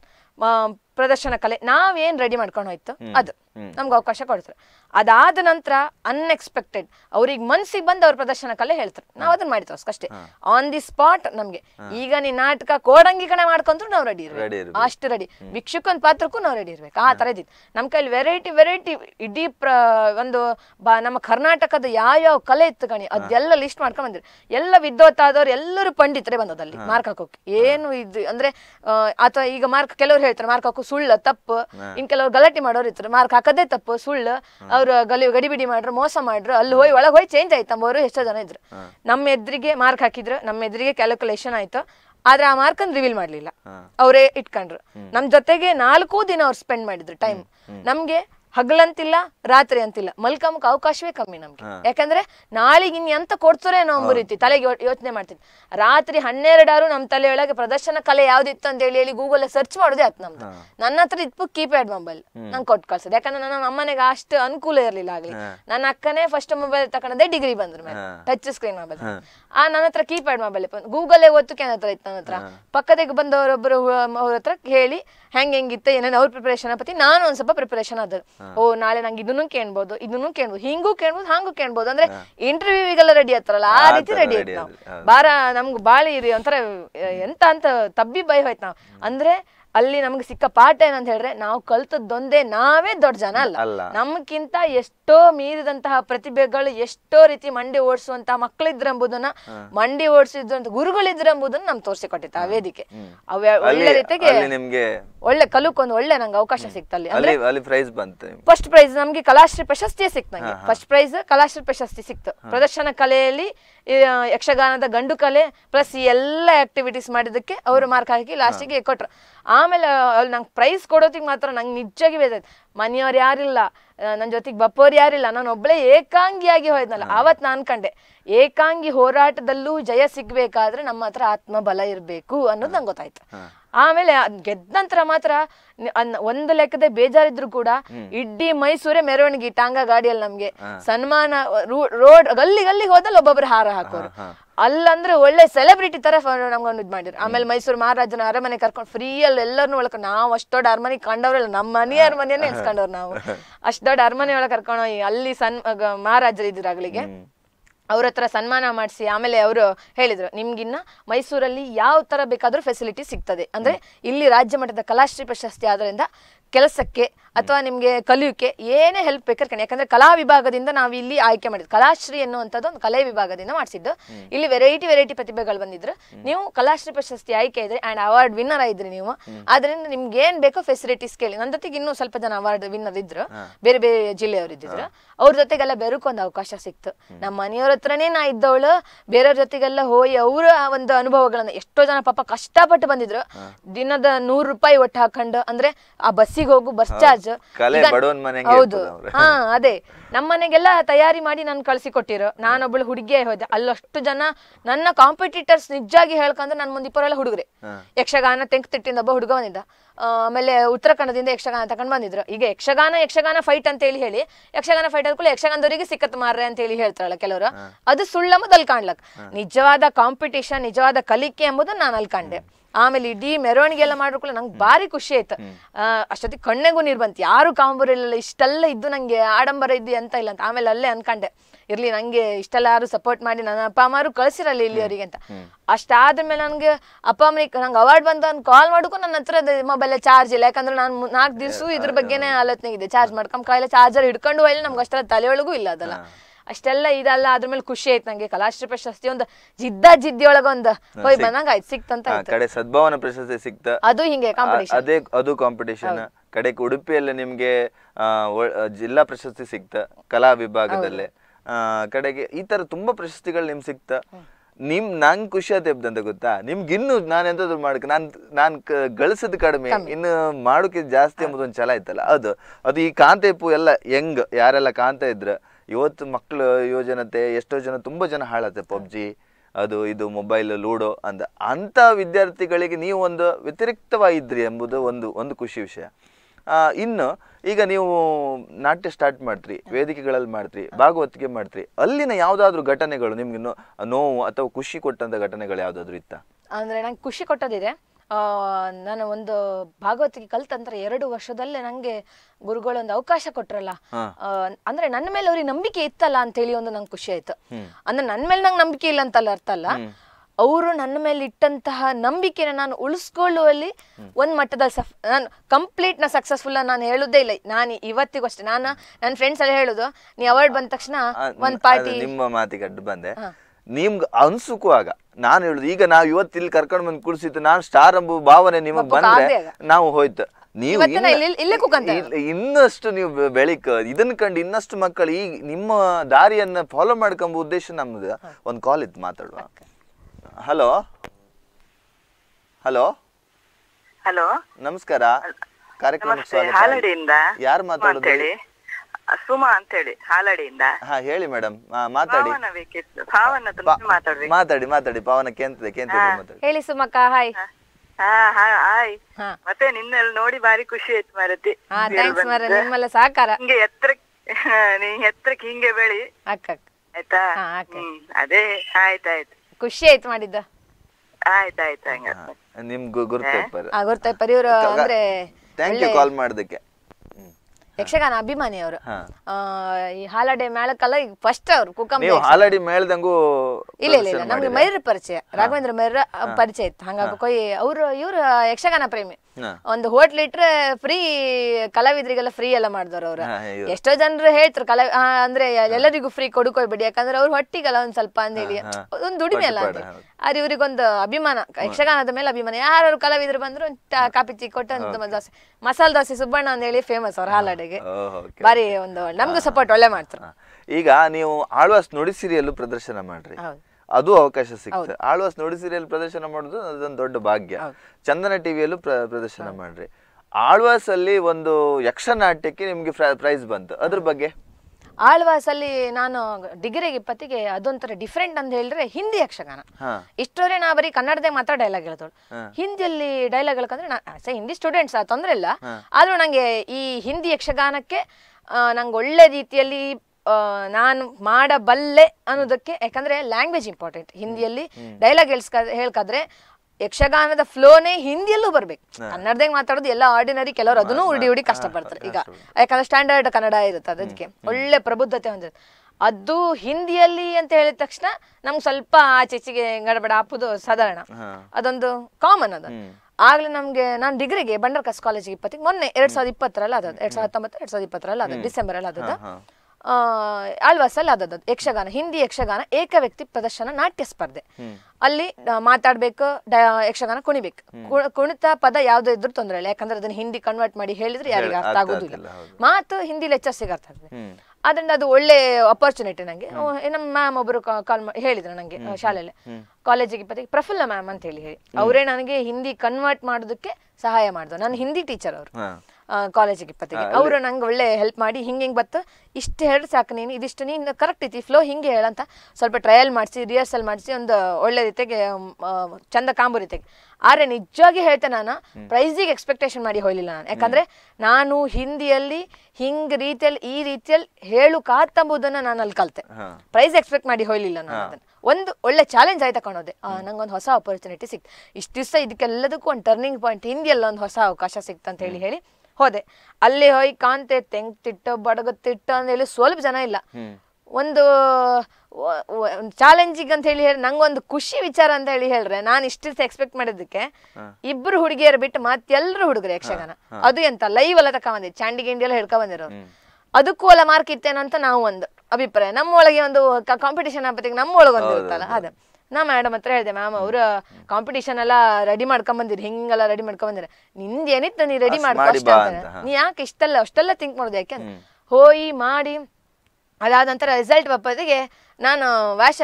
S2: ಪ್ರದರ್ಶನ ಕಲೆ ನಾವೇನು ರೆಡಿ ಮಾಡ್ಕೊಂಡು ಹೋಯ್ತು ಅದು ನಮ್ಗೆ ಅವಕಾಶ ಕೊಡ್ತಾರೆ ಅದಾದ ನಂತರ ಅನ್ಎಕ್ಸ್ಪೆಕ್ಟೆಡ್ ಅವ್ರಿಗೆ ಮನ್ಸಿಗೆ ಬಂದು ಅವ್ರ ಪ್ರದರ್ಶನ ಕಲೆ ಹೇಳ್ತಾರೆ ನಾವು ಅದನ್ನ ಮಾಡಿ ಅಷ್ಟೇ ಆನ್ ದಿ ಸ್ಪಾಟ್ ನಮ್ಗೆ ಈಗ ನೀ ನಾಟಕ ಕೋಡಂಗಿ ಕಣೆ ಮಾಡ್ಕೊಂಡ್ರು ನಾವು ರೆಡಿ
S1: ಇರ್ಬೇಕು ಅಷ್ಟು
S2: ರೆಡಿ ಭಿಕ್ಷುಕೊಂದ್ ಪಾತ್ರಕ್ಕೂ ನಾವು ರೆಡಿ ಇರ್ಬೇಕು ಆ ತರ ಇದ್ದಿತ್ತು ನಮ್ ಕೈಲಿ ವೆರೈಟಿ ವೆರೈಟಿ ಇಡೀ ಪ್ರ ಒಂದು ಬಾ ನಮ್ಮ ಕರ್ನಾಟಕದ ಯಾವ ಯಾವ ಕಲೆ ಇತ್ತು ಕಣಿ ಅದೆಲ್ಲ ಲಿಸ್ಟ್ ಮಾಡ್ಕೊಂಡ್ ಬಂದಿರಿ ಎಲ್ಲ ವಿದ್ವತ್ತಾದವ್ರು ಎಲ್ಲರೂ ಪಂಡಿತರೇ ಬಂದದಲ್ಲಿ ಮಾರ್ಕ್ ಹಾಕೋಕೆ ಏನು ಇದು ಅಂದ್ರೆ ಅಥವಾ ಈಗ ಮಾರ್ಕ್ ಕೆಲವ್ರು ಹೇಳ್ತಾರೆ ಮಾರ್ಕ್ ಹಾಕೋ ಸುಳ್ಳ ತಪ್ಪು ಇನ್ ಕೆಲವ್ರು ಗಲಾಟೆ ಮಾಡೋರು ಇರ್ತಾರೆ ಮಾರ್ಕ್ ಕದೆ ತಪ್ಪು ಸುಳ್ಳು ಅವ್ರು ಗಲಿ ಗಡಿಬಿಡಿ ಮಾಡ್ರು ಮೋಸ ಮಾಡ್ರು ಅಲ್ಲಿ ಹೋಯ್ ಒಳಗೆ ಹೋಯ್ ಚೇಂಜ್ ಆಯ್ತು ಅಂಬೋರು ಎಷ್ಟೋ ಜನ ಇದ್ರು ನಮ್ಮ ಎದುರಿಗೆ ಮಾರ್ಕ್ ಹಾಕಿದ್ರು ನಮ್ಮ ಎದುರಿಗೆ ಕ್ಯಾಲ್ಕುಲೇಷನ್ ಆಯ್ತು ಆದ್ರೆ ಆ ಮಾರ್ಕ್ ರಿವೀಲ್ ಮಾಡ್ಲಿಲ್ಲ ಅವರೇ ಇಟ್ಕೊಂಡ್ರು ನಮ್ ಜೊತೆಗೆ ನಾಲ್ಕು ದಿನ ಅವ್ರು ಸ್ಪೆಂಡ್ ಮಾಡಿದ್ರು ಟೈಮ್ ನಮ್ಗೆ ಹಗಲಂತಿಲ್ಲ ರಾತ್ರಿ ಅಂತಿಲ್ಲ ಮಲ್ಕಮಕ್ ಅವಕಾಶವೇ ಕಮ್ಮಿ ನಮ್ಗೆ ಯಾಕಂದ್ರೆ ನಾಳೆಗೆ ಇನ್ ಎಂತ ಕೊಡ್ತಾರೆ ನಾವು ರೀತಿ ತಲೆಗೆ ಯೋಚನೆ ಮಾಡ್ತೀನಿ ರಾತ್ರಿ ಹನ್ನೆರಡಾರು ನಮ್ಮ ತಲೆ ಒಳಗೆ ಪ್ರದರ್ಶನ ಕಲೆ ಯಾವ್ದಿತ್ತು ಅಂತ ಹೇಳಿ ಹೇಳಿ ಗೂಗಲ್ ಸರ್ಚ್ ಮಾಡೋದೇ ಆಯ್ತು ನಮ್ದು ನನ್ನ ಹತ್ರ ಇತ್ತು ಕೀಪ್ಯಾಡ್ ಮೊಬೈಲ್ ನಂಗೆ ಕೊಟ್ಟು ಕಳ್ಸೋದು ಯಾಕಂದ್ರೆ ನನ್ನ ಅಮ್ಮನಿಗೆ ಅಷ್ಟು ಅನುಕೂಲ ಇರಲಿಲ್ಲ ಆಗ್ಲಿ ನನ್ನ ಅಕ್ಕನೇ ಫಸ್ಟ್ ಮೊಬೈಲ್ ತಕೊಂಡದೇ ಡಿಗ್ರಿ ಬಂದ್ರು ಮೇಲೆ ಟಚ್ ಸ್ಕ್ರೀನ್ ಮೊಬೈಲ್ ಆ ನನ್ನ ಹತ್ರ ಕೀಪ್ಯಾಡ್ ಮೊಬೈಲ್ ಗೂಗಲ್ ಓದ್ತು ನನ್ನ ಹತ್ರ ಇತ್ತು ನನ್ನ ಹತ್ರ ಪಕ್ಕದಾಗ ಬಂದವರೊಬ್ಬರು ಅವ್ರ ಹತ್ರ ಹೇಳಿ ಹೆಂಗ್ ಹೆಂಗಿತ್ತು ಏನೇನು ಅವ್ರ ಪ್ರಿಪರೇಷನ್ ಪತಿ ನಾನು ಒಂದ್ ಸ್ವಲ್ಪ ಪ್ರಿಪರೇಷನ್ ಆದ್ರು ಓ ನಾಳೆ ನಂಗೆ ಇದನ್ನು ಕೇಳ್ಬೋದು ಇದನ್ನು ಕೇಳ್ಬೋದು ಹಿಂಗೂ ಕೇಳ್ಬೋದು ಹಂಗೂ ಕೇಳ್ಬೋದು ಅಂದ್ರೆ ಇಂಟರ್ವ್ಯೂಗೆಲ್ಲ ರೆಡಿ ಆತಾರಲ್ಲ ಆ ರೀತಿ ರೆಡಿ ಆಯ್ತು
S3: ನಾವು ಬಾರ
S2: ನಮ್ಗೆ ಬಾಳಿ ಇರಿ ಒಂಥರ ಎಂತ ಅಂತ ತಬ್ಬಿ ಭಯ ಹೋಯ್ತು ನಾವು ಅಂದ್ರೆ ಅಲ್ಲಿ ನಮ್ಗೆ ಸಿಕ್ಕ ಪಾಠ ಏನಂತ ಹೇಳಿದ್ರೆ ನಾವು ಕಲ್ತದ್ದೊಂದೇ ನಾವೇ ದೊಡ್ಡ ಜನ ಅಲ್ಲ ನಮ್ಕಿಂತ ಎಷ್ಟೋ ಮೀರಿದಂತಹ ಪ್ರತಿಭೆಗಳು ಎಷ್ಟೋ ರೀತಿ ಮಂಡಿ ಓಡಿಸುವಂತಹ ಮಕ್ಕಳಿದ್ರ ಎಂಬುದನ್ನ ಮಂಡಿ ಓಡಿಸಿದಂತ ಗುರುಗಳಿದ್ರ ಎಂಬುದನ್ನ ನಮ್ ತೋರಿಸಿಕೊಟ್ಟಿತ್ತು ಆ ವೇದಿಕೆ ಒಳ್ಳೆ ರೀತಿಗೆ ನಿಮ್ಗೆ ಒಳ್ಳೆ ಕಲುಕೊಂದು ಒಳ್ಳೆ ನಂಗೆ ಅವಕಾಶ ಸಿಕ್ತಲ್ಲಿ
S1: ಅಲ್ಲಿ ಪ್ರೈಸ್ ಬಂತು
S2: ಫಸ್ಟ್ ಪ್ರೈಸ್ ನಮ್ಗೆ ಕಲಾಶ್ರೀ ಪ್ರಶಸ್ತಿ ಸಿಕ್ತು ನಂಗೆ ಫಸ್ಟ್ ಪ್ರೈಸ್ ಕಲಾಶ್ರೀ ಪ್ರಶಸ್ತಿ ಸಿಕ್ತು ಪ್ರದರ್ಶನ ಕಲೆಯಲ್ಲಿ ಯಕ್ಷಗಾನದ ಗಂಡು ಕಲೆ ಪ್ಲಸ್ ಈ ಎಲ್ಲ ಆಕ್ಟಿವಿಟೀಸ್ ಮಾಡಿದಕ್ಕೆ ಅವರು ಮಾರ್ಕ್ ಹಾಕಿ ಲಾಸ್ಟಿಗೆ ಕೊಟ್ರು ಆಮೇಲೆ ಅಲ್ಲಿ ನಂಗೆ ಪ್ರೈಸ್ ಕೊಡೋತಿಗೆ ಮಾತ್ರ ನಂಗೆ ನಿಜವಾಗಿ ಬೇಜಾಯ್ತು ಮನೆಯವ್ರು ಯಾರಿಲ್ಲ ನನ್ನ ಜೊತೆಗೆ ಬಪ್ಪೋರು ಯಾರಿಲ್ಲ ನಾನು ಒಬ್ಬಳೇ ಏಕಾಂಗಿಯಾಗಿ ಹೋಯ್ದನಲ್ಲ ಆವತ್ತು ನಾನು ಕಂಡೆ ಏಕಾಂಗಿ ಹೋರಾಟದಲ್ಲೂ ಜಯ ಸಿಗ್ಬೇಕಾದ್ರೆ ನಮ್ಮ ಹತ್ರ ಆತ್ಮಬಲ ಇರಬೇಕು ಅನ್ನೋದು ನಂಗೆ ಗೊತ್ತಾಯ್ತು ಆಮೇಲೆ ಗೆದ್ದ ನಂತರ ಮಾತ್ರ ಒಂದು ಲೆಕ್ಕದ ಬೇಜಾರಿದ್ರು ಕೂಡ ಇಡೀ ಮೈಸೂರೇ ಮೆರವಣಿಗೆ ಟಾಂಗ ಗಾಡಿಯಲ್ಲಿ ನಮ್ಗೆ ಸನ್ಮಾನ ರೋಡ್ ಗಲ್ಲಿ ಗಲ್ಲಿ ಹೋದಲ್ಲಿ ಒಬ್ಬೊಬ್ರು ಹಾರ ಹಾಕೋರು ಅಲ್ಲಂದ್ರೆ ಒಳ್ಳೆ ಸೆಲೆಬ್ರಿಟಿ ತರ ನಮ್ಗೊಂದು ಇದು ಮಾಡಿದ್ರು ಆಮೇಲೆ ಮೈಸೂರು ಮಹಾರಾಜನ ಅರಮನೆ ಕರ್ಕೊಂಡು ಅಲ್ಲಿ ಎಲ್ಲರನ್ನೂ ಒಳಕ ನಾವು ಅಷ್ಟು ದೊಡ್ಡ ಅರಮನೆ ಕಂಡವ್ರಲ್ಲ ನಮ್ಮ ಮನೆ ಅರಮನೆಯನ್ನೇ ಇಸ್ಕೊಂಡವ್ರು ನಾವು ಅಷ್ಟು ದೊಡ್ಡ ಅರಮನೆ ಒಳಗೆ ಕರ್ಕೊಂಡು ಅಲ್ಲಿ ಸನ್ ಮಹಾರಾಜರ ಇದ್ರಾಗ್ಲಿಗೆ ಅವ್ರ ಹತ್ರ ಸನ್ಮಾನ ಮಾಡಿಸಿ ಆಮೇಲೆ ಅವರು ಹೇಳಿದರು ನಿಮಗಿನ್ನ ಮೈಸೂರಲ್ಲಿ ಯಾವ ಥರ ಬೇಕಾದರೂ ಫೆಸಿಲಿಟಿ ಸಿಗ್ತದೆ ಅಂದರೆ ಇಲ್ಲಿ ರಾಜ್ಯ ಮಟ್ಟದ ಕಲಾಶ್ರೀ ಪ್ರಶಸ್ತಿ ಆದ್ದರಿಂದ ಕೆಲಸಕ್ಕೆ ಅಥವಾ ನಿಮಗೆ ಕಲಿಯುವಿಕೆ ಏನೇ ಹೆಲ್ಪ್ ಬೇಕಾದ್ರೆ ಕಣಿ ಯಾಕಂದ್ರೆ ಕಲಾ ವಿಭಾಗದಿಂದ ನಾವು ಇಲ್ಲಿ ಆಯ್ಕೆ ಮಾಡಿದ್ವಿ ಕಲಾಶ್ರೀ ಅನ್ನುವಂಥದ್ದು ಒಂದು ಕಲೆ ವಿಭಾಗದಿಂದ ಮಾಡಿಸಿದ್ದು ಇಲ್ಲಿ ವೆರೈಟಿ ವೆರೈಟಿ ಪ್ರತಿಭೆಗಳು ಬಂದಿದ್ರು ನೀವು ಕಲಾಶ್ರೀ ಪ್ರಶಸ್ತಿ ಆಯ್ಕೆ ಇದ್ರೆ ಅಂಡ್ ಅವಾರ್ಡ್ ವಿನ್ನರ್ ಇದ್ರಿ ನೀವು ಆದ್ರಿಂದ ನಿಮ್ಗೆ ಏನು ಬೇಕೋ ಫೆಸಿಲಿಟೀಸ್ ಕೇಳಿ ನನ್ನ ಜೊತೆಗೆ ಇನ್ನೂ ಸ್ವಲ್ಪ ಜನ ಅವಾರ್ಡ್ ವಿನ್ನರ್ ಇದ್ರು ಬೇರೆ ಬೇರೆ ಜಿಲ್ಲೆಯವರು ಅವ್ರ ಜೊತೆಗೆಲ್ಲ ಬೆರಕೊಂದು ಅವಕಾಶ ಸಿಕ್ತು ನಮ್ಮ ಮನೆಯವ್ರ ಹತ್ರನೇ ನಾ ಇದ್ದವಳು ಬೇರೆಯವ್ರ ಜೊತೆಗೆಲ್ಲ ಹೋಗಿ ಅವರ ಒಂದು ಅನುಭವಗಳನ್ನ ಎಷ್ಟೋ ಜನ ಪಾಪ ಕಷ್ಟಪಟ್ಟು ಬಂದಿದ್ರು ದಿನದ ನೂರು ರೂಪಾಯಿ ಒಟ್ಟು ಹಾಕೊಂಡು ಅಂದ್ರೆ ಆ ಬಸ್ಸಿಗೆ ಹೋಗು ಬಸ್ ಚಾರ್ಜ್ ಕಾಲೇಜ್ ಹೌದು ಹಾ ಅದೇ ನಮ್ಮನೆಗೆಲ್ಲ ತಯಾರಿ ಮಾಡಿ ನನ್ ಕಳ್ಸಿ ಕೊಟ್ಟಿರು ನಾನೊಬ್ಬಳು ಹುಡುಗಿಯೇ ಹೋದೆ ಅಲ್ಲಷ್ಟು ಜನ ನನ್ನ ಕಾಂಪಿಟಿಟರ್ಸ್ ನಿಜಾಗಿ ಹೇಳ್ಕಂದ್ರೆ ನನ್ ಮುಂದೆ ಹುಡುಗ್ರೆ ಯಕ್ಷಗಾನ ಯಕ್ಷಗಾನ ತಿಟ್ಟಿಂದ ಒಬ್ಬ ಹುಡುಗ ಬಂದಿದ್ದ ಆಮೇಲೆ ಉತ್ತರ ಕನ್ನಡದಿಂದ ಯಕ್ಷಗಾನ ತಕೊಂಡ್ ಬಂದಿದ್ರು ಈಗ ಯಕ್ಷಗಾನ ಯಕ್ಷಗಾನ ಫೈಟ್ ಅಂತ ಹೇಳಿ ಹೇಳಿ ಯಕ್ಷಗಾನ ಫೈಟ್ ಅದ್ಕೊಳ್ಳಿ ಯಕ್ಷಗಾನದವರಿಗೆ ಸಿಕ್ಕತ್ ಮಾರ್ರೆ ಅಂತ ಹೇಳಿ ಹೇಳ್ತಾರಲ್ಲ ಕೆಲವರು ಅದು ಸುಳ್ಳಮದ್ ಕಾಣ್ಲಕ್ ನಿಜವಾದ ಕಾಂಪಿಟೇಷನ್ ನಿಜವಾದ ಕಲಿಕೆ ಎಂಬುದು ನಾನು ಅಲ್ಲಿ ಕಂಡೆ ಆಮೇಲೆ ಇಡೀ ಮೆರವಣಿಗೆ ಎಲ್ಲ ಮಾಡ್ರು ಕೂಡ ನಂಗೆ ಭಾರಿ ಖುಷಿ ಆಯ್ತು ಅಷ್ಟೊತ್ತಿಗೆ ಕಣ್ಣೆಗೂ ನೀರು ಬಂತು ಯಾರು ಕಾಂಬೂರಿಲ್ಲ ಇಷ್ಟೆಲ್ಲ ಇದ್ದು ನಂಗೆ ಆಡಂಬರ ಇದ್ದು ಅಂತ ಇಲ್ಲ ಅಂತ ಆಮೇಲೆ ಅಲ್ಲೇ ಅನ್ಕಂಡೆ ಇರ್ಲಿ ನಂಗೆ ಇಷ್ಟೆಲ್ಲ ಯಾರು ಸಪೋರ್ಟ್ ಮಾಡಿ ನನ್ನ ಅಪ್ಪ ಅಮ್ಮರು ಕಳ್ಸಿರಲ್ಲ ಇಲ್ಲಿವರಿಗೆ ಅಂತ ಅಷ್ಟಾದ್ಮೇಲೆ ನನಗೆ ಅಪ್ಪ ಅಮ್ಮನಿಗೆ ನಂಗೆ ಅವಾರ್ಡ್ ಬಂದ ಅಂತ ಕಾಲ್ ಮಾಡಕ್ಕೂ ನನ್ನ ಹತ್ರ ಮೊಬೈಲ್ ಚಾರ್ಜ್ ಇಲ್ಲ ಯಾಕಂದ್ರೆ ನಾನು ನಾಲ್ಕು ದಿವಸ ಇದ್ರ ಬಗ್ಗೆನೇ ಆಲೋಚನೆ ಇದೆ ಚಾರ್ಜ್ ಮಾಡ್ಕೊಂಡು ಕಾಯಿಲೆ ಚಾರ್ಜರ್ ಹಿಡ್ಕೊಂಡು ಹೋಯ್ಲಿ ನಮ್ಗೆ ಅಷ್ಟರ ತಲೆಯೊಳಗೂ ಇಲ್ಲ ಅದಲ್ಲ ಅಷ್ಟೆಲ್ಲ ಇದಲ್ಲ ಅದ್ರ ಮೇಲೆ ಖುಷಿ ಆಯ್ತು ನಂಗೆ ಕಲಾಶ್ರೀ ಪ್ರಶಸ್ತಿ ಒಂದು ಜಿದ್ದ ಜಿದ್ದಿಯೊಳಗ ಒಂದು ಹೋಯ್ ಬಂದಂಗ ಆಯ್ತು ಸಿಕ್ತಂತ
S1: ಕಡೆ ಸದ್ಭಾವನಾ ಪ್ರಶಸ್ತಿ ಸಿಕ್ತ
S2: ಅದು ಹಿಂಗೆ ಕಾಂಪಿಟೇಷನ್ ಅದೇ
S1: ಅದು ಕಾಂಪಿಟೇಷನ್ ಕಡೆ ಉಡುಪಿಯಲ್ಲಿ ನಿಮ್ಗೆ ಜಿಲ್ಲಾ ಪ್ರಶಸ್ತಿ ಸಿಕ್ತ ಕಲಾ ವಿಭಾಗದಲ್ಲೇ ಕಡೆಗೆ ಈ ತರ ತುಂಬಾ ಪ್ರಶಸ್ತಿಗಳು ನಿಮ್ ಸಿಕ್ತ ನಿಮ್ ನಂಗ್ ಖುಷಿ ಅಂತ ಗೊತ್ತಾ ಇನ್ನು ನಾನು ಎಂತಾದ್ರು ಮಾಡಕ್ ನಾನ್ ನಾನ್ ಗಳಿಸದ್ ಕಡಿಮೆ ಇನ್ನು ಮಾಡೋಕೆ ಜಾಸ್ತಿ ಅನ್ನೋದೊಂದು ಛಲ ಇತ್ತಲ್ಲ ಅದು ಅದು ಈ ಕಾಂತೇಪು ಎಲ್ಲ ಹೆಂಗ್ ಯಾರೆಲ್ಲ ಕಾಂತ ಇದ್ರ ಇವತ್ತು ಮಕ್ಕಳು ಯೋಜನತೆ ಎಷ್ಟೋ ಜನ ತುಂಬ ಜನ ಹಾಳತ್ತೆ ಪಬ್ಜಿ ಅದು ಇದು ಮೊಬೈಲ್ ಲೂಡೋ ಅಂತ ಅಂಥ ವಿದ್ಯಾರ್ಥಿಗಳಿಗೆ ನೀವು ಒಂದು ವ್ಯತಿರಿಕ್ತವಾಗಿದ್ರಿ ಎಂಬುದು ಒಂದು ಒಂದು ಖುಷಿ ವಿಷಯ ಇನ್ನು ಈಗ ನೀವು ನಾಟ್ಯ ಸ್ಟಾರ್ಟ್ ಮಾಡ್ತೀರಿ ವೇದಿಕೆಗಳಲ್ಲಿ ಮಾಡ್ತೀರಿ ಭಾಗವತಿಕೆ ಮಾಡ್ತೀರಿ ಅಲ್ಲಿನ ಯಾವುದಾದ್ರೂ ಘಟನೆಗಳು ನಿಮ್ಗೆ ನೋವು ಅಥವಾ ಖುಷಿ ಕೊಟ್ಟಂತ ಘಟನೆಗಳು ಯಾವ್ದಾದ್ರು ಇತ್ತಾ
S2: ಅಂದ್ರೆ ನಂಗೆ ಖುಷಿ ಕೊಟ್ಟೋದಿದೆ ನಾನು ಒಂದು ಭಾಗವತಿಗೆ ಕಲ್ತಂದ್ರೆ ಎರಡು ವರ್ಷದಲ್ಲೇ ನಂಗೆ ಒಂದು ಅವಕಾಶ ಕೊಟ್ರಲ್ಲ ಅಂದ್ರೆ ನನ್ನ ಮೇಲೆ ಅವ್ರಿಗೆ ನಂಬಿಕೆ ಇತ್ತಲ್ಲ ಅಂತ ಹೇಳಿ ಒಂದು ನಂಗೆ ಖುಷಿ ಆಯ್ತು ಅಂದ್ರೆ ನನ್ನ ಮೇಲೆ ನಂಗೆ ನಂಬಿಕೆ ಇಲ್ಲ ಅಂತಲ್ಲ ಅರ್ಥ ಅಲ್ಲ ಅವರು ನನ್ನ ಮೇಲೆ ಇಟ್ಟಂತಹ ನಂಬಿಕೆನ ನಾನು ಉಳಿಸ್ಕೊಳ್ಳುವಲ್ಲಿ ಒಂದ್ ಮಟ್ಟದಲ್ಲಿ ಸಫ್ ನಾನು ಕಂಪ್ಲೀಟ್ ನ ಸಕ್ಸಸ್ಫುಲ್ ನಾನು ಹೇಳುದೇ ಇಲ್ಲ ನಾನು ಇವತ್ತಿಗೂ ಅಷ್ಟೇ ನಾನು ನನ್ನ ಫ್ರೆಂಡ್ಸ್ ಎಲ್ಲ ಹೇಳುದು ನೀ ಅವಾರ್ಡ್ ಬಂದ ತಕ್ಷಣ ಒಂದ್ ಪಾರ್ಟಿ ನಿಮ್ಮ
S1: ಮಾತಿಗೆ ಬಂದೆ ನಿಮ್ಗೆ ಅನ್ಸುಕುವಾಗ ನಾನು ಹೇಳುದು ಈಗ ನಾವು ಇವತ್ತು ಇಲ್ಲಿ ಕರ್ಕೊಂಡು ಬಂದು ಕುಡಿಸಿದ್ದು ನಾನು ಸ್ಟಾರ್ ಎಂಬ ಭಾವನೆ ನಿಮಗೆ ಬಂದ್ರೆ ನಾವು ಹೋಯ್ತು ನೀವು ಇನ್ನಷ್ಟು ನೀವು ಬೆಳಿಕ ಇದನ್ನ ಕಂಡು ಇನ್ನಷ್ಟು ಮಕ್ಕಳು ಈಗ ನಿಮ್ಮ ದಾರಿಯನ್ನ ಫಾಲೋ ಮಾಡ್ಕೊಂಬ ಉದ್ದೇಶ ನಮ್ದು ಒಂದು ಕಾಲ್ ಇತ್ತು ಮಾತಾಡುವ ಹಲೋ ಹಲೋ ಹಲೋ ನಮಸ್ಕಾರ ಕಾರ್ಯಕ್ರಮ ಸ್ವಾಗತ ಯಾರು ಮಾತಾಡೋದು ಸುಮಾ ಅಂತ ಹೇಳಿ ಹಾಲಡಿಯಿಂದ ಹಾ ಹೇಳಿ ಮೇಡಮ್ ಮಾತಾಡಿ ಪಾವನ ಮಾತಾಡಿ ಪಾವನ ಮಾತಾಡಿ ಮಾತಾಡಿ ಪಾವನ ಕೇಂತಿದೆ ಕೇಂತಿದೆ ಮಾತಾಡಿ
S2: ಹೇಳಿ ಸುಮಕ್ಕ ಹಾಯ್ ಹಾ ಹಾ ಹಾಯ್
S4: ಮತ್ತೆ ನಿನ್ನೆಲ್ಲ ನೋಡಿ ಭಾರಿ ಖುಷಿ ಆಯ್ತು ಮಾರತಿ
S2: ನಿಮ್ಮೆಲ್ಲ ಸಾಕಾರ ಹಿಂಗೆ ಎತ್ತರ
S4: ನೀ ಎತ್ತರಕ್ಕೆ ಹಿಂಗೆ ಬೆಳಿ
S1: ಆಯ್ತಾ
S4: ಅದೇ ಆಯ್ತಾಯ್ತು
S2: ಖುಷಿ ಆಯ್ತು ಮಾಡಿದ್ದ ಆಯ್ತಾಯ್ತು ಹಂಗ
S1: ನಿಮ್ಗೂ ಗುರುತಾಯ್ಪರ್
S2: ಗುರುತಾಯ್ಪರ್ ಇವರು ಅಂದ್ರೆ
S1: ಥ್ಯಾಂಕ್ ಯು ಕಾಲ್ ಮಾಡೋದಕ್ಕೆ
S2: ಯಕ್ಷಗಾನ ಅಭಿಮಾನಿ ಅವರು ಈ ಹಾಲಡೆ ಮೇಳಕ್ಕಲ್ಲ ಈಗ ಫಸ್ಟ್ ಅವರು ಕುಕಂಬ
S1: ಮೇಳದಂಗೂ ಇಲ್ಲ ಇಲ್ಲ ಇಲ್ಲ ನಮ್ಗೆ ಮೈರ
S2: ಪರಿಚಯ ರಾಘವೇಂದ್ರ ಮೈರ ಪರಿಚಯ ಇತ್ತು ಹಂಗಾಗಿ ಕೊಯ್ ಅವರು ಇವರು ಯಕ್ಷಗಾನ ಪ್ರೇಮಿ ಒಂದು ಹೋಟ್ಲ್ ಇಟ್ರೆ ಫ್ರೀ ಕಲಾವಿದರಿಗೆಲ್ಲ ಫ್ರೀ ಎಲ್ಲ ಮಾಡಿದವ್ರು ಅವ್ರ ಎಷ್ಟೋ ಜನರು ಹೇಳ್ತರು ಕಲಾ ಅಂದ್ರೆ ಎಲ್ಲರಿಗೂ ಫ್ರೀ ಕೊಡ್ಕೊಯ್ಬೇಡಿ ಯಾಕಂದ್ರೆ ಅವ್ರ ಹೊಟ್ಟಿಗೆಲ್ಲ ಒಂದ್ ಸ್ವಲ್ಪ ಹೇಳಿ ಒಂದು ದುಡಿಮೆ ಅಲ್ಲ ಅಂದ್ರೆ ಆದ್ರೆ ಇವ್ರಿಗೊಂದು ಅಭಿಮಾನ ಯಕ್ಷಗಾನದ ಮೇಲೆ ಅಭಿಮಾನ ಯಾರು ಕಲಾವಿದ್ರು ಬಂದ್ರು ಕಾಪಿ ಚೀ ಕೊಟ್ಟು ದೋಸೆ ಮಸಾಲ ದೋಸೆ ಸುಬ್ಬಣ್ಣ ಅಂತ ಹೇಳಿ ಫೇಮಸ್ ಅವ್ರ ಅಡಿಗೆ ಬಾರಿ ಒಂದು ನಮ್ಗೂ ಸಪೋರ್ಟ್ ಒಳ್ಳೆ ಮಾಡ್ತಾರೆ
S1: ಈಗ ನೀವು ಆಳ್ವಾಸ್ ನುಡಿಸಿರಿಯಲ್ಲೂ ಪ್ರದರ್ಶನ ಮಾಡ್ರಿ ಅದು ಅವಕಾಶ ಸಿಕ್ತದೆ ಆಳ್ವಾಸ್ ನುಡಿ ಸೀರಿಯಲ್ ಪ್ರದರ್ಶನ ಮಾಡೋದು ಅದೊಂದು ದೊಡ್ಡ ಭಾಗ್ಯ ಚಂದನ ಟಿವಿಯಲ್ಲೂ ಪ್ರದರ್ಶನ ಮಾಡ್ರಿ ಆಳ್ವಾಸ್ ಅಲ್ಲಿ ಒಂದು ಯಕ್ಷನಾಟ್ಯಕ್ಕೆ ನಿಮ್ಗೆ ಪ್ರೈಸ್ ಬಂತು ಅದ್ರ ಬಗ್ಗೆ
S2: ಅಲ್ಲಿ ನಾನು ಡಿಗ್ರಿ ಇಪ್ಪತ್ತಿಗೆ ಅದೊಂಥರ ಡಿಫ್ರೆಂಟ್ ಅಂತ ಹೇಳಿದ್ರೆ ಹಿಂದಿ ಯಕ್ಷಗಾನ ಇಷ್ಟೋರೆ ನಾ ಬರೀ ಕನ್ನಡದಾಗ ಮಾತ್ರ ಡೈಲಾಗ್ ಹೇಳ್ತಾಳು ಹಿಂದಿಯಲ್ಲಿ ಡೈಲಾಗ್ ಹೇಳ್ಕಂದ್ರೆ ನಾನು ಹಿಂದಿ ಸ್ಟೂಡೆಂಟ್ಸ್ ತೊಂದ್ರೆ ಇಲ್ಲ ಆದ್ರೂ ನಂಗೆ ಈ ಹಿಂದಿ ಯಕ್ಷಗಾನಕ್ಕೆ ನಂಗೆ ಒಳ್ಳೆ ರೀತಿಯಲ್ಲಿ ನಾನು ಮಾಡಬಲ್ಲೆ ಅನ್ನೋದಕ್ಕೆ ಯಾಕಂದ್ರೆ ಲ್ಯಾಂಗ್ವೇಜ್ ಇಂಪಾರ್ಟೆಂಟ್ ಹಿಂದಿಯಲ್ಲಿ ಡೈಲಾಗ್ ಹೇಳ್ಸ್ಕ ಹೇಳ್ಕಾದ್ರೆ ಯಕ್ಷಗಾನದ ಫ್ಲೋನೇ ಹಿಂದಿಯಲ್ಲೂ ಬರ್ಬೇಕು ಕನ್ನಡದಾಗ ಮಾತಾಡೋದು ಎಲ್ಲ ಆರ್ಡಿನರಿ ಕೆಲವರು ಅದನ್ನು ಉಡಿ ಉಡಿ ಕಷ್ಟ ಪಡ್ತಾರೆ ಈಗ ಯಾಕಂದ್ರೆ ಸ್ಟ್ಯಾಂಡರ್ಡ್ ಕನ್ನಡ ಇರುತ್ತೆ ಅದಕ್ಕೆ ಒಳ್ಳೆ ಪ್ರಬುದ್ಧತೆ ಹೊಂದಿದೆ ಅದು ಹಿಂದಿಯಲ್ಲಿ ಅಂತ ಹೇಳಿದ ತಕ್ಷಣ ನಮ್ಗೆ ಸ್ವಲ್ಪ ಆಚೆಚೆಗೆ ಗಡಬಡ ಹಾಪುದು ಸಾಧಾರಣ ಅದೊಂದು ಕಾಮನ್ ಅದು ಆಗ್ಲೇ ನಮ್ಗೆ ನಾನು ಡಿಗ್ರಿಗೆ ಬಂಡರ್ ಕಾಲೇಜಿಗೆ ಇಪ್ಪತ್ತಿಗೆ ಮೊನ್ನೆ ಎರಡ್ ಸಾವಿರದ ಇಪ್ಪತ್ತರಲ್ಲಿ ಅದು ಎರಡ್ ಸಾವಿರದ ಹತ್ತೊಂಬತ್ತು ಎರಡ್ ಸಾವಿರದ ಇಪ್ಪತ್ತರಲ್ಲಿ ಡಿಸೆಂಬರ್ ಅಲ್ಲಿ ಅದು ಅಲ್ಲಿ ಆದದ್ದು ಯಕ್ಷಗಾನ ಹಿಂದಿ ಯಕ್ಷಗಾನ ಏಕ ವ್ಯಕ್ತಿ ಪ್ರದರ್ಶನ ನಾಟ್ಯ ಸ್ಪರ್ಧೆ ಅಲ್ಲಿ ಮಾತಾಡ್ಬೇಕು ಯಕ್ಷಗಾನ ಕುಣಿಬೇಕು ಕುಣಿತ ಪದ ಯಾವ್ದು ಇದ್ರೂ ತೊಂದರೆ ಇಲ್ಲ ಯಾಕಂದ್ರೆ ಅದನ್ನ ಹಿಂದಿ ಕನ್ವರ್ಟ್ ಮಾಡಿ ಹೇಳಿದ್ರೆ ಯಾರಿಗೆ ಅರ್ಥ ಆಗುದಿಲ್ಲ ಮಾತು ಹಿಂದಿ ಲೆಕ್ಚರ್ಸಿಗೆ ಅರ್ಥ ಆಗ್ತದೆ ಅದರಿಂದ ಅದು ಒಳ್ಳೆ ಅಪರ್ಚುನಿಟಿ ನಂಗೆ ನಮ್ಮ ಮ್ಯಾಮ್ ಒಬ್ರು ಕಾಲ್ ಹೇಳಿದ್ರು ನಂಗೆ ಶಾಲೆಯಲ್ಲಿ ಕಾಲೇಜಿಗೆ ಪತಿ ಪ್ರಫುಲ್ಲ ಮ್ಯಾಮ್ ಅಂತ ಹೇಳಿ ಹೇಳಿ ಅವರೇ ನನಗೆ ಹಿಂದಿ ಕನ್ವರ್ಟ್ ಮಾಡೋದಕ್ಕೆ ಸಹಾಯ ಮಾಡಿದ್ರು ನಾನು ಹಿಂದಿ ಟೀಚರ್ ಅವರು ಕಾಲೇಜಿಗೆ ಇಪ್ಪತ್ತಿಗೆ ಅವರು ನಂಗೆ ಒಳ್ಳೆ ಹೆಲ್ಪ್ ಮಾಡಿ ಹಿಂಗೆ ಹಿಂಗೆ ಬತ್ತು ಇಷ್ಟು ಹೇಳಿ ಸಾಕು ನೀನು ಇದಿಷ್ಟು ನೀನು ಕರೆಕ್ಟ್ ಐತಿ ಫ್ಲೋ ಹಿಂಗೆ ಹೇಳಂತ ಸ್ವಲ್ಪ ಟ್ರಯಲ್ ಮಾಡಿಸಿ ರಿಹರ್ಸಲ್ ಮಾಡಿಸಿ ಒಂದು ಒಳ್ಳೆ ರೀತಿಗೆ ಚಂದ ಕಾಂಬು ರೀತಿಗೆ ಆದರೆ ನಿಜವಾಗಿ ಹೇಳ್ತೆ ನಾನು ಪ್ರೈಸಿಗೆ ಎಕ್ಸ್ಪೆಕ್ಟೇಷನ್ ಮಾಡಿ ಹೋಗಲಿಲ್ಲ ನಾನು ಯಾಕಂದರೆ ನಾನು ಹಿಂದಿಯಲ್ಲಿ ಹಿಂಗೆ ರೀತಿಯಲ್ಲಿ ಈ ರೀತಿಯಲ್ಲಿ ಹೇಳು ಕಾತಂಬುದನ್ನು ನಾನು ಅಲ್ಲಿ ಕಲಿತೆ ಪ್ರೈಸ್ ಎಕ್ಸ್ಪೆಕ್ಟ್ ಮಾಡಿ ಹೋಗಲಿಲ್ಲ ನಾನು ಅದನ್ನು ಒಂದು ಒಳ್ಳೆ ಚಾಲೆಂಜ್ ಆಯ್ತು ತಗೊಂಡೋದೆ ಒಂದು ಹೊಸ ಅಪರ್ಚುನಿಟಿ ಸಿಕ್ತು ಇಷ್ಟು ದಿವಸ ಇದಕ್ಕೆಲ್ಲದಕ್ಕೂ ಒಂದು ಟರ್ನಿಂಗ್ ಪಾಯಿಂಟ್ ಹಿಂದಿಯಲ್ಲಿ ಒಂದು ಹೊಸ ಅವಕಾಶ ಅಂತ ಹೇಳಿ ಹೇಳಿ ಹೋದೆ ಅಲ್ಲಿ ಹೋಯ್ ಕಾಂತೆ ತೆಂಗ್ ತಿಟ್ಟ ಬಡಗ ತಿಟ್ಟ ಹೇಳಿ ಸ್ವಲ್ಪ ಜನ ಇಲ್ಲ ಒಂದು ಚಾಲೆಂಜಿಂಗ್ ಅಂತ ಹೇಳಿ ಹೇಳಿ ನಂಗೊಂದು ಖುಷಿ ವಿಚಾರ ಅಂತ ಹೇಳಿ ಹೇಳ್ರೆ ನಾನು ಇಷ್ಟಿರ್ತ ಎಕ್ಸ್ಪೆಕ್ಟ್ ಮಾಡಿದ್ದಕ್ಕೆ ಇಬ್ರು ಹುಡುಗಿಯರು ಬಿಟ್ಟು ಮತ್ತೆಲ್ಲರೂ ಹುಡುಗರು ಯಕ್ಷಗಾನ ಅದು ಎಂತ ಲೈವ್ ಎಲ್ಲ ತಕೊಂಡ್ ಬಂದಿದೆ ಗಿಂಡಿಯೆಲ್ಲ ಹೇಳ್ಕೊ ಬಂದಿರೋ ಅದಕ್ಕೂ ಅಲ್ಲ ಮಾರ್ಕ್ ಇತ್ತೇನಂತ ನಾವು ಒಂದು ಅಭಿಪ್ರಾಯ ನಮ್ಮೊಳಗೆ ಒಂದು ಕಾಂಪಿಟೇಷನ್ ಆಗ್ಬೇಕು ನಮ್ಮೊಳಗೆ ಒಂದು ಇರುತ್ತಲ್ಲ ಅದ ನಾ ಮೇಡಮ್ ಹತ್ರ ಹೇಳಿದೆ ಮ್ಯಾಮ್ ಅವ್ರ ಕಾಂಪಿಟೇಷನ್ ಎಲ್ಲ ರೆಡಿ ಮಾಡ್ಕೊಂಡ್ ಬಂದಿರಿ ಹಿಂಗೆಲ್ಲ ರೆಡಿ ಮಾಡ್ಕೊಂಡ್ ಬಂದಿರ ನಿಂದ ಏನಿತ್ತು ನೀ ರೆಡಿ ಮಾಡ್ಕೊಂಡ್ ನೀ ಯಾಕೆ ಇಷ್ಟಲ್ಲ ಅಷ್ಟೆಲ್ಲ ಥಿಂಕ್ ಮಾಡೋದು ಯಾಕೆ ಹೋಯಿ ಮಾಡಿ ಅದಾದ ನಂತರ ರಿಸಲ್ಟ್ ಬಪ್ಪತ್ತಿಗೆ ನಾನು ವ್ಯಾಷ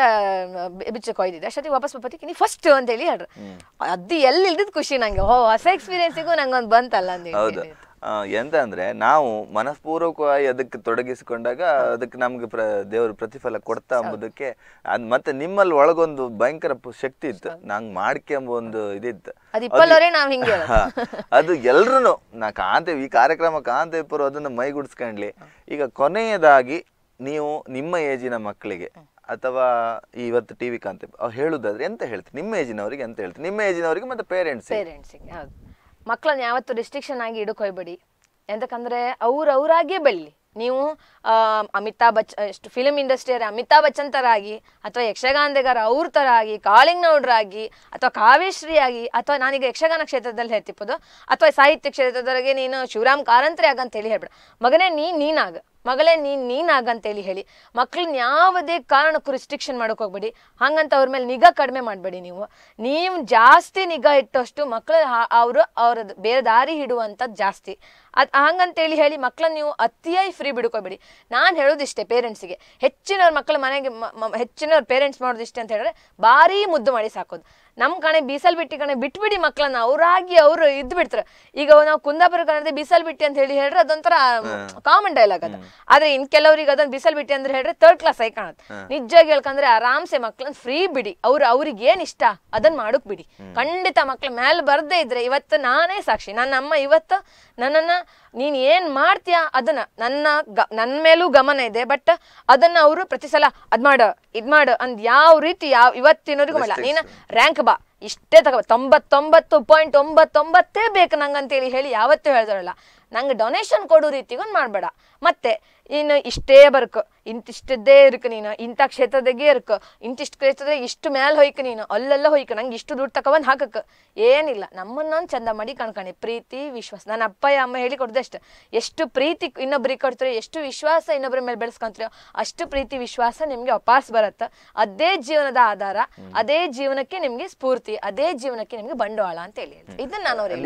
S2: ಬಿಚ್ಚಕ್ಕೆ ಹೋಯ್ದಿದ್ದೆ ಅಷ್ಟೊತ್ತಿಗೆ ವಾಪಸ್ ಬಪ್ಪತ್ತಿಗೆ ನೀ ಫಸ್ಟ್ ಅಂತ ಹೇಳಿ ಹೇಳ್ರಿ ಅದು ಎಲ್ಲಿ ಇಲ್ದಿದ್ ಖುಷಿ ನಂಗೆ ಹೋ ಹೊಸ ಎಕ್ಸ್ಪೀರಿಯನ್ಸಿಗೂ ನಂಗೊಂದು ಬಂತಲ್ಲ ಅಂತ
S1: ಎಂತ ಅಂದ್ರೆ ನಾವು ಮನಸ್ಪೂರ್ವಕವಾಗಿ ಅದಕ್ಕೆ ತೊಡಗಿಸಿಕೊಂಡಾಗ ಅದಕ್ಕೆ ನಮ್ಗೆ ಪ್ರ ದೇವರು ಪ್ರತಿಫಲ ಕೊಡ್ತಾ ಅಂಬುದಕ್ಕೆ ಅದ್ ಮತ್ತೆ ನಿಮ್ಮಲ್ಲಿ ಒಳಗೊಂದು ಭಯಂಕರ ಶಕ್ತಿ ಇತ್ತು ನಂಗ್ ಮಾಡ್ಕೆಂಬ ಒಂದು ಇದಿತ್ತು ಅದು ಎಲ್ರು ನಾ ಕಾಂತೇವ್ ಈ ಕಾರ್ಯಕ್ರಮ ಕಾಂತೇಪುರು ಅದನ್ನ ಮೈಗೂಡಿಸ್ಕೊಂಡ್ಲಿ ಈಗ ಕೊನೆಯದಾಗಿ ನೀವು ನಿಮ್ಮ ಏಜಿನ ಮಕ್ಕಳಿಗೆ ಅಥವಾ ಇವತ್ತು ಟಿವಿ ಅವ್ರು ಹೇಳುದಾದ್ರೆ ಎಂತ ಹೇಳ್ತೀನಿ ನಿಮ್ಮ ಏಜಿನವರಿಗೆ ಎಂತ ಹೇಳ್ತೀನಿ ನಿಮ್ಮ ಏಜಿನವರಿಗೆ ಮತ್ತೆ ಪೇರೆಂಟ್ಸ್
S2: ಮಕ್ಕಳನ್ನ ಯಾವತ್ತು ರಿಸ್ಟ್ರಿಕ್ಷನ್ ಆಗಿ ಇಡಕ್ಕೆ ಹೋಗ್ಬೇಡಿ ಎಂತಕ್ಕಂದ್ರೆ ಅವ್ರವರಾಗಿಯೇ ಬೆಳ್ಳಿ ನೀವು ಅಮಿತಾಬ್ ಬಚ್ಚ ಎಷ್ಟು ಫಿಲ್ಮ್ ಇಂಡಸ್ಟ್ರಿಯಲ್ಲಿ ಅಮಿತಾಬ್ ಬಚ್ಚನ್ ಥರ ಆಗಿ ಅಥವಾ ಯಕ್ಷಗಾನದಗಾರ ಅವ್ರ ಥರ ಆಗಿ ಆಗಿ ಅಥವಾ ಕಾವ್ಯಶ್ರೀ ಆಗಿ ಅಥವಾ ನಾನೀಗ ಯಕ್ಷಗಾನ ಕ್ಷೇತ್ರದಲ್ಲಿ ಹೇಳ್ತಿಪ್ಪದು ಅಥವಾ ಸಾಹಿತ್ಯ ಕ್ಷೇತ್ರದವರೆಗೆ ನೀನು ಶಿವರಾಮ್ ಕಾರಂತ್ರಿ ಅಂತ ಹೇಳಿ ಹೇಳ್ಬಿಡ ಮಗನೇ ನೀ ನೀನಾಗ ಮಗಳೇ ನೀನು ನೀನಾಗಂತೇಳಿ ಹೇಳಿ ಮಕ್ಳನ್ನ ಯಾವುದೇ ಕಾರಣಕ್ಕೂ ರಿಸ್ಟ್ರಿಕ್ಷನ್ ಮಾಡೋಕೆ ಹೋಗ್ಬೇಡಿ ಹಾಗಂತ ಅವ್ರ ಮೇಲೆ ನಿಗಾ ಕಡಿಮೆ ಮಾಡಬೇಡಿ ನೀವು ನೀವು ಜಾಸ್ತಿ ನಿಗಾ ಇಟ್ಟಷ್ಟು ಮಕ್ಳ ಅವರು ಅವ್ರದ್ದು ಬೇರೆ ದಾರಿ ಹಿಡುವಂಥದ್ದು ಜಾಸ್ತಿ ಅದು ಹಂಗಂತೇಳಿ ಹೇಳಿ ಮಕ್ಳನ್ನ ನೀವು ಅತಿಯಾಗಿ ಫ್ರೀ ಬಿಡ್ಕೋಬೇಡಿ ನಾನು ಹೇಳೋದಿಷ್ಟೇ ಪೇರೆಂಟ್ಸಿಗೆ ಹೆಚ್ಚಿನವ್ರ ಮಕ್ಳ ಮನೆಗೆ ಹೆಚ್ಚಿನವ್ರ ಪೇರೆಂಟ್ಸ್ ಮಾಡೋದಿಷ್ಟೇ ಅಂತ ಹೇಳಿದ್ರೆ ಭಾರಿ ಮುದ್ದು ಮಾಡಿ ಸಾಕೋದು ನಮ್ಮ ಕಣೆ ಬಿಸಲ್ ಬಿಟ್ಟಿ ಕಣೆ ಬಿಟ್ಬಿಡಿ ಮಕ್ಕಳನ್ನ ಅವ್ರಾಗಿ ಅವ್ರು ಇದ್ ಬಿಡ್ತಾರೆ ಈಗ ನಾವು ಕುಂದಾಪುರ ಕಣದ ಬಿಸಲ್ ಬಿಟ್ಟಿ ಅಂತ ಹೇಳಿ ಹೇಳ್ರೆ ಅದೊಂಥರ ಕಾಮನ್ ಡೈಲಾಗ್ ಅದ ಆದ್ರೆ ಇನ್ ಕೆಲವ್ರಿಗೆ ಅದನ್ನ ಬಿಸಲ್ ಬಿಟ್ಟಿ ಅಂದ್ರೆ ಹೇಳ್ರೆ ತರ್ಡ್ ಕ್ಲಾಸ್ ಆಯ್ ಕಾಣುತ್ತೆ ನಿಜವಾಗಿ ಹೇಳ್ಕಂದ್ರೆ ಆರಾಮ್ಸೆ ಮಕ್ಳನ್ನ ಫ್ರೀ ಬಿಡಿ ಅವ್ರ ಅವ್ರಿಗೆ ಏನ್ ಇಷ್ಟ ಅದನ್ನ ಮಾಡಕ್ ಬಿಡಿ ಖಂಡಿತ ಮಕ್ಳ ಮೇಲೆ ಬರ್ದೇ ಇದ್ರೆ ಇವತ್ತು ನಾನೇ ಸಾಕ್ಷಿ ನನ್ನ ಅಮ್ಮ ಇವತ್ತು ನನ್ನನ್ನ ನೀನು ಏನು ಮಾಡ್ತೀಯ ಅದನ್ನ ನನ್ನ ಗ ನನ್ನ ಮೇಲೂ ಗಮನ ಇದೆ ಬಟ್ ಅದನ್ನ ಅವರು ಪ್ರತಿ ಸಲ ಅದ್ ಮಾಡು ಇದು ಮಾಡು ಅಂದ್ ಯಾವ ರೀತಿ ಯಾವ ಇವತ್ತಿನವ್ರಿಗೂ ಮಾಡಲ್ಲ ನೀನು ರ್ಯಾಂಕ್ ಬಾ ಇಷ್ಟೇ ತಗೋ ತೊಂಬತ್ತೊಂಬತ್ತು ಪಾಯಿಂಟ್ ಒಂಬತ್ತೊಂಬತ್ತೇ ಬೇಕು ನಂಗೆ ಅಂತೇಳಿ ಹೇಳಿ ಯಾವತ್ತೂ ಹೇಳಿದ್ರಲ್ಲ ನಂಗೆ ಡೊನೇಷನ್ ಕೊಡೋ ರೀತಿಗೊಂದು ಮಾಡಬೇಡ ಮತ್ತೆ ಇನ್ನು ಇಷ್ಟೇ ಬರ್ಕ ಇಂತಿಷ್ಟದ್ದೇ ಇರ್ಕ ನೀನು ಇಂಥ ಕ್ಷೇತ್ರದಾಗೆ ಇರ್ಕ ಇಂತಿಷ್ಟು ಕ್ಷೇತ್ರದಾಗ ಇಷ್ಟು ಮೇಲೆ ಹೋಯ್ಕ ನೀನು ಅಲ್ಲೆಲ್ಲ ಹೋಯ್ಕ ನಂಗೆ ಇಷ್ಟು ದುಡ್ಡು ತಗೊಬಂದು ಹಾಕಕ್ಕೆ ಏನಿಲ್ಲ ನಮ್ಮನ್ನೊಂದು ಚಂದ ಮಾಡಿ ಕಣ್ಕಣಿ ಪ್ರೀತಿ ವಿಶ್ವಾಸ ನನ್ನ ಅಪ್ಪ ಅಮ್ಮ ಹೇಳಿ ಕೊಡ್ದಷ್ಟು ಎಷ್ಟು ಪ್ರೀತಿ ಇನ್ನೊಬ್ರಿಗೆ ಕೊಡ್ತೀರಿ ಎಷ್ಟು ವಿಶ್ವಾಸ ಇನ್ನೊಬ್ರ ಮೇಲೆ ಬೆಳೆಸ್ಕೊಂತೀರೋ ಅಷ್ಟು ಪ್ರೀತಿ ವಿಶ್ವಾಸ ನಿಮಗೆ ವಾಪಾಸ್ ಬರುತ್ತೆ ಅದೇ ಜೀವನದ ಆಧಾರ ಅದೇ ಜೀವನಕ್ಕೆ ನಿಮಗೆ ಸ್ಫೂರ್ತಿ ಅದೇ ಜೀವನಕ್ಕೆ ನಿಮಗೆ ಬಂಡವಾಳ ಅಂತ ಹೇಳಿ ಇದನ್ನ ನಾನು ಅವ್ರಿಗೆ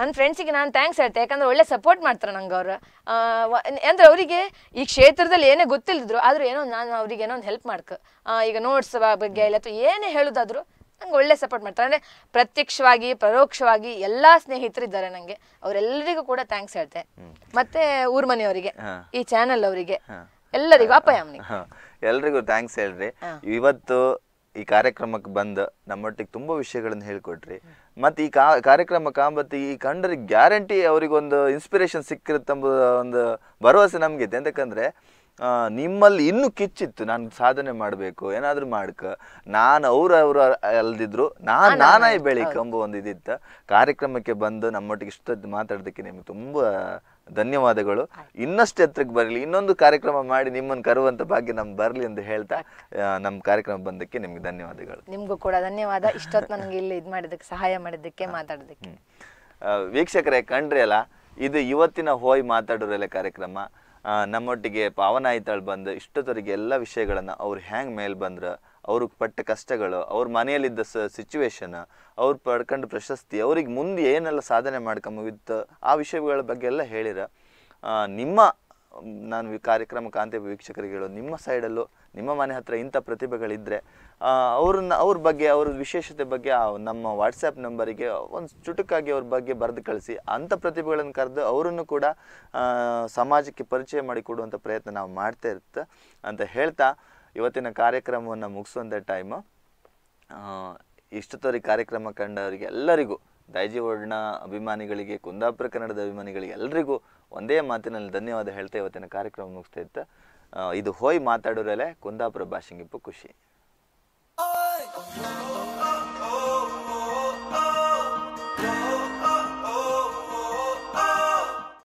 S2: ನನ್ನ ಫ್ರೆಂಡ್ಸಿಗೆ ನಾನು ಥ್ಯಾಂಕ್ಸ್ ಹೇಳ್ತೆ ಯಾಕಂದ್ರೆ ಒಳ್ಳೆ ಸಪೋರ್ಟ್ ಮಾಡ್ತಾರೆ ನಂಗೆ ಅಂದ್ರೆ ಅವರಿಗೆ ಈ ಕ್ಷೇತ್ರದಲ್ಲಿ ಏನೇ ಗೊತ್ತಿಲ್ಲದ್ರು ಆದ್ರೂ ಏನೋ ನಾನು ಅವ್ರಿಗೆ ಏನೋ ಒಂದು ಹೆಲ್ಪ್ ಮಾಡ್ಕ ಈಗ ನೋಟ್ಸ್ ಬಗ್ಗೆ ಇಲ್ಲ ಅಥವಾ ಏನೇ ಹೇಳುದಾದ್ರು ನಂಗೆ ಒಳ್ಳೆ ಸಪೋರ್ಟ್ ಮಾಡ್ತಾರೆ ಅಂದ್ರೆ ಪ್ರತ್ಯಕ್ಷವಾಗಿ ಪರೋಕ್ಷವಾಗಿ ಸ್ನೇಹಿತರು ಇದ್ದಾರೆ ನಂಗೆ ಅವರೆಲ್ಲರಿಗೂ ಕೂಡ ಥ್ಯಾಂಕ್ಸ್ ಹೇಳ್ತೆ ಮತ್ತೆ ಊರ್ ಮನೆಯವರಿಗೆ ಈ ಚಾನೆಲ್ ಅವರಿಗೆ ಎಲ್ಲರಿಗೂ ಅಪ್ಪ
S1: ಎಲ್ರಿಗೂ ಥ್ಯಾಂಕ್ಸ್ ಹೇಳ್ರಿ ಇವತ್ತು ಈ ಕಾರ್ಯಕ್ರಮಕ್ಕೆ ಬಂದು ನಮ್ಮೊಟ್ಟಿಗೆ ತುಂಬಾ ವಿಷಯಗಳನ್ನ ಹೇಳ್ಕೊಟ್ರಿ ಮತ್ತು ಈ ಕಾ ಕಾರ್ಯಕ್ರಮ ಕಾಂಬತ್ತಿ ಈ ಕಂಡ್ರೆ ಗ್ಯಾರಂಟಿ ಅವರಿಗೊಂದು ಇನ್ಸ್ಪಿರೇಷನ್ ಸಿಕ್ಕಿರುತ್ತಂಬ ಒಂದು ಭರವಸೆ ನಮಗಿದೆ ಎಂತಕ್ಕಂದರೆ ನಿಮ್ಮಲ್ಲಿ ಇನ್ನೂ ಕಿಚ್ಚಿತ್ತು ನಾನು ಸಾಧನೆ ಮಾಡಬೇಕು ಏನಾದರೂ ಮಾಡ್ಕ ನಾನು ಅವರು ಅವರು ಅಲ್ದಿದ್ರು ನಾನು ನಾನೇ ಬೆಳಿಕ ಅಂಬ ಒಂದು ಇದಿತ್ತು ಕಾರ್ಯಕ್ರಮಕ್ಕೆ ಬಂದು ನಮ್ಮೊಟ್ಟಿಗೆ ಇಷ್ಟೊತ್ತು ಮಾತಾಡೋದಕ್ಕೆ ನಿಮ್ಗೆ ತುಂಬ ಧನ್ಯವಾದಗಳು ಇನ್ನಷ್ಟು ಎತ್ತರಕ್ಕೆ ಬರಲಿ ಇನ್ನೊಂದು ಕಾರ್ಯಕ್ರಮ ಮಾಡಿ ನಿಮ್ಮನ್ನು ಕರುವಂತ ಭಾಗ್ಯ ನಮ್ಗೆ ಬರಲಿ ಎಂದು ಹೇಳ್ತಾ ನಮ್ಮ ಕಾರ್ಯಕ್ರಮ ಬಂದಕ್ಕೆ ನಿಮ್ಗೆ ಧನ್ಯವಾದಗಳು
S2: ನಿಮ್ಗೂ ಕೂಡ ಧನ್ಯವಾದ ಇಷ್ಟೊತ್ತು ನನಗೆ ಇಲ್ಲಿ ಇದು ಮಾಡಿದ್ದಕ್ಕೆ ಸಹಾಯ ಮಾಡಿದ್ದಕ್ಕೆ
S1: ಮಾತಾಡೋದಕ್ಕೆ ವೀಕ್ಷಕರೇ ಕಂಡ್ರಿ ಅಲ್ಲ ಇದು ಇವತ್ತಿನ ಹೋಯ್ ಮಾತಾಡೋರೆಲ್ಲ ಕಾರ್ಯಕ್ರಮ ನಮ್ಮೊಟ್ಟಿಗೆ ಪಾವನ ಬಂದು ಇಷ್ಟೊತ್ತರಿಗೆ ಎಲ್ಲ ವಿಷಯಗಳನ್ನು ಅವ್ರು ಹ್ಯಾಂಗ್ ಮೇಲೆ ಬಂದ್ರು ಅವರು ಪಟ್ಟ ಕಷ್ಟಗಳು ಅವ್ರ ಮನೆಯಲ್ಲಿದ್ದ ಸ ಸಿಚುವೇಶನ್ ಅವ್ರು ಪಡ್ಕೊಂಡು ಪ್ರಶಸ್ತಿ ಅವ್ರಿಗೆ ಮುಂದೆ ಏನೆಲ್ಲ ಸಾಧನೆ ಮಾಡ್ಕೊಂಬಿತ್ತು ಆ ವಿಷಯಗಳ ಬಗ್ಗೆ ಎಲ್ಲ ಹೇಳಿರ ನಿಮ್ಮ ನಾನು ಕಾರ್ಯಕ್ರಮ ಕಾಂತಿ ವೀಕ್ಷಕರಿಗೆ ಹೇಳೋ ನಿಮ್ಮ ಸೈಡಲ್ಲೂ ನಿಮ್ಮ ಮನೆ ಹತ್ರ ಇಂಥ ಪ್ರತಿಭೆಗಳಿದ್ದರೆ ಅವ್ರನ್ನ ಅವ್ರ ಬಗ್ಗೆ ಅವ್ರ ವಿಶೇಷತೆ ಬಗ್ಗೆ ನಮ್ಮ ವಾಟ್ಸಪ್ ನಂಬರಿಗೆ ಒಂದು ಚುಟುಕಾಗಿ ಅವ್ರ ಬಗ್ಗೆ ಬರೆದು ಕಳಿಸಿ ಅಂಥ ಪ್ರತಿಭೆಗಳನ್ನು ಕರೆದು ಅವರನ್ನು ಕೂಡ ಸಮಾಜಕ್ಕೆ ಪರಿಚಯ ಮಾಡಿಕೊಡುವಂಥ ಪ್ರಯತ್ನ ನಾವು ಮಾಡ್ತಾ ಇರುತ್ತೆ ಅಂತ ಹೇಳ್ತಾ ಇವತ್ತಿನ ಕಾರ್ಯಕ್ರಮವನ್ನು ಮುಗಿಸುವಂಥ ಟೈಮು ತೋರಿ ಕಾರ್ಯಕ್ರಮ ಕಂಡವರಿಗೆ ಎಲ್ಲರಿಗೂ ದೈಜಿ ಅಭಿಮಾನಿಗಳಿಗೆ ಕುಂದಾಪುರ ಕನ್ನಡದ ಅಭಿಮಾನಿಗಳಿಗೆ ಎಲ್ಲರಿಗೂ ಒಂದೇ ಮಾತಿನಲ್ಲಿ ಧನ್ಯವಾದ ಹೇಳ್ತಾ ಇವತ್ತಿನ ಕಾರ್ಯಕ್ರಮ ಮುಗಿಸ್ತಾ ಇತ್ತು ಇದು ಹೋಯ್ ಮಾತಾಡೋರಲ್ಲೇ ಕುಂದಾಪುರ ಭಾಷೆಂಗಿಪ್ಪು ಖುಷಿ